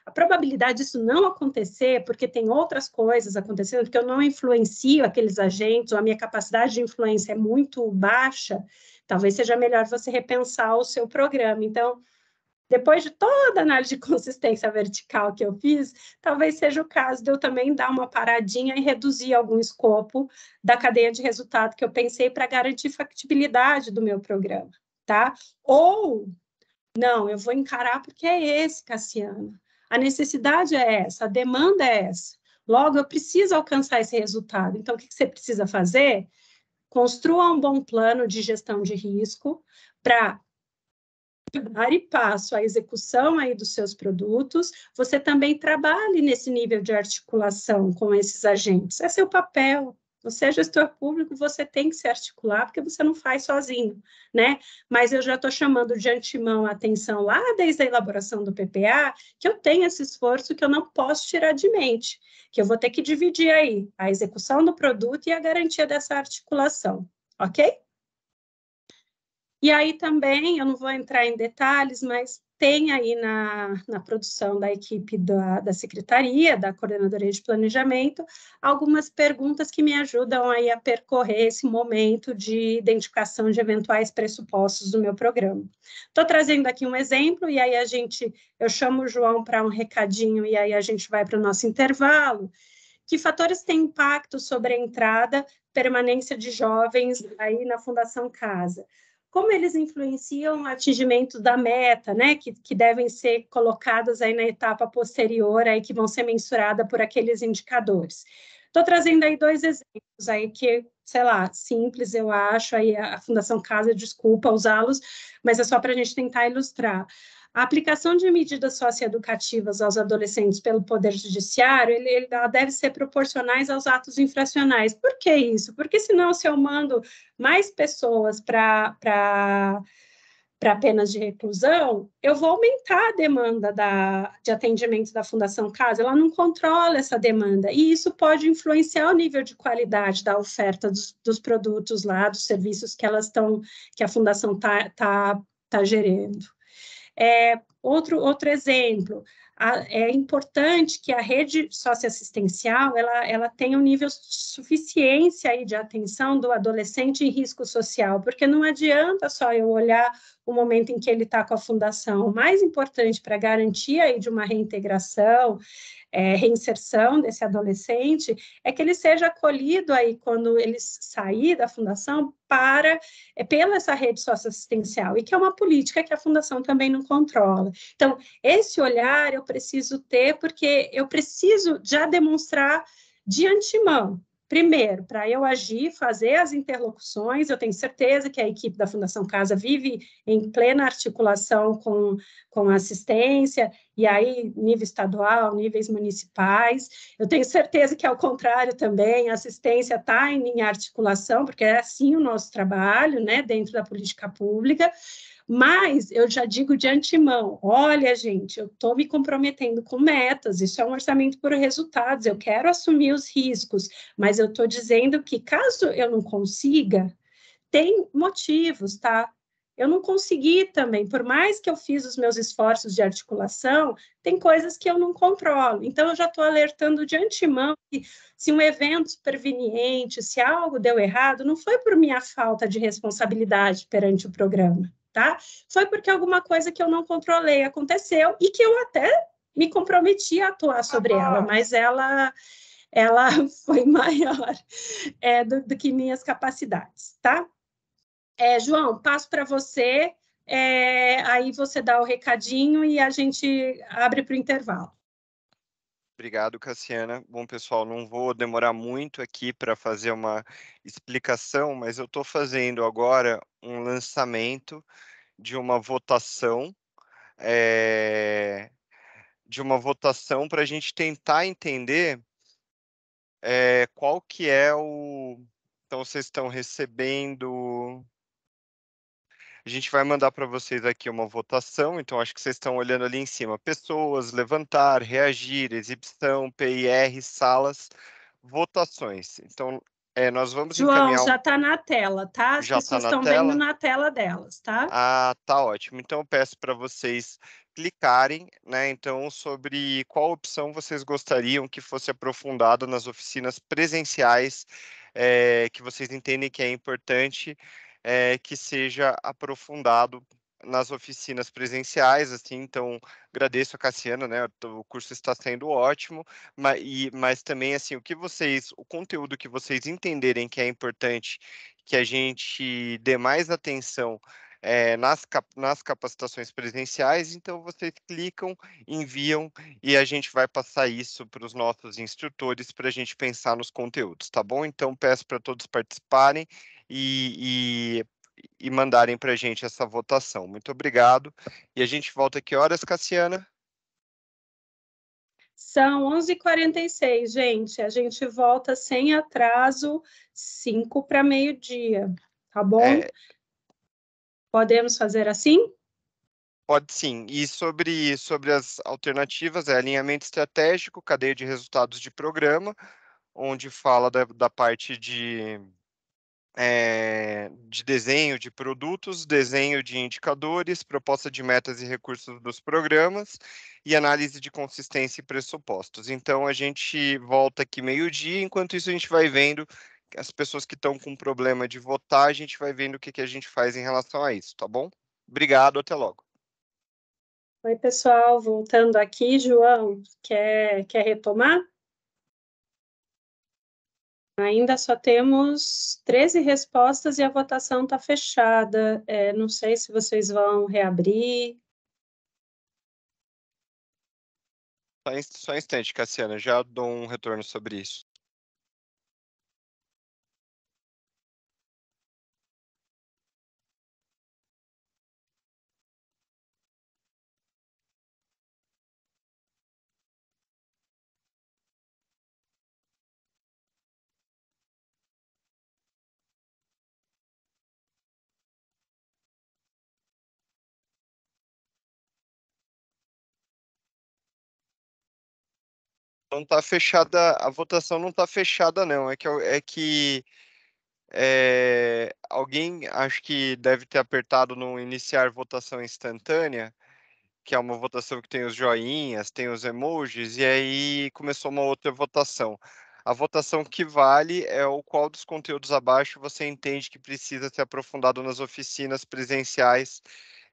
a probabilidade disso não acontecer, porque tem outras coisas acontecendo, porque eu não influencio aqueles agentes, ou a minha capacidade de influência é muito baixa, talvez seja melhor você repensar o seu programa. Então, depois de toda a análise de consistência vertical que eu fiz, talvez seja o caso de eu também dar uma paradinha e reduzir algum escopo da cadeia de resultado que eu pensei para garantir factibilidade do meu programa, tá? Ou, não, eu vou encarar porque é esse, Cassiano. A necessidade é essa, a demanda é essa. Logo, eu preciso alcançar esse resultado. Então, o que você precisa fazer? Construa um bom plano de gestão de risco para dar e passo à execução aí dos seus produtos, você também trabalhe nesse nível de articulação com esses agentes. É seu papel. Você é gestor público, você tem que se articular, porque você não faz sozinho, né? Mas eu já estou chamando de antemão a atenção lá desde a elaboração do PPA, que eu tenho esse esforço que eu não posso tirar de mente, que eu vou ter que dividir aí a execução do produto e a garantia dessa articulação, ok? E aí também, eu não vou entrar em detalhes, mas tem aí na, na produção da equipe da, da secretaria, da coordenadoria de planejamento, algumas perguntas que me ajudam aí a percorrer esse momento de identificação de eventuais pressupostos do meu programa. Estou trazendo aqui um exemplo, e aí a gente, eu chamo o João para um recadinho, e aí a gente vai para o nosso intervalo. Que fatores têm impacto sobre a entrada, permanência de jovens aí na Fundação Casa? como eles influenciam o atingimento da meta, né, que, que devem ser colocadas aí na etapa posterior, aí que vão ser mensuradas por aqueles indicadores. Estou trazendo aí dois exemplos aí que, sei lá, simples eu acho, aí a Fundação Casa desculpa usá-los, mas é só para a gente tentar ilustrar. A aplicação de medidas socioeducativas aos adolescentes pelo Poder Judiciário, ele, ela deve ser proporcionais aos atos infracionais. Por que isso? Porque senão, se eu mando mais pessoas para para penas de reclusão, eu vou aumentar a demanda da, de atendimento da Fundação Casa, ela não controla essa demanda, e isso pode influenciar o nível de qualidade da oferta dos, dos produtos lá, dos serviços que elas estão, que a Fundação está tá, tá gerando. É, outro, outro exemplo, a, é importante que a rede socioassistencial ela, ela tenha um nível de suficiência aí de atenção do adolescente em risco social, porque não adianta só eu olhar o momento em que ele está com a fundação. O mais importante para garantir aí de uma reintegração é, reinserção desse adolescente, é que ele seja acolhido aí quando ele sair da fundação para é, pela essa rede socioassistencial e que é uma política que a fundação também não controla. Então, esse olhar eu preciso ter porque eu preciso já demonstrar de antemão Primeiro, para eu agir, fazer as interlocuções, eu tenho certeza que a equipe da Fundação Casa vive em plena articulação com, com assistência, e aí nível estadual, níveis municipais. Eu tenho certeza que, ao contrário, também a assistência está em articulação, porque é assim o nosso trabalho, né, dentro da política pública. Mas eu já digo de antemão: olha, gente, eu estou me comprometendo com metas, isso é um orçamento por resultados, eu quero assumir os riscos, mas eu estou dizendo que caso eu não consiga, tem motivos, tá? Eu não consegui também, por mais que eu fiz os meus esforços de articulação, tem coisas que eu não controlo. Então, eu já estou alertando de antemão que se um evento superveniente, se algo deu errado, não foi por minha falta de responsabilidade perante o programa tá? Foi porque alguma coisa que eu não controlei aconteceu e que eu até me comprometi a atuar tá sobre ah, ela, mas ela ela foi maior é, do, do, que minhas capacidades, tá? É, João, passo para você, é, aí você dá o recadinho e a gente abre para o intervalo. Obrigado, Cassiana. Bom, pessoal, não vou demorar muito aqui para fazer uma explicação, mas eu estou fazendo agora um lançamento de uma votação, é, de uma votação para a gente tentar entender é, qual que é o. Então, vocês estão recebendo a gente vai mandar para vocês aqui uma votação, então acho que vocês estão olhando ali em cima. Pessoas, levantar, reagir, exibição, PIR, salas, votações. Então, é, nós vamos João, encaminhar... já está na tela, tá? As já tá pessoas tá estão tela? vendo na tela delas, tá? Ah, tá ótimo. Então, eu peço para vocês clicarem, né, então, sobre qual opção vocês gostariam que fosse aprofundada nas oficinas presenciais é, que vocês entendem que é importante é, que seja aprofundado nas oficinas presenciais, assim, então agradeço a Cassiana, né, o curso está sendo ótimo, mas, e, mas também, assim, o que vocês, o conteúdo que vocês entenderem que é importante que a gente dê mais atenção é, nas, cap nas capacitações presenciais, então vocês clicam, enviam e a gente vai passar isso para os nossos instrutores para a gente pensar nos conteúdos, tá bom? Então peço para todos participarem e, e, e mandarem para a gente essa votação. Muito obrigado. E a gente volta que horas, Cassiana? São 11h46, gente. A gente volta sem atraso, 5 para meio-dia, tá bom? É... Podemos fazer assim? Pode sim. E sobre, sobre as alternativas, é alinhamento estratégico, cadeia de resultados de programa, onde fala da, da parte de, é, de desenho de produtos, desenho de indicadores, proposta de metas e recursos dos programas e análise de consistência e pressupostos. Então, a gente volta aqui meio-dia, enquanto isso, a gente vai vendo as pessoas que estão com problema de votar, a gente vai vendo o que, que a gente faz em relação a isso, tá bom? Obrigado, até logo. Oi, pessoal, voltando aqui, João, quer, quer retomar? Ainda só temos 13 respostas e a votação está fechada. É, não sei se vocês vão reabrir. Só um instante, Cassiana, já dou um retorno sobre isso. Não está fechada, a votação não está fechada, não. É que, é que é, alguém acho que deve ter apertado no iniciar votação instantânea, que é uma votação que tem os joinhas, tem os emojis, e aí começou uma outra votação. A votação que vale é o qual dos conteúdos abaixo você entende que precisa ser aprofundado nas oficinas presenciais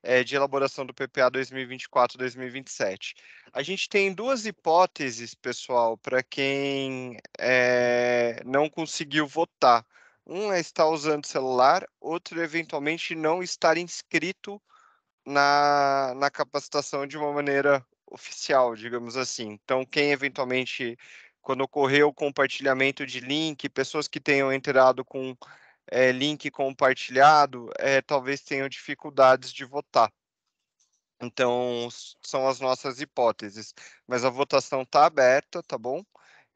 é, de elaboração do PPA 2024-2027. A gente tem duas hipóteses, pessoal, para quem é, não conseguiu votar. Um é estar usando celular, outro eventualmente não estar inscrito na, na capacitação de uma maneira oficial, digamos assim. Então, quem eventualmente, quando ocorreu o compartilhamento de link, pessoas que tenham entrado com é, link compartilhado, é, talvez tenham dificuldades de votar. Então, são as nossas hipóteses. Mas a votação está aberta, tá bom?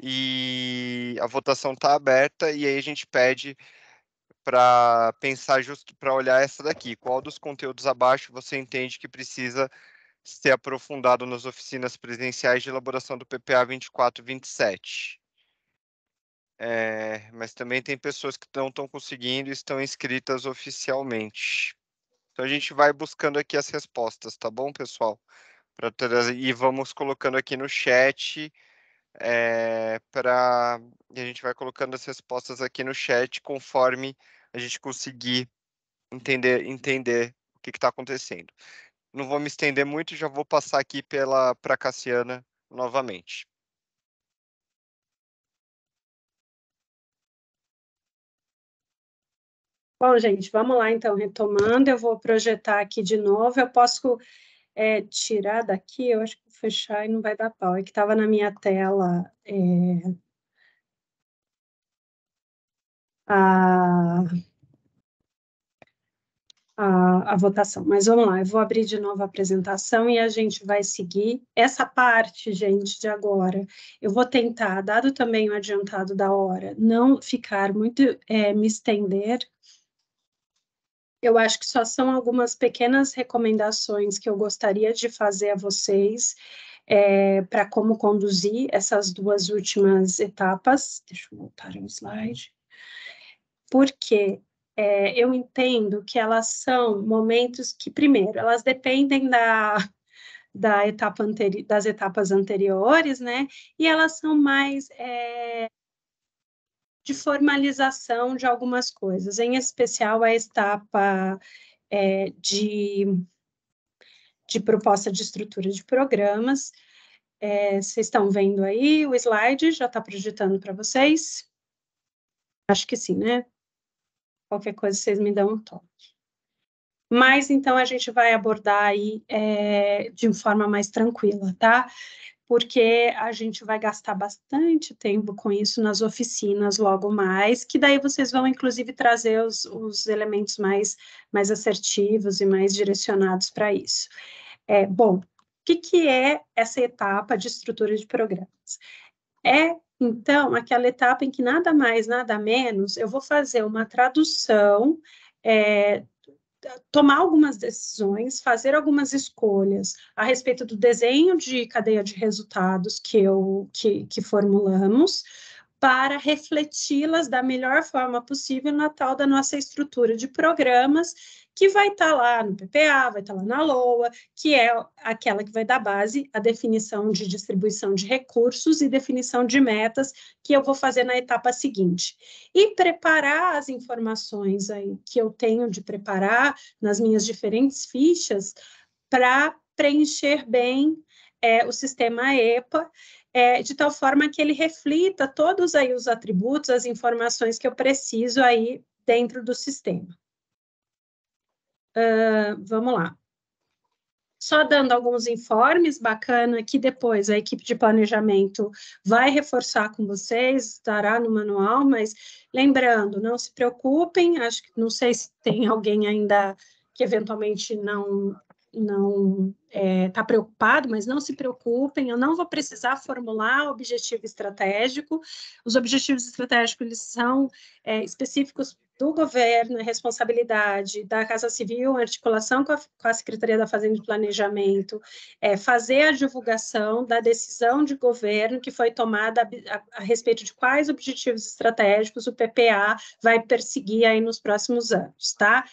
E a votação está aberta, e aí a gente pede para pensar justo para olhar essa daqui. Qual dos conteúdos abaixo você entende que precisa ser aprofundado nas oficinas presenciais de elaboração do PPA 2427? É, mas também tem pessoas que não estão conseguindo e estão inscritas oficialmente. Então a gente vai buscando aqui as respostas, tá bom, pessoal? Pra, e vamos colocando aqui no chat. É, para a gente vai colocando as respostas aqui no chat conforme a gente conseguir entender entender o que está acontecendo. Não vou me estender muito, já vou passar aqui pela para Cassiana novamente. Bom, gente, vamos lá então, retomando, eu vou projetar aqui de novo, eu posso é, tirar daqui, eu acho que fechar e não vai dar pau, é que estava na minha tela é, a, a, a votação, mas vamos lá, eu vou abrir de novo a apresentação e a gente vai seguir essa parte, gente, de agora. Eu vou tentar, dado também o adiantado da hora, não ficar muito, é, me estender eu acho que só são algumas pequenas recomendações que eu gostaria de fazer a vocês é, eh, para como conduzir essas duas últimas etapas. Deixa eu voltar um slide. Porque é, eu entendo que elas são momentos que, primeiro, elas dependem da, da etapa anteri das etapas anteriores, né? E elas são mais é, de formalização de algumas coisas, em especial a etapa é, de, de proposta de estrutura de programas. É, vocês é, estão vendo aí o slide? Já está projetando para vocês? Acho que sim, né? Qualquer coisa vocês me dão um toque. Mas então a gente vai abordar aí é, de forma mais tranquila, tá? porque a gente vai gastar bastante tempo com isso nas oficinas logo mais, que daí vocês vão inclusive trazer os, os elementos mais, mais assertivos e mais direcionados para isso. É, bom, o que, que é essa etapa de estrutura de programas? É, então, aquela etapa em que nada mais, nada menos, eu vou fazer uma tradução é, tomar algumas decisões, fazer algumas escolhas a respeito do desenho de cadeia de resultados que eu que, que formulamos para refleti-las da melhor forma possível na tal da nossa estrutura de programas, que vai estar tá lá no PPA, vai estar tá lá na LOA, que é aquela que vai dar base à definição de distribuição de recursos e definição de metas que eu vou fazer na etapa seguinte. E preparar as informações aí que eu tenho de preparar nas minhas diferentes fichas para preencher bem é, o sistema EPA é, de tal forma que ele reflita todos aí os atributos, as informações que eu preciso aí dentro do sistema. Uh, vamos lá. Só dando alguns informes bacana que depois a equipe de planejamento vai reforçar com vocês, estará no manual, mas lembrando, não se preocupem, acho que não sei se tem alguém ainda que eventualmente não não está é, tá preocupado, mas não se preocupem, eu não vou precisar formular objetivo estratégico. Os objetivos estratégicos eles são é, específicos do governo, a é responsabilidade da Casa Civil, articulação com a, com a Secretaria da Fazenda e Planejamento, é fazer a divulgação da decisão de governo que foi tomada a, a, a respeito de quais objetivos estratégicos o PPA vai perseguir aí nos próximos anos, tá?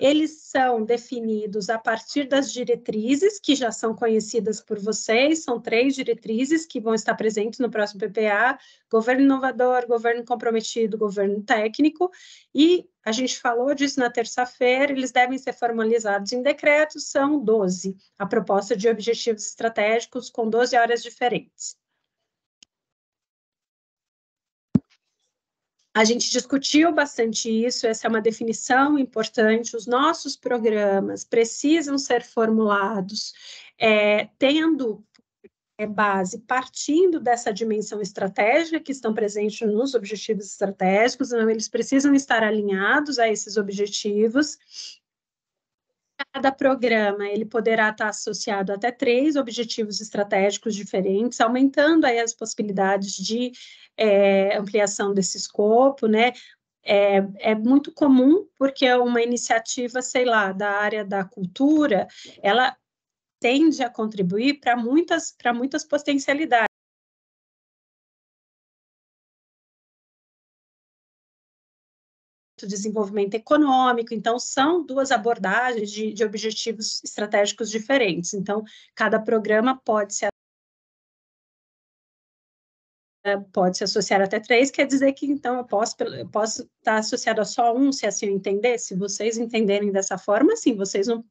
Eles são definidos a partir das diretrizes que já são conhecidas por vocês, são três diretrizes que vão estar presentes no próximo PPA: governo inovador, governo comprometido, governo técnico, e a gente falou disso na terça-feira, eles devem ser formalizados em decreto, são 12, a proposta de objetivos estratégicos com 12 áreas diferentes. A gente discutiu bastante isso, essa é uma definição importante. Os nossos programas precisam ser formulados é, tendo é base partindo dessa dimensão estratégica que estão presentes nos objetivos estratégicos, então eles precisam estar alinhados a esses objetivos. Cada programa ele poderá estar associado até três objetivos estratégicos diferentes, aumentando aí as possibilidades de é, ampliação desse escopo, né? É, é, muito comum, porque é uma iniciativa, sei lá, da área da cultura, ela tende a contribuir para muitas, para muitas potencialidades. desenvolvimento econômico. Então, são duas abordagens de, de, objetivos estratégicos diferentes. Então, cada programa pode se pode se associar até três, quer dizer que então eu posso, eu posso estar associado a só um, se assim eu entender, se vocês entenderem dessa forma, sim, vocês não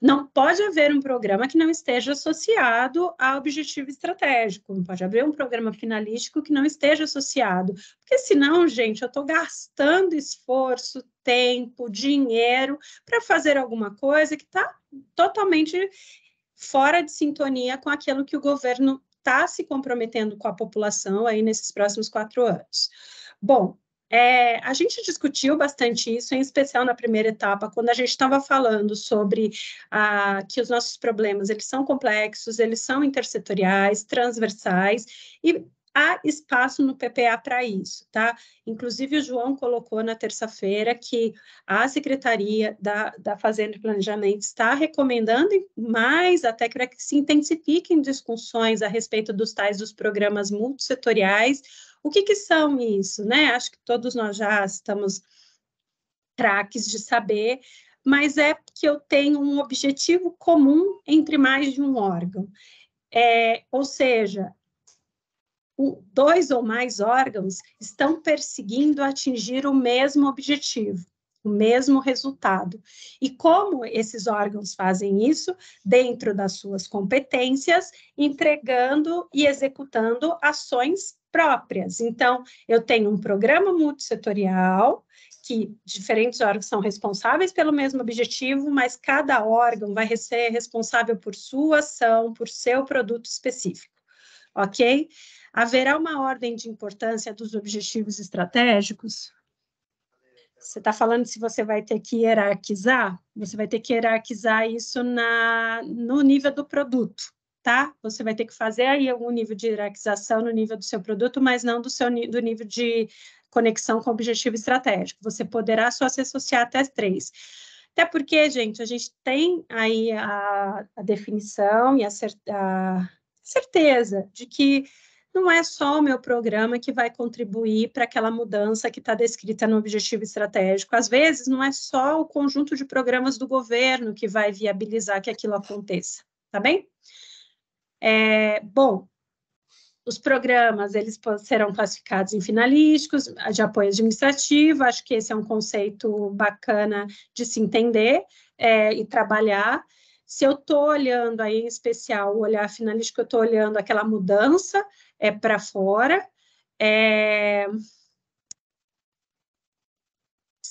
não pode haver um programa que não esteja associado a objetivo estratégico, não pode haver um programa finalístico que não esteja associado, porque senão, gente, eu estou gastando esforço, tempo, dinheiro para fazer alguma coisa que está totalmente fora de sintonia com aquilo que o governo está se comprometendo com a população aí nesses próximos quatro anos. Bom, é, a gente discutiu bastante isso, em especial na primeira etapa, quando a gente estava falando sobre ah, que os nossos problemas eles são complexos, eles são intersetoriais, transversais e há espaço no PPA para isso, tá? Inclusive o João colocou na terça-feira que a Secretaria da, da Fazenda e Planejamento está recomendando mais até para que se intensifiquem discussões a respeito dos tais dos programas multissetoriais o que, que são isso? Né? Acho que todos nós já estamos craques de saber, mas é que eu tenho um objetivo comum entre mais de um órgão. É, ou seja, o, dois ou mais órgãos estão perseguindo atingir o mesmo objetivo, o mesmo resultado. E como esses órgãos fazem isso? Dentro das suas competências, entregando e executando ações próprias. Então, eu tenho um programa multissetorial que diferentes órgãos são responsáveis pelo mesmo objetivo, mas cada órgão vai ser responsável por sua ação, por seu produto específico, ok? Haverá uma ordem de importância dos objetivos estratégicos? Você está falando se você vai ter que hierarquizar? Você vai ter que hierarquizar isso na, no nível do produto tá? Você vai ter que fazer aí algum nível de hierarquização no nível do seu produto, mas não do seu do nível de conexão com o objetivo estratégico. Você poderá só se associar até três. Até porque, gente, a gente tem aí a, a definição e a, cer a certeza de que não é só o meu programa que vai contribuir para aquela mudança que está descrita no objetivo estratégico. Às vezes, não é só o conjunto de programas do governo que vai viabilizar que aquilo aconteça, tá bem? É, bom, os programas eles serão classificados em finalísticos, de apoio administrativo. Acho que esse é um conceito bacana de se entender é, e trabalhar. Se eu estou olhando aí, em especial, o olhar finalístico, eu estou olhando aquela mudança é para fora. É,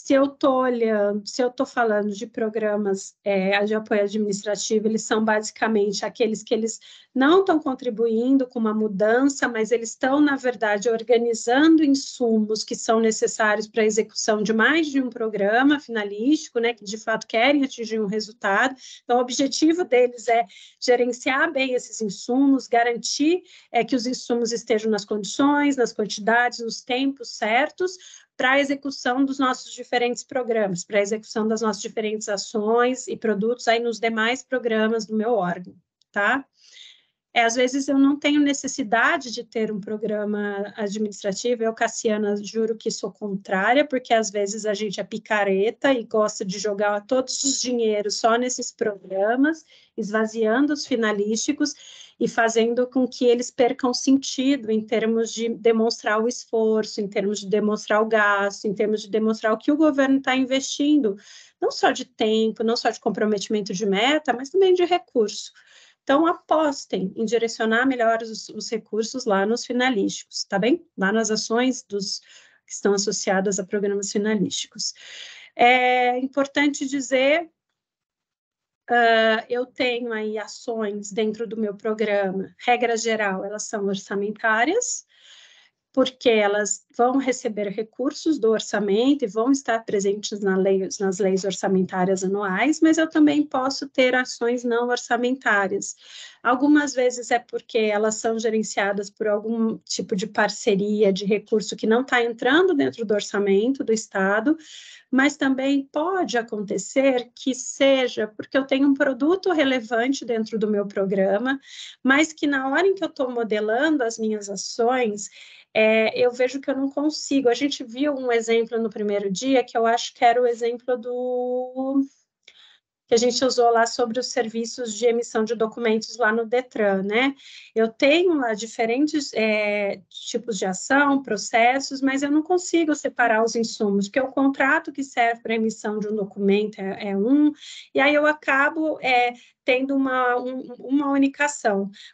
se eu estou olhando, se eu estou falando de programas é, de apoio administrativo, eles são basicamente aqueles que eles não estão contribuindo com uma mudança, mas eles estão, na verdade, organizando insumos que são necessários para a execução de mais de um programa finalístico, né, que de fato querem atingir um resultado. Então, o objetivo deles é gerenciar bem esses insumos, garantir é, que os insumos estejam nas condições, nas quantidades, nos tempos certos, para a execução dos nossos diferentes programas, para a execução das nossas diferentes ações e produtos aí nos demais programas do meu órgão, tá? É, às vezes eu não tenho necessidade de ter um programa administrativo, eu, Cassiana, juro que sou contrária, porque às vezes a gente é picareta e gosta de jogar todos os dinheiros só nesses programas, esvaziando os finalísticos, e fazendo com que eles percam sentido em termos de demonstrar o esforço, em termos de demonstrar o gasto, em termos de demonstrar o que o governo está investindo, não só de tempo, não só de comprometimento de meta, mas também de recurso. Então, apostem em direcionar melhor os, os recursos lá nos finalísticos, tá bem? Lá nas ações dos que estão associadas a programas finalísticos. É importante dizer Uh, eu tenho aí ações dentro do meu programa, regra geral, elas são orçamentárias, porque elas vão receber recursos do orçamento e vão estar presentes na lei, nas leis orçamentárias anuais, mas eu também posso ter ações não orçamentárias. Algumas vezes é porque elas são gerenciadas por algum tipo de parceria de recurso que não está entrando dentro do orçamento do Estado, mas também pode acontecer que seja porque eu tenho um produto relevante dentro do meu programa, mas que na hora em que eu estou modelando as minhas ações, é, eu vejo que eu não consigo. A gente viu um exemplo no primeiro dia que eu acho que era o exemplo do que a gente usou lá sobre os serviços de emissão de documentos lá no Detran, né? Eu tenho lá diferentes é, tipos de ação, processos, mas eu não consigo separar os insumos, porque o contrato que serve para emissão de um documento é, é, um, e aí eu acabo é, tendo uma, um, uma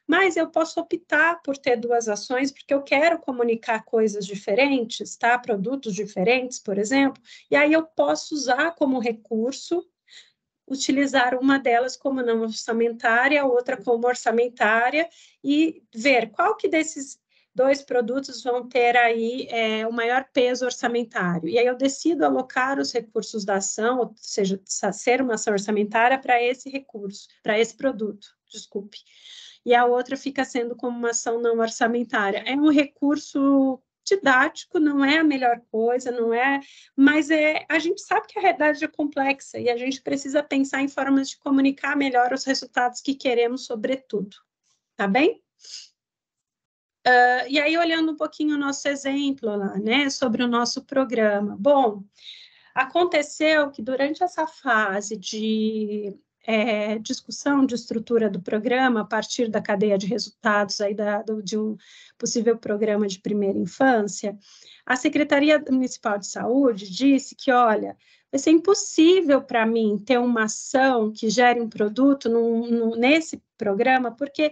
Mas eu posso optar por ter duas ações, porque eu quero comunicar coisas diferentes, tá? Produtos diferentes, por exemplo, e aí eu posso usar como recurso utilizar uma delas como não orçamentária, a outra como orçamentária e ver qual que desses dois produtos vão ter aí é, o maior peso orçamentário. E aí eu decido alocar os recursos da ação, ou seja, ser uma ação orçamentária para esse recurso, para esse produto, desculpe. E a outra fica sendo como uma ação não orçamentária. É um recurso didático não é a melhor coisa, não é, mas é, a gente sabe que a realidade é complexa e a gente precisa pensar em formas de comunicar melhor os resultados que queremos, sobretudo, tá bem? Uh, e aí, olhando um pouquinho o nosso exemplo lá, né, sobre o nosso programa. Bom, aconteceu que durante essa fase de é, discussão de estrutura do programa a partir da cadeia de resultados aí da, do, de um possível programa de primeira infância, a Secretaria Municipal de Saúde disse que, olha, vai ser impossível para mim ter uma ação que gere um produto num, num, nesse programa, porque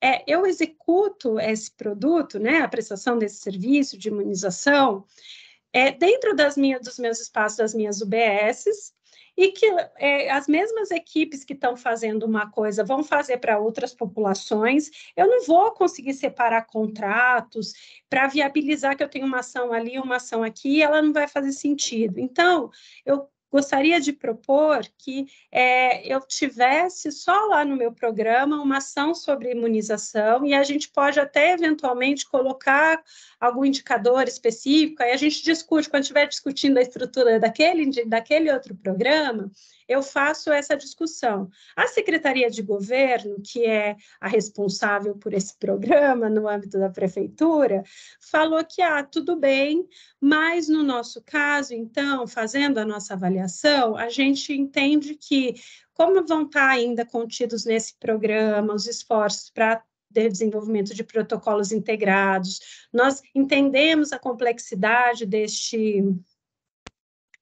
é, eu executo esse produto, né, a prestação desse serviço de imunização, é, dentro das minhas dos meus espaços, das minhas UBSs, e que é, as mesmas equipes que estão fazendo uma coisa vão fazer para outras populações. Eu não vou conseguir separar contratos para viabilizar que eu tenho uma ação ali, uma ação aqui, ela não vai fazer sentido. Então, eu gostaria de propor que é, eu tivesse só lá no meu programa uma ação sobre imunização e a gente pode até eventualmente colocar algum indicador específico, aí a gente discute, quando estiver discutindo a estrutura daquele, daquele outro programa, eu faço essa discussão. A Secretaria de Governo, que é a responsável por esse programa no âmbito da prefeitura, falou que ah, tudo bem, mas no nosso caso, então, fazendo a nossa avaliação, a gente entende que como vão estar tá ainda contidos nesse programa os esforços para de desenvolvimento de protocolos integrados. Nós entendemos a complexidade deste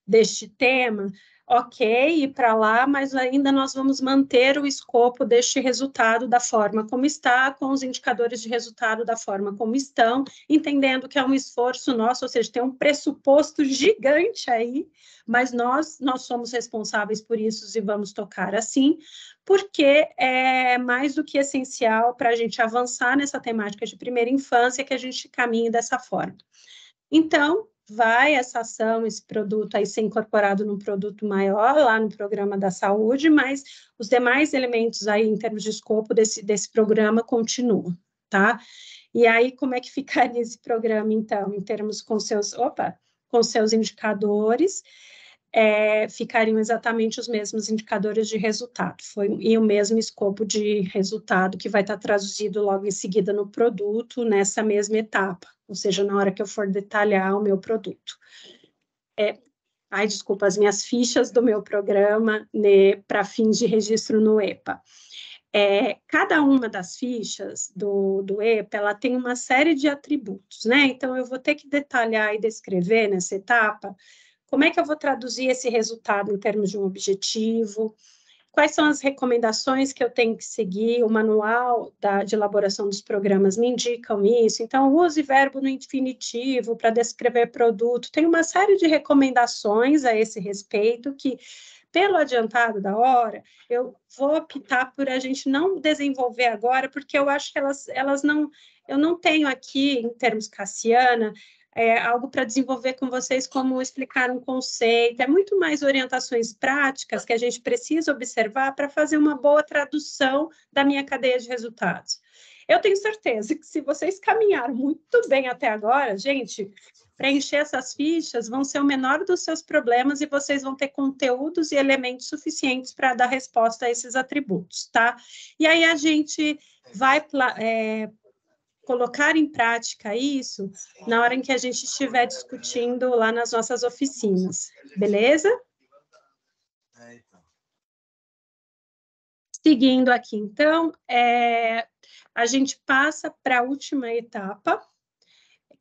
deste tema, ok ir para lá, mas ainda nós vamos manter o escopo deste resultado da forma como está, com os indicadores de resultado da forma como estão, entendendo que é um esforço nosso, ou seja, tem um pressuposto gigante aí, mas nós nós somos responsáveis por isso e vamos tocar assim, porque é mais do que essencial para a gente avançar nessa temática de primeira infância que a gente caminhe dessa forma. Então, vai essa ação, esse produto aí ser incorporado num produto maior lá no programa da saúde, mas os demais elementos aí em termos de escopo desse, desse programa continuam, tá? E aí, como é que ficaria esse programa, então, em termos com seus, opa, com seus indicadores, é, ficariam exatamente os mesmos indicadores de resultado, foi, e o mesmo escopo de resultado que vai estar traduzido logo em seguida no produto, nessa mesma etapa, ou seja, na hora que eu for detalhar o meu produto. É, ai, desculpa, as minhas fichas do meu programa né, para fins de registro no EPA. É, cada uma das fichas do, do EPA ela tem uma série de atributos, né? Então, eu vou ter que detalhar e descrever nessa etapa como é que eu vou traduzir esse resultado em termos de um objetivo, quais são as recomendações que eu tenho que seguir, o manual da, de elaboração dos programas me indicam isso, então use verbo no infinitivo para descrever produto, tem uma série de recomendações a esse respeito que pelo adiantado da hora, eu vou optar por a gente não desenvolver agora, porque eu acho que elas, elas não. Eu não tenho aqui, em termos cassiana, é, algo para desenvolver com vocês, como explicar um conceito, é muito mais orientações práticas que a gente precisa observar para fazer uma boa tradução da minha cadeia de resultados. Eu tenho certeza que se vocês caminharam muito bem até agora, gente, preencher essas fichas vão ser o menor dos seus problemas e vocês vão ter conteúdos e elementos suficientes para dar resposta a esses atributos, tá? E aí a gente vai é, colocar em prática isso na hora em que a gente estiver discutindo lá nas nossas oficinas, beleza? É, então. Seguindo aqui, então, é, a gente passa para a última etapa,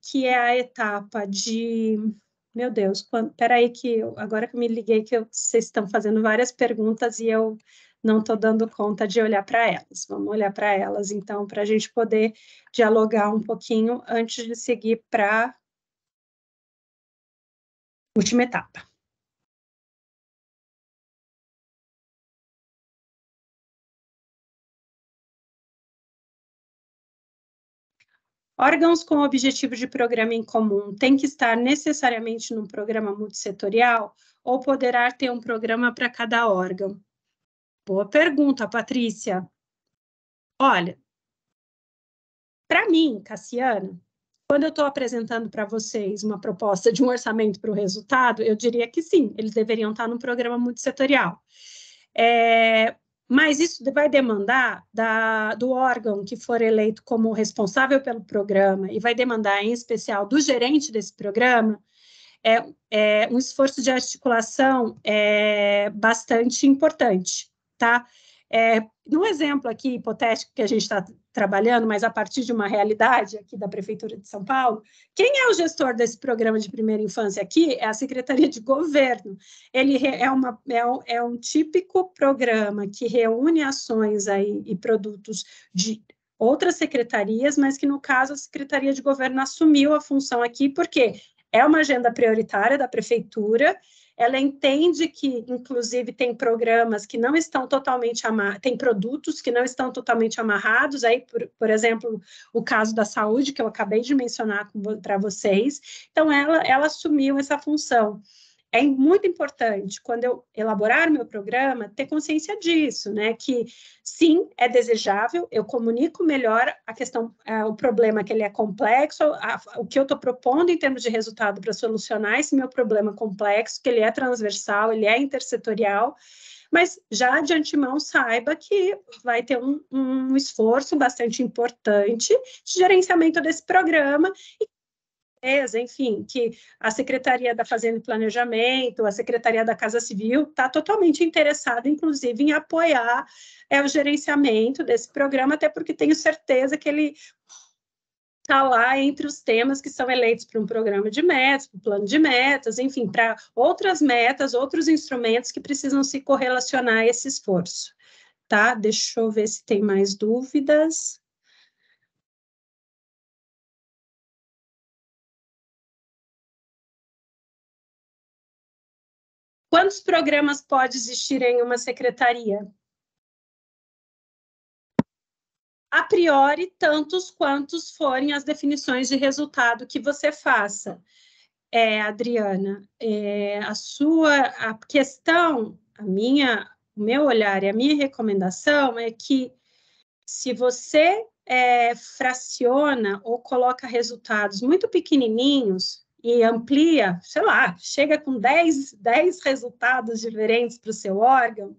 que é a etapa de. Meu Deus, quando, peraí, que eu, agora que eu me liguei, que eu, vocês estão fazendo várias perguntas e eu não estou dando conta de olhar para elas. Vamos olhar para elas, então, para a gente poder dialogar um pouquinho antes de seguir para a última etapa. Órgãos com objetivo de programa em comum têm que estar necessariamente num programa multissetorial ou poderá ter um programa para cada órgão. Boa pergunta, Patrícia. Olha, para mim, Cassiano, quando eu estou apresentando para vocês uma proposta de um orçamento para o resultado, eu diria que sim, eles deveriam estar tá num programa multissetorial. É, mas isso vai demandar da, do órgão que for eleito como responsável pelo programa e vai demandar, em especial, do gerente desse programa, é, é um esforço de articulação é, bastante importante tá? É, exemplo aqui hipotético que a gente está trabalhando, mas a partir de uma realidade aqui da Prefeitura de São Paulo, quem é o gestor desse programa de primeira infância aqui? É a Secretaria de Governo. Ele é, uma, é, um, é um típico programa que reúne ações aí e produtos de outras secretarias, mas que no caso a Secretaria de Governo assumiu a função aqui, porque é uma agenda prioritária da Prefeitura ela entende que, inclusive, tem programas que não estão totalmente amarrados, tem produtos que não estão totalmente amarrados, aí, por, por exemplo, o caso da saúde, que eu acabei de mencionar para vocês. Então, ela, ela assumiu essa função é muito importante, quando eu elaborar meu programa, ter consciência disso, né? Que sim, é desejável, eu comunico melhor a questão, é, o problema que ele é complexo, a, o que eu estou propondo em termos de resultado para solucionar esse meu problema complexo, que ele é transversal, ele é intersetorial, mas já de antemão saiba que vai ter um, um esforço bastante importante de gerenciamento desse programa e empresa, enfim, que a Secretaria da Fazenda e Planejamento, a Secretaria da Casa Civil está totalmente interessada, inclusive, em apoiar é, o gerenciamento desse programa, até porque tenho certeza que ele está lá entre os temas que são eleitos para um programa de metas, para um plano de metas, enfim, para outras metas, outros instrumentos que precisam se correlacionar a esse esforço. Tá? Deixa eu ver se tem mais dúvidas. Quantos programas pode existir em uma secretaria? A priori, tantos quantos forem as definições de resultado que você faça. É, Adriana, é, a sua a questão, a minha, o meu olhar e a minha recomendação é que se você é, fraciona ou coloca resultados muito pequenininhos, e amplia, sei lá, chega com 10, 10 resultados diferentes para o seu órgão,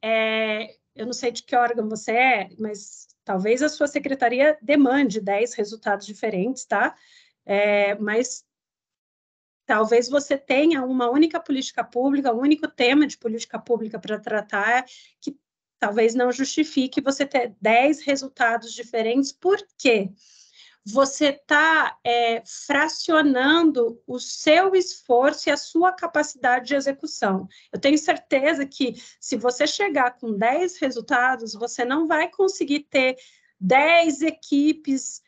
é, eu não sei de que órgão você é, mas talvez a sua secretaria demande 10 resultados diferentes, tá? É, mas talvez você tenha uma única política pública, um único tema de política pública para tratar, que talvez não justifique você ter 10 resultados diferentes. Por quê? Porque você está é, fracionando o seu esforço e a sua capacidade de execução. Eu tenho certeza que se você chegar com 10 resultados, você não vai conseguir ter 10 equipes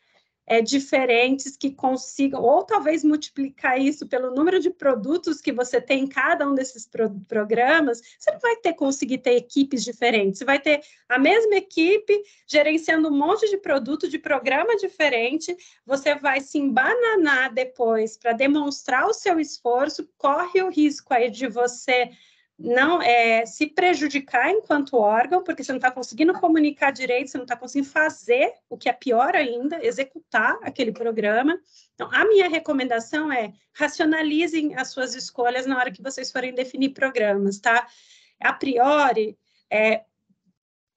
é, diferentes que consigam, ou talvez multiplicar isso pelo número de produtos que você tem em cada um desses pro programas, você não vai ter conseguir ter equipes diferentes, você vai ter a mesma equipe gerenciando um monte de produto de programa diferente, você vai se embananar depois para demonstrar o seu esforço, corre o risco aí de você não é, se prejudicar enquanto órgão, porque você não está conseguindo comunicar direito, você não está conseguindo fazer, o que é pior ainda, executar aquele programa. Então, a minha recomendação é racionalizem as suas escolhas na hora que vocês forem definir programas, tá? A priori, é,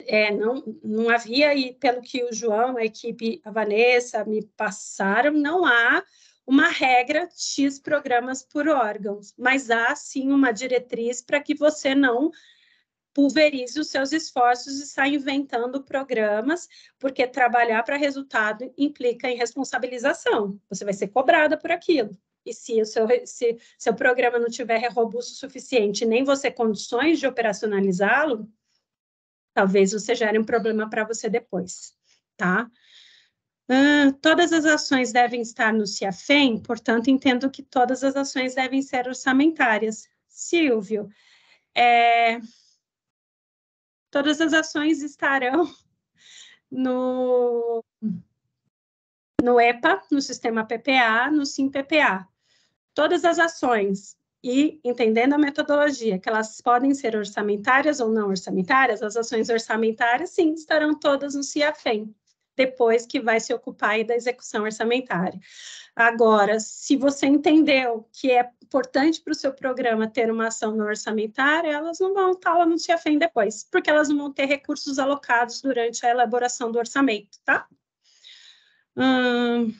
é, não, não havia, e pelo que o João, a equipe, a Vanessa me passaram, não há uma regra X programas por órgãos, mas há sim uma diretriz para que você não pulverize os seus esforços e saia inventando programas, porque trabalhar para resultado implica em responsabilização. Você vai ser cobrada por aquilo. E se o seu, se seu programa não tiver robusto o suficiente, nem você condições de operacionalizá-lo, talvez você gere um problema para você depois, tá? Ah, todas as ações devem estar no CIAFEM, portanto, entendo que todas as ações devem ser orçamentárias. Silvio, é, todas as ações estarão no, no EPA, no sistema PPA, no SIM-PPA. Todas as ações, e entendendo a metodologia, que elas podem ser orçamentárias ou não orçamentárias, as ações orçamentárias, sim, estarão todas no CIAFEM depois que vai se ocupar da execução orçamentária. Agora, se você entendeu que é importante para o seu programa ter uma ação não orçamentária, elas não vão estar lá no CIAFEM depois, porque elas não vão ter recursos alocados durante a elaboração do orçamento, tá? Hum...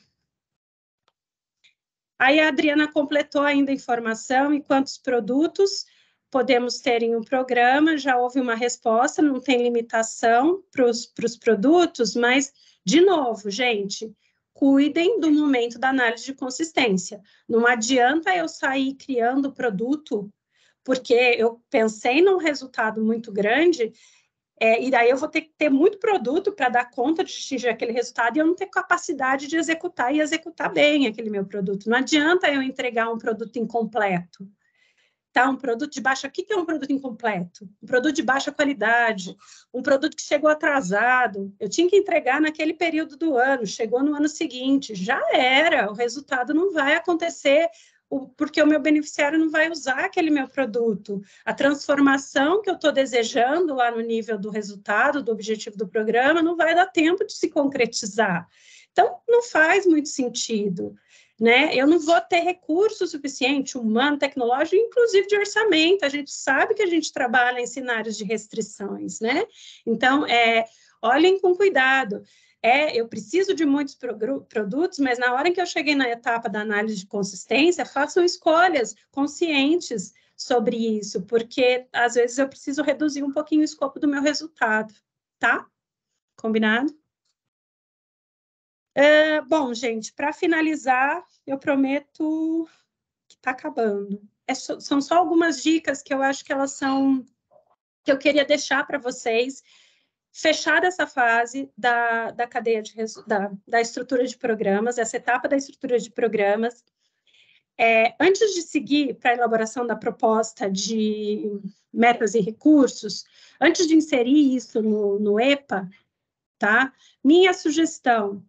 Aí a Adriana completou ainda a informação e quantos produtos podemos ter em um programa, já houve uma resposta, não tem limitação para os produtos, mas, de novo, gente, cuidem do momento da análise de consistência. Não adianta eu sair criando o produto, porque eu pensei num resultado muito grande, é, e daí eu vou ter que ter muito produto para dar conta de atingir aquele resultado e eu não ter capacidade de executar e executar bem aquele meu produto. Não adianta eu entregar um produto incompleto Tá, um produto de baixa. O que é um produto incompleto? Um produto de baixa qualidade, um produto que chegou atrasado. Eu tinha que entregar naquele período do ano, chegou no ano seguinte, já era. O resultado não vai acontecer porque o meu beneficiário não vai usar aquele meu produto. A transformação que eu estou desejando lá no nível do resultado, do objetivo do programa, não vai dar tempo de se concretizar. Então, não faz muito sentido né? Eu não vou ter recurso suficiente, humano, tecnológico, inclusive de orçamento. A gente sabe que a gente trabalha em cenários de restrições, né? Então, é, olhem com cuidado. É, eu preciso de muitos produtos, mas na hora em que eu cheguei na etapa da análise de consistência, façam escolhas conscientes sobre isso, porque às vezes eu preciso reduzir um pouquinho o escopo do meu resultado, tá? Combinado? Eh, bom, gente, para finalizar, eu prometo que está acabando. É, são só algumas dicas que eu acho que elas são que eu queria deixar para vocês fechar essa fase da, da cadeia de da, da estrutura de programas, essa etapa da estrutura de programas. É, antes de seguir para a elaboração da proposta de metas e recursos, antes de inserir isso no, no EPA, tá? Minha sugestão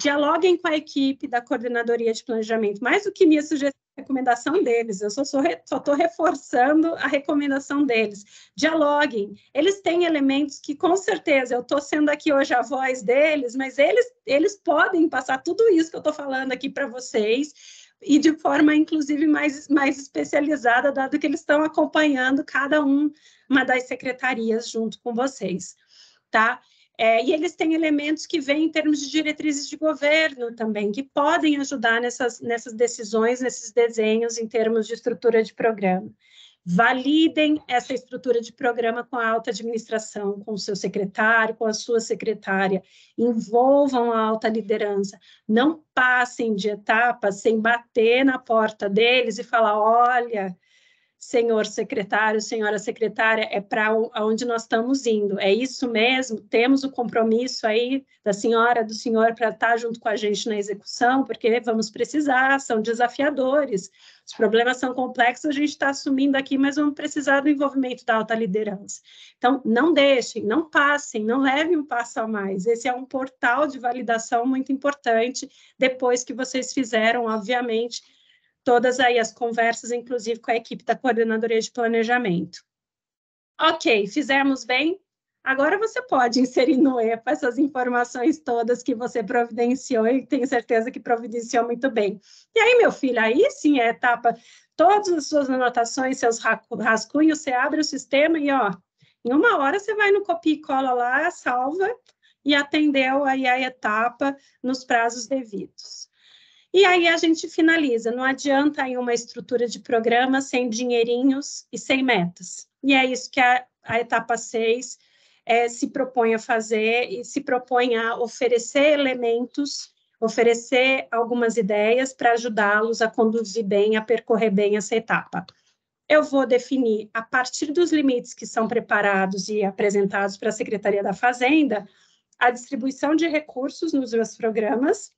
dialoguem com a equipe da coordenadoria de planejamento. Mais do que minha é sugestão, recomendação deles, eu só estou reforçando a recomendação deles. Dialoguem, eles têm elementos que, com certeza, eu estou sendo aqui hoje a voz deles, mas eles, eles podem passar tudo isso que eu estou falando aqui para vocês e de forma, inclusive, mais, mais especializada, dado que eles estão acompanhando cada um, uma das secretarias junto com vocês, tá? É, e eles têm elementos que vêm em termos de diretrizes de governo também, que podem ajudar nessas, nessas decisões, nesses desenhos em termos de estrutura de programa. Validem essa estrutura de programa com a alta administração, com o seu secretário, com a sua secretária. Envolvam a alta liderança. Não passem de etapas sem bater na porta deles e falar: olha, senhor secretário, senhora secretária, é para onde nós estamos indo. É isso mesmo? Temos o compromisso aí da senhora, do senhor para estar tá junto com a gente na execução, porque vamos precisar, são desafiadores. Os problemas são complexos, a gente está assumindo aqui, mas vamos precisar do envolvimento da alta liderança. Então, não deixem, não passem, não levem um passo a mais. Esse é um portal de validação muito importante, depois que vocês fizeram, obviamente, todas aí as conversas, inclusive com a equipe da coordenadoria de planejamento. Ok, fizemos bem. Agora você pode inserir no EPA essas informações todas que você providenciou e tenho certeza que providenciou muito bem. E aí, meu filho, aí sim é a etapa. Todas as suas anotações, seus rascunhos, você abre o sistema e ó, em uma hora você vai no copia e cola lá, salva e atendeu aí a etapa nos prazos devidos. E aí a gente finaliza. Não adianta aí uma estrutura de programa sem dinheirinhos e sem metas. E é isso que a, a etapa 6 é, se propõe a fazer e se propõe a oferecer elementos, oferecer algumas ideias para ajudá-los a conduzir bem, a percorrer bem essa etapa. Eu vou definir, a partir dos limites que são preparados e apresentados para a Secretaria da Fazenda, a distribuição de recursos nos meus programas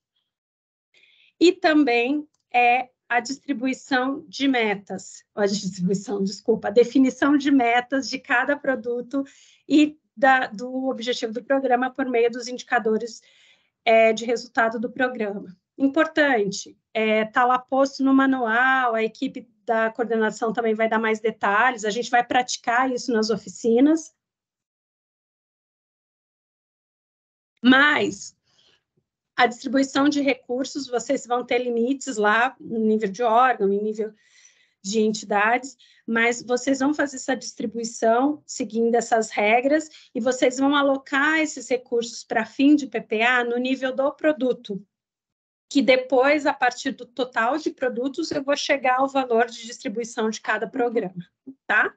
e também é a distribuição de metas, a distribuição, desculpa, a definição de metas de cada produto e da, do objetivo do programa por meio dos indicadores é, de resultado do programa. Importante, está é, tá lá posto no manual, a equipe da coordenação também vai dar mais detalhes, a gente vai praticar isso nas oficinas. Mas a distribuição de recursos, vocês vão ter limites lá, em nível de órgão, em nível de entidades, mas vocês vão fazer essa distribuição seguindo essas regras e vocês vão alocar esses recursos para fim de PPA no nível do produto, que depois, a partir do total de produtos, eu vou chegar ao valor de distribuição de cada programa, tá?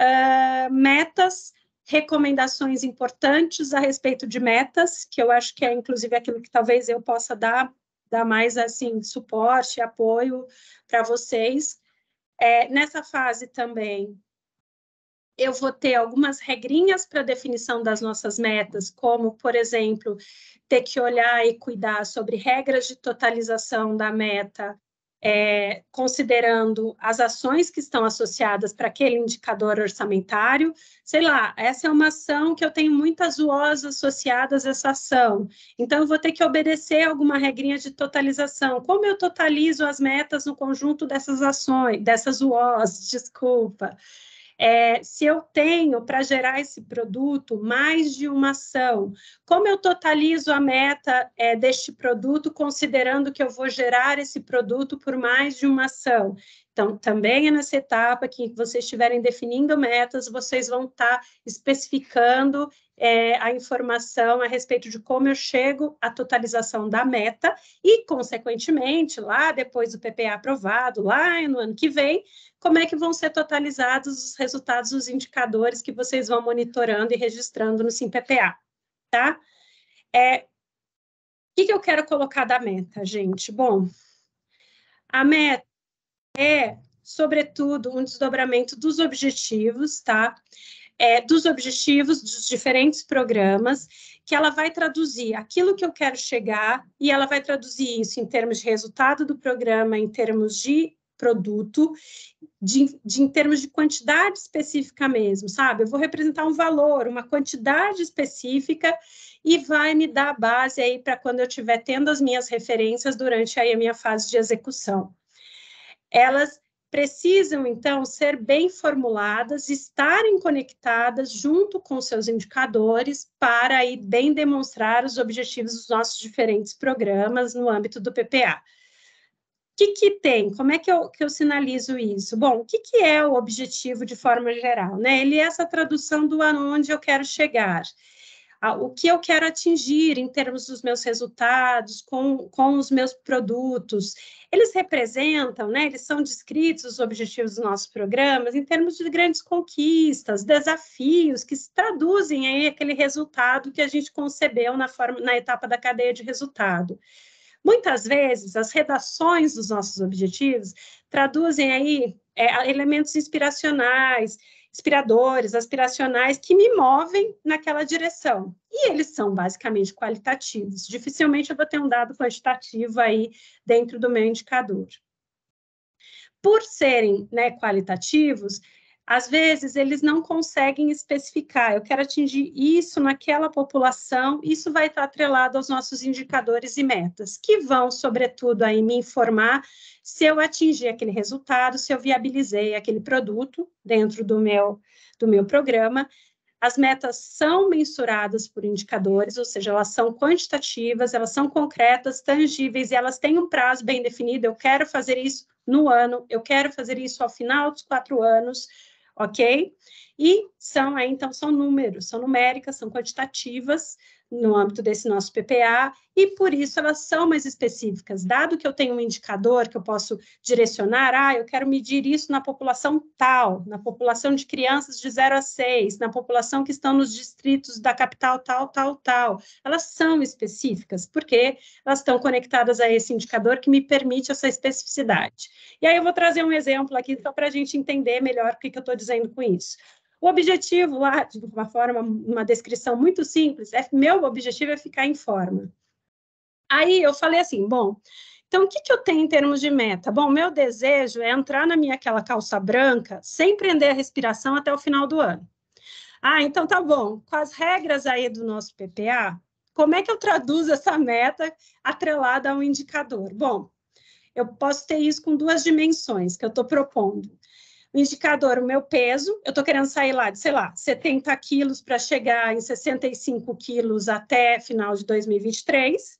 Uh, metas recomendações importantes a respeito de metas, que eu acho que é inclusive aquilo que talvez eu possa dar, dar mais assim suporte, apoio para vocês. É, nessa fase também, eu vou ter algumas regrinhas para definição das nossas metas, como, por exemplo, ter que olhar e cuidar sobre regras de totalização da meta, é, considerando as ações que estão associadas para aquele indicador orçamentário. Sei lá, essa é uma ação que eu tenho muitas UOs associadas a essa ação, então eu vou ter que obedecer alguma regrinha de totalização. Como eu totalizo as metas no conjunto dessas ações, dessas UOs, desculpa. É, se eu tenho para gerar esse produto mais de uma ação, como eu totalizo a meta é, deste produto, considerando que eu vou gerar esse produto por mais de uma ação? Então, também é nessa etapa que vocês estiverem definindo metas, vocês vão estar tá especificando é, a informação a respeito de como eu chego à totalização da meta e, consequentemente, lá depois do PPA aprovado, lá no ano que vem, como é que vão ser totalizados os resultados dos indicadores que vocês vão monitorando e registrando no SIMPPA, tá? É, o que, que eu quero colocar da meta, gente? Bom, a meta é, sobretudo, um desdobramento dos objetivos, tá? É, dos objetivos dos diferentes programas, que ela vai traduzir aquilo que eu quero chegar e ela vai traduzir isso em termos de resultado do programa, em termos de produto de, de, em termos de quantidade específica mesmo, sabe? Eu vou representar um valor, uma quantidade específica e vai me dar a base aí para quando eu estiver tendo as minhas referências durante aí a minha fase de execução. Elas precisam, então, ser bem formuladas, estarem conectadas junto com seus indicadores para aí bem demonstrar os objetivos dos nossos diferentes programas no âmbito do PPA que, que tem? Como é que eu, que eu sinalizo isso? Bom, o que, que é o objetivo de forma geral? Né? Ele é essa tradução do aonde eu quero chegar o que eu quero atingir em termos dos meus resultados, com, com os meus produtos. Eles representam, né, eles são descritos os objetivos dos nossos programas em termos de grandes conquistas, desafios que se traduzem aí aquele resultado que a gente concebeu na, forma, na etapa da cadeia de resultado. Muitas vezes, as redações dos nossos objetivos traduzem aí é, elementos inspiracionais, inspiradores, aspiracionais que me movem naquela direção. E eles são basicamente qualitativos. Dificilmente eu vou ter um dado quantitativo aí dentro do meu indicador. Por serem né, qualitativos, às vezes eles não conseguem especificar, eu quero atingir isso naquela população, isso vai estar atrelado aos nossos indicadores e metas, que vão, sobretudo, aí me informar se eu atingi aquele resultado, se eu viabilizei aquele produto dentro do meu, do meu programa. As metas são mensuradas por indicadores, ou seja, elas são quantitativas, elas são concretas, tangíveis, e elas têm um prazo bem definido. Eu quero fazer isso no ano, eu quero fazer isso ao final dos quatro anos ok? E são, então, são números, são numéricas, são quantitativas, no âmbito desse nosso PPA, e por isso elas são mais específicas. Dado que eu tenho um indicador que eu posso direcionar, ah, eu quero medir isso na população tal, na população de crianças de 0 a 6, na população que estão nos distritos da capital tal, tal, tal. Elas são específicas, porque elas estão conectadas a esse indicador que me permite essa especificidade. E aí eu vou trazer um exemplo aqui só para a gente entender melhor o que, que eu estou dizendo com isso. O objetivo lá, de uma forma, uma descrição muito simples, é meu objetivo é ficar em forma. Aí eu falei assim, bom, então o que, que eu tenho em termos de meta? Bom, meu desejo é entrar na minha aquela calça branca sem prender a respiração até o final do ano. Ah, então tá bom. Com as regras aí do nosso PPA, como é que eu traduzo essa meta atrelada a um indicador? Bom, eu posso ter isso com duas dimensões que eu estou propondo indicador, o meu peso, eu estou querendo sair lá de, sei lá, 70 quilos para chegar em 65 quilos até final de 2023.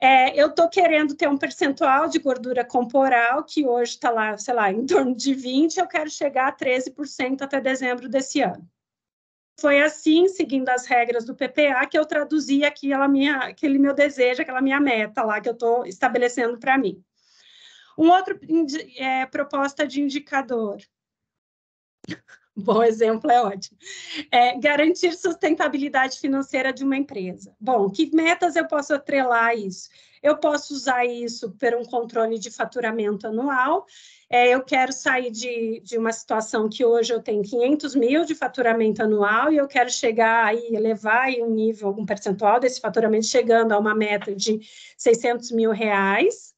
É, eu estou querendo ter um percentual de gordura corporal, que hoje está lá, sei lá, em torno de 20%, eu quero chegar a 13% até dezembro desse ano. Foi assim, seguindo as regras do PPA, que eu traduzi aqui minha, aquele meu desejo, aquela minha meta lá que eu estou estabelecendo para mim. Um outro é, proposta de indicador. Bom exemplo, é ótimo. É, garantir sustentabilidade financeira de uma empresa. Bom, que metas eu posso atrelar isso? Eu posso usar isso para um controle de faturamento anual. É, eu quero sair de, de uma situação que hoje eu tenho 500 mil de faturamento anual e eu quero chegar e elevar aí um nível, um percentual desse faturamento, chegando a uma meta de 600 mil reais.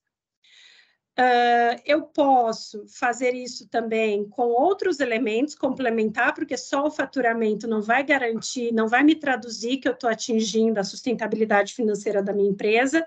Uh, eu posso fazer isso também com outros elementos, complementar, porque só o faturamento não vai garantir, não vai me traduzir que eu estou atingindo a sustentabilidade financeira da minha empresa.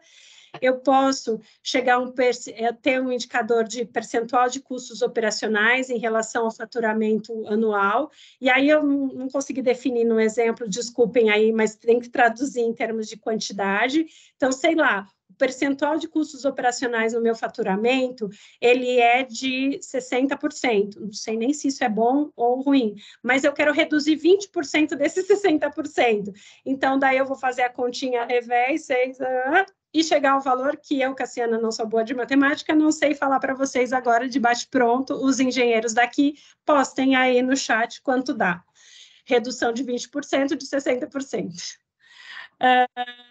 Eu posso chegar a um, eh, ter um indicador de percentual de custos operacionais em relação ao faturamento anual, e aí eu não consegui definir no exemplo, desculpem aí, mas tem que traduzir em termos de quantidade. Então, sei lá, percentual de custos operacionais no meu faturamento, ele é de 60%. Não sei nem se isso é bom ou ruim, mas eu quero reduzir 20% desses 60%. Então, daí eu vou fazer a continha revés, 6, ah, ah, ah, e chegar ao valor que eu, Cassiana, não sou boa de matemática, não sei falar para vocês agora de bate-pronto. Os engenheiros daqui postem aí no chat quanto dá. Redução de 20% de 60%. Uh,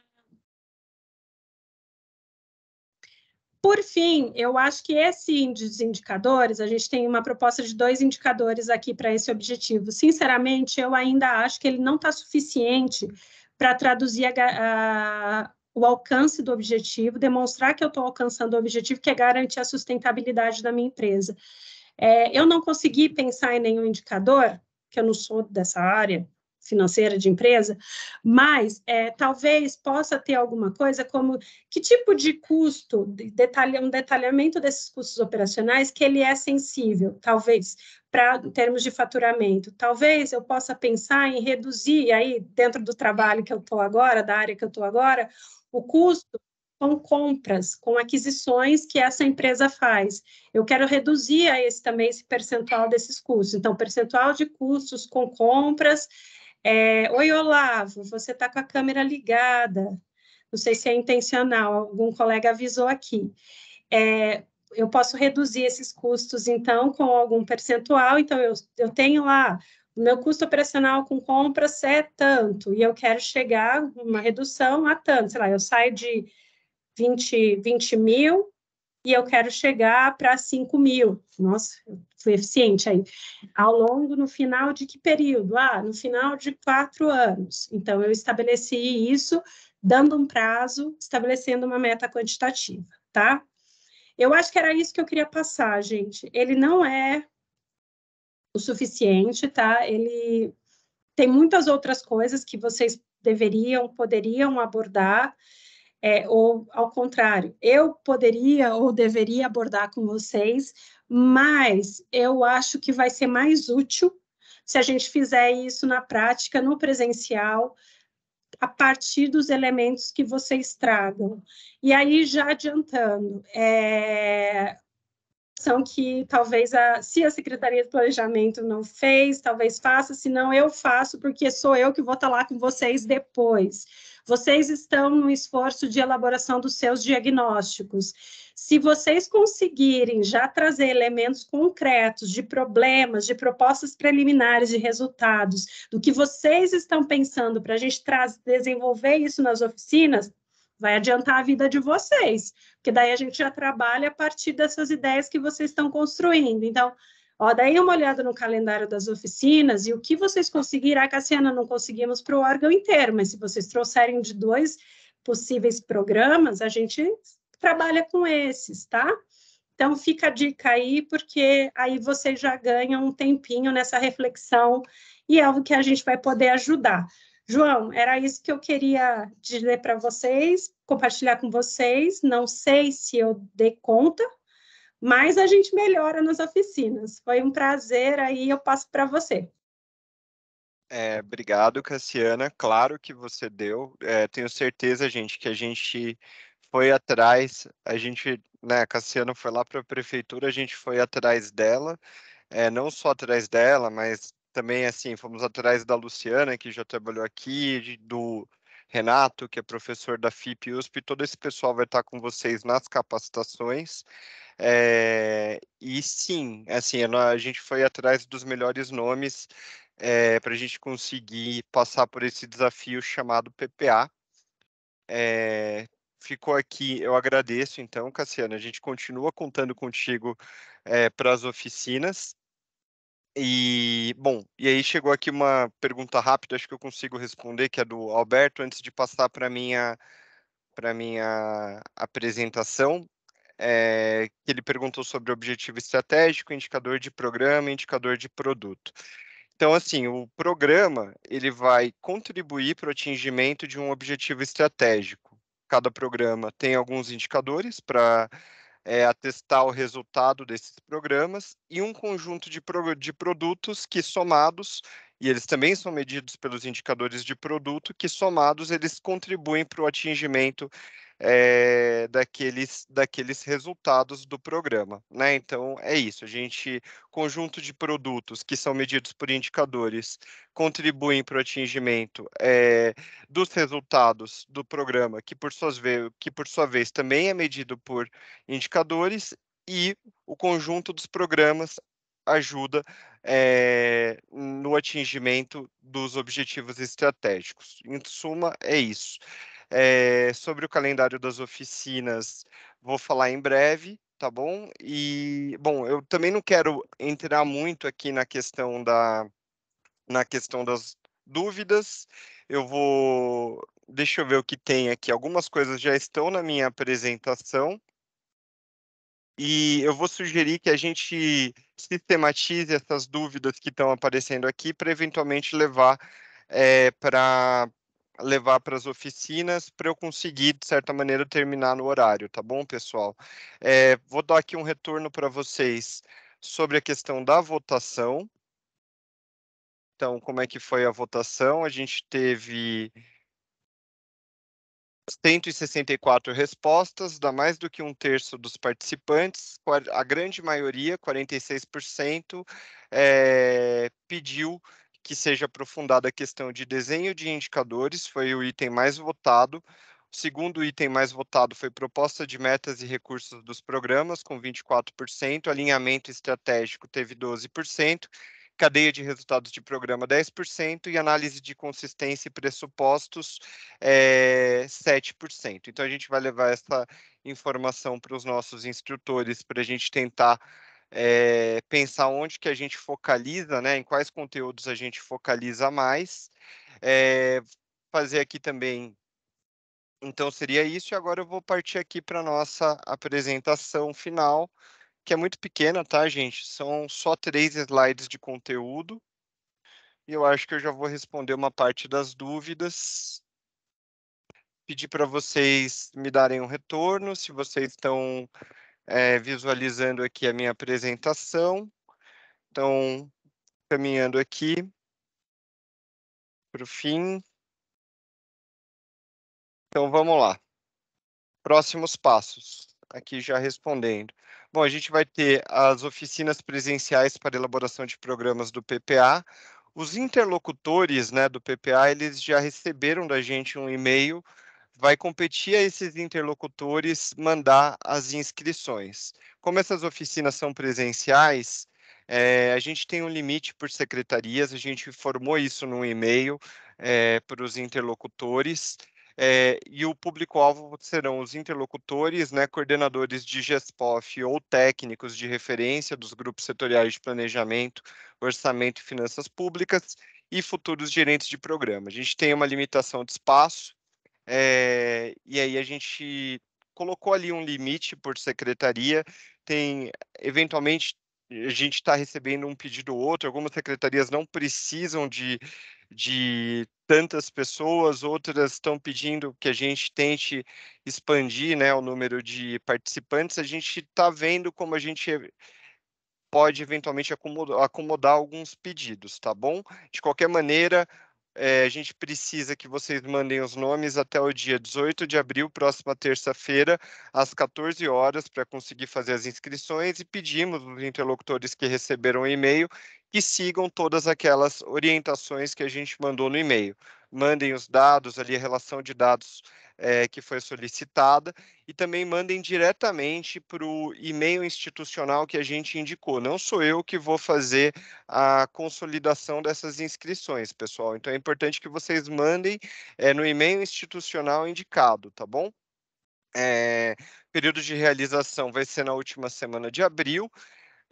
Por fim, eu acho que esse de indicadores, a gente tem uma proposta de dois indicadores aqui para esse objetivo. Sinceramente, eu ainda acho que ele não está suficiente para traduzir a, a, o alcance do objetivo, demonstrar que eu estou alcançando o objetivo, que é garantir a sustentabilidade da minha empresa. É, eu não consegui pensar em nenhum indicador, que eu não sou dessa área, financeira de empresa, mas é, talvez possa ter alguma coisa como que tipo de custo, um detalhamento desses custos operacionais que ele é sensível, talvez, para termos de faturamento. Talvez eu possa pensar em reduzir aí dentro do trabalho que eu estou agora, da área que eu estou agora, o custo com compras, com aquisições que essa empresa faz. Eu quero reduzir a esse também esse percentual desses custos. Então, percentual de custos com compras é, Oi, Olavo, você está com a câmera ligada. Não sei se é intencional, algum colega avisou aqui. É, eu posso reduzir esses custos, então, com algum percentual. Então, eu, eu tenho lá o meu custo operacional com compras é tanto, e eu quero chegar uma redução a tanto. Sei lá, eu saio de 20, 20 mil e eu quero chegar para 5 mil. Nossa, fui eficiente aí. Ao longo, no final de que período? Ah, no final de quatro anos. Então, eu estabeleci isso, dando um prazo, estabelecendo uma meta quantitativa, tá? Eu acho que era isso que eu queria passar, gente. Ele não é o suficiente, tá? Ele tem muitas outras coisas que vocês deveriam, poderiam abordar é, ou ao contrário, eu poderia ou deveria abordar com vocês, mas eu acho que vai ser mais útil se a gente fizer isso na prática, no presencial, a partir dos elementos que vocês tragam. E aí, já adiantando, é, são que talvez a, se a Secretaria de Planejamento não fez, talvez faça, se não eu faço, porque sou eu que vou estar lá com vocês depois. Vocês estão no esforço de elaboração dos seus diagnósticos. Se vocês conseguirem já trazer elementos concretos de problemas, de propostas preliminares, de resultados, do que vocês estão pensando para a gente desenvolver isso nas oficinas, vai adiantar a vida de vocês, porque daí a gente já trabalha a partir dessas ideias que vocês estão construindo. Então, Ó, daí uma olhada no calendário das oficinas e o que vocês A ah, Cassiana, não conseguimos para o órgão inteiro, mas se vocês trouxerem de dois possíveis programas, a gente trabalha com esses, tá? Então fica a dica aí, porque aí vocês já ganham um tempinho nessa reflexão e é algo que a gente vai poder ajudar. João, era isso que eu queria dizer para vocês, compartilhar com vocês. Não sei se eu dei conta, mas a gente melhora nas oficinas. Foi um prazer, aí eu passo para você. É, obrigado, Cassiana. Claro que você deu. É, tenho certeza, gente, que a gente foi atrás. A gente, né, a Cassiana foi lá para a prefeitura, a gente foi atrás dela. É, não só atrás dela, mas também, assim, fomos atrás da Luciana, que já trabalhou aqui, do Renato, que é professor da FIP USP. Todo esse pessoal vai estar com vocês nas capacitações. É, e sim, assim, a gente foi atrás dos melhores nomes é, eh, para a gente conseguir passar por esse desafio chamado PPA. É, eh, ficou aqui, eu agradeço então, Cassiano. A gente continua contando contigo para as oficinas. E, bom, e aí chegou aqui uma pergunta rápida, acho que eu consigo responder, que é do Alberto, antes de passar para minha para minha apresentação é, que ele perguntou sobre objetivo estratégico, indicador de programa, indicador de produto. Então, assim, o programa ele vai contribuir para o atingimento de um objetivo estratégico. Cada programa tem alguns indicadores para é, atestar o resultado desses programas e um conjunto de, pro, de produtos que somados, e eles também são medidos pelos indicadores de produto, que somados eles contribuem para o atingimento é, daqueles, daqueles resultados do programa. Né? Então, é isso. A gente, conjunto de produtos que são medidos por indicadores, contribuem para o atingimento é, dos resultados do programa, que por, suas que, por sua vez, também é medido por indicadores, e o conjunto dos programas ajuda é, no atingimento dos objetivos estratégicos. Em suma, é isso. É, sobre o calendário das oficinas, vou falar em breve, tá bom? E, bom, eu também não quero entrar muito aqui na questão da na questão das dúvidas. Eu vou deixa eu ver o que tem aqui. Algumas coisas já estão na minha apresentação. E eu vou sugerir que a gente sistematize essas dúvidas que estão aparecendo aqui para eventualmente levar é, para levar para as oficinas para eu conseguir, de certa maneira, terminar no horário, tá bom, pessoal? É, vou dar aqui um retorno para vocês sobre a questão da votação. Então, como é que foi a votação? A gente teve 164 respostas, dá mais do que um terço dos participantes, a grande maioria, 46%, é, pediu que seja aprofundada a questão de desenho de indicadores, foi o item mais votado. O segundo item mais votado foi proposta de metas e recursos dos programas, com 24%, alinhamento estratégico teve 12%, cadeia de resultados de programa 10% e análise de consistência e pressupostos é, eh, 7%. Então a gente vai levar essa informação para os nossos instrutores para a gente tentar é, pensar onde que a gente focaliza, né, em quais conteúdos a gente focaliza mais. É, fazer aqui também. Então seria isso, e agora eu vou partir aqui para a nossa apresentação final, que é muito pequena, tá, gente? São só três slides de conteúdo. E eu acho que eu já vou responder uma parte das dúvidas. Pedir para vocês me darem um retorno, se vocês estão é, visualizando aqui a minha apresentação. Então, caminhando aqui para o fim. Então, vamos lá. Próximos passos, aqui já respondendo. Bom, a gente vai ter as oficinas presenciais para elaboração de programas do PPA. Os interlocutores né, do PPA, eles já receberam da gente um e-mail vai competir a esses interlocutores mandar as inscrições. Como essas oficinas são presenciais, é, a gente tem um limite por secretarias, a gente informou isso num e-mail é, para os interlocutores. É, e o público-alvo serão os interlocutores, né, coordenadores de GESPOF ou técnicos de referência dos grupos setoriais de planejamento, orçamento e finanças públicas e futuros gerentes de programa. A gente tem uma limitação de espaço, é, e aí a gente colocou ali um limite por secretaria. Tem, eventualmente, a gente está recebendo um pedido ou outro. Algumas secretarias não precisam de, de tantas pessoas, outras estão pedindo que a gente tente expandir né, o número de participantes. A gente está vendo como a gente pode eventualmente acomodar, acomodar alguns pedidos, tá bom? De qualquer maneira, é, a gente precisa que vocês mandem os nomes até o dia 18 de abril, próxima terça-feira, às 14 horas, para conseguir fazer as inscrições e pedimos os interlocutores que receberam o e-mail que sigam todas aquelas orientações que a gente mandou no e-mail. Mandem os dados ali, a relação de dados é, que foi solicitada e também mandem diretamente para o e-mail institucional que a gente indicou. Não sou eu que vou fazer a consolidação dessas inscrições, pessoal. Então é importante que vocês mandem é, no e-mail institucional indicado, tá bom? É, período de realização vai ser na última semana de abril.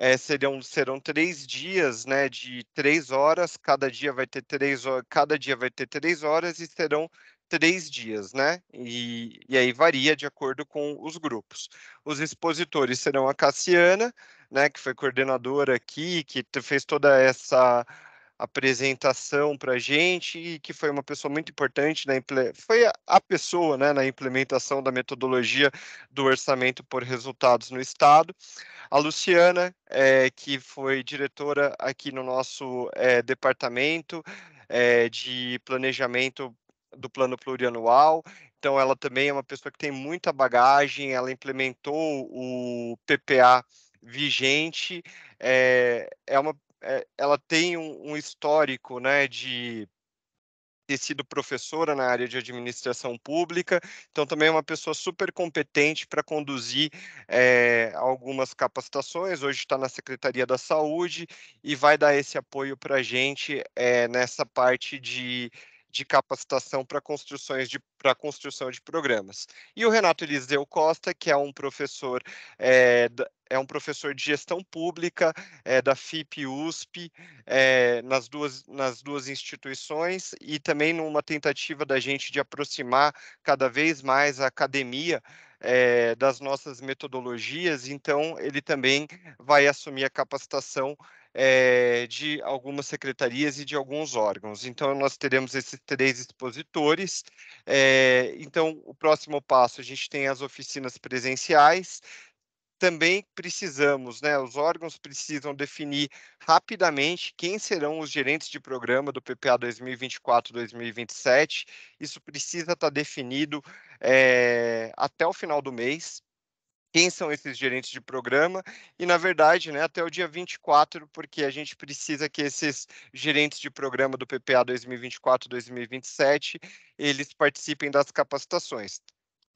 É, serão, serão três dias, né, de três horas. Cada dia vai ter três, cada dia vai ter três horas e serão três dias, né? E, e aí varia de acordo com os grupos. Os expositores serão a Cassiana, né, que foi coordenadora aqui, que fez toda essa apresentação para a gente e que foi uma pessoa muito importante na foi a pessoa né, na implementação da metodologia do orçamento por resultados no estado a Luciana é, que foi diretora aqui no nosso é, departamento é, de planejamento do plano plurianual. Então, ela também é uma pessoa que tem muita bagagem, ela implementou o PPA vigente, é, é uma, é, ela tem um, um, histórico né, de ter sido professora na área de administração pública, então também é uma pessoa super competente para conduzir é, algumas capacitações. Hoje está na Secretaria da Saúde e vai dar esse apoio para a gente é, nessa parte de de capacitação para construções de para construção de programas. E o Renato Eliseu Costa, que é um professor é, é um professor de gestão pública é, da FIP USP é, eh, nas, duas, nas duas instituições e também numa tentativa da gente de aproximar cada vez mais a academia é, das nossas metodologias, então ele também vai assumir a capacitação é, de algumas secretarias e de alguns órgãos. Então, nós teremos esses três expositores. É, então, o próximo passo, a gente tem as oficinas presenciais, também precisamos, né? Os órgãos precisam definir rapidamente quem serão os gerentes de programa do PPA 2024-2027. Isso precisa estar tá definido é, até o final do mês quem são esses gerentes de programa e, na verdade, né, até o dia 24, porque a gente precisa que esses gerentes de programa do PPA 2024-2027, eles participem das capacitações.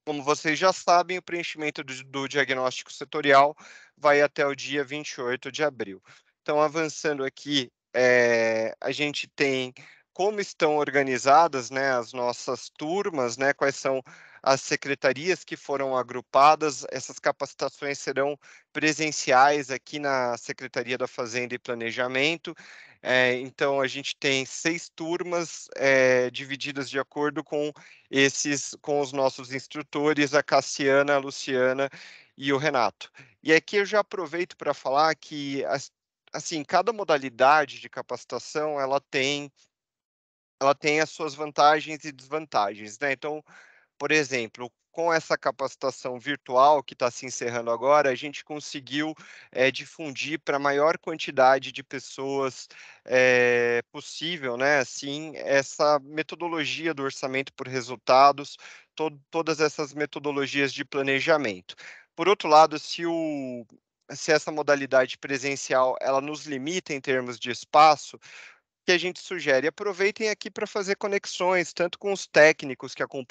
Como vocês já sabem, o preenchimento do, do diagnóstico setorial vai até o dia 28 de abril. Então, avançando aqui, é, a gente tem como estão organizadas né, as nossas turmas, né, quais são as secretarias que foram agrupadas, essas capacitações serão presenciais aqui na Secretaria da Fazenda e Planejamento. É, então, a gente tem seis turmas é, divididas de acordo com esses, com os nossos instrutores, a Cassiana, a Luciana e o Renato. E aqui eu já aproveito para falar que, assim, cada modalidade de capacitação, ela tem ela tem as suas vantagens e desvantagens, né? Então, por exemplo, com essa capacitação virtual que está se encerrando agora, a gente conseguiu é, difundir para a maior quantidade de pessoas é, possível, né? Assim, essa metodologia do orçamento por resultados, to todas essas metodologias de planejamento. Por outro lado, se o se essa modalidade presencial ela nos limita em termos de espaço, que a gente sugere. Aproveitem aqui para fazer conexões, tanto com os técnicos que acompanham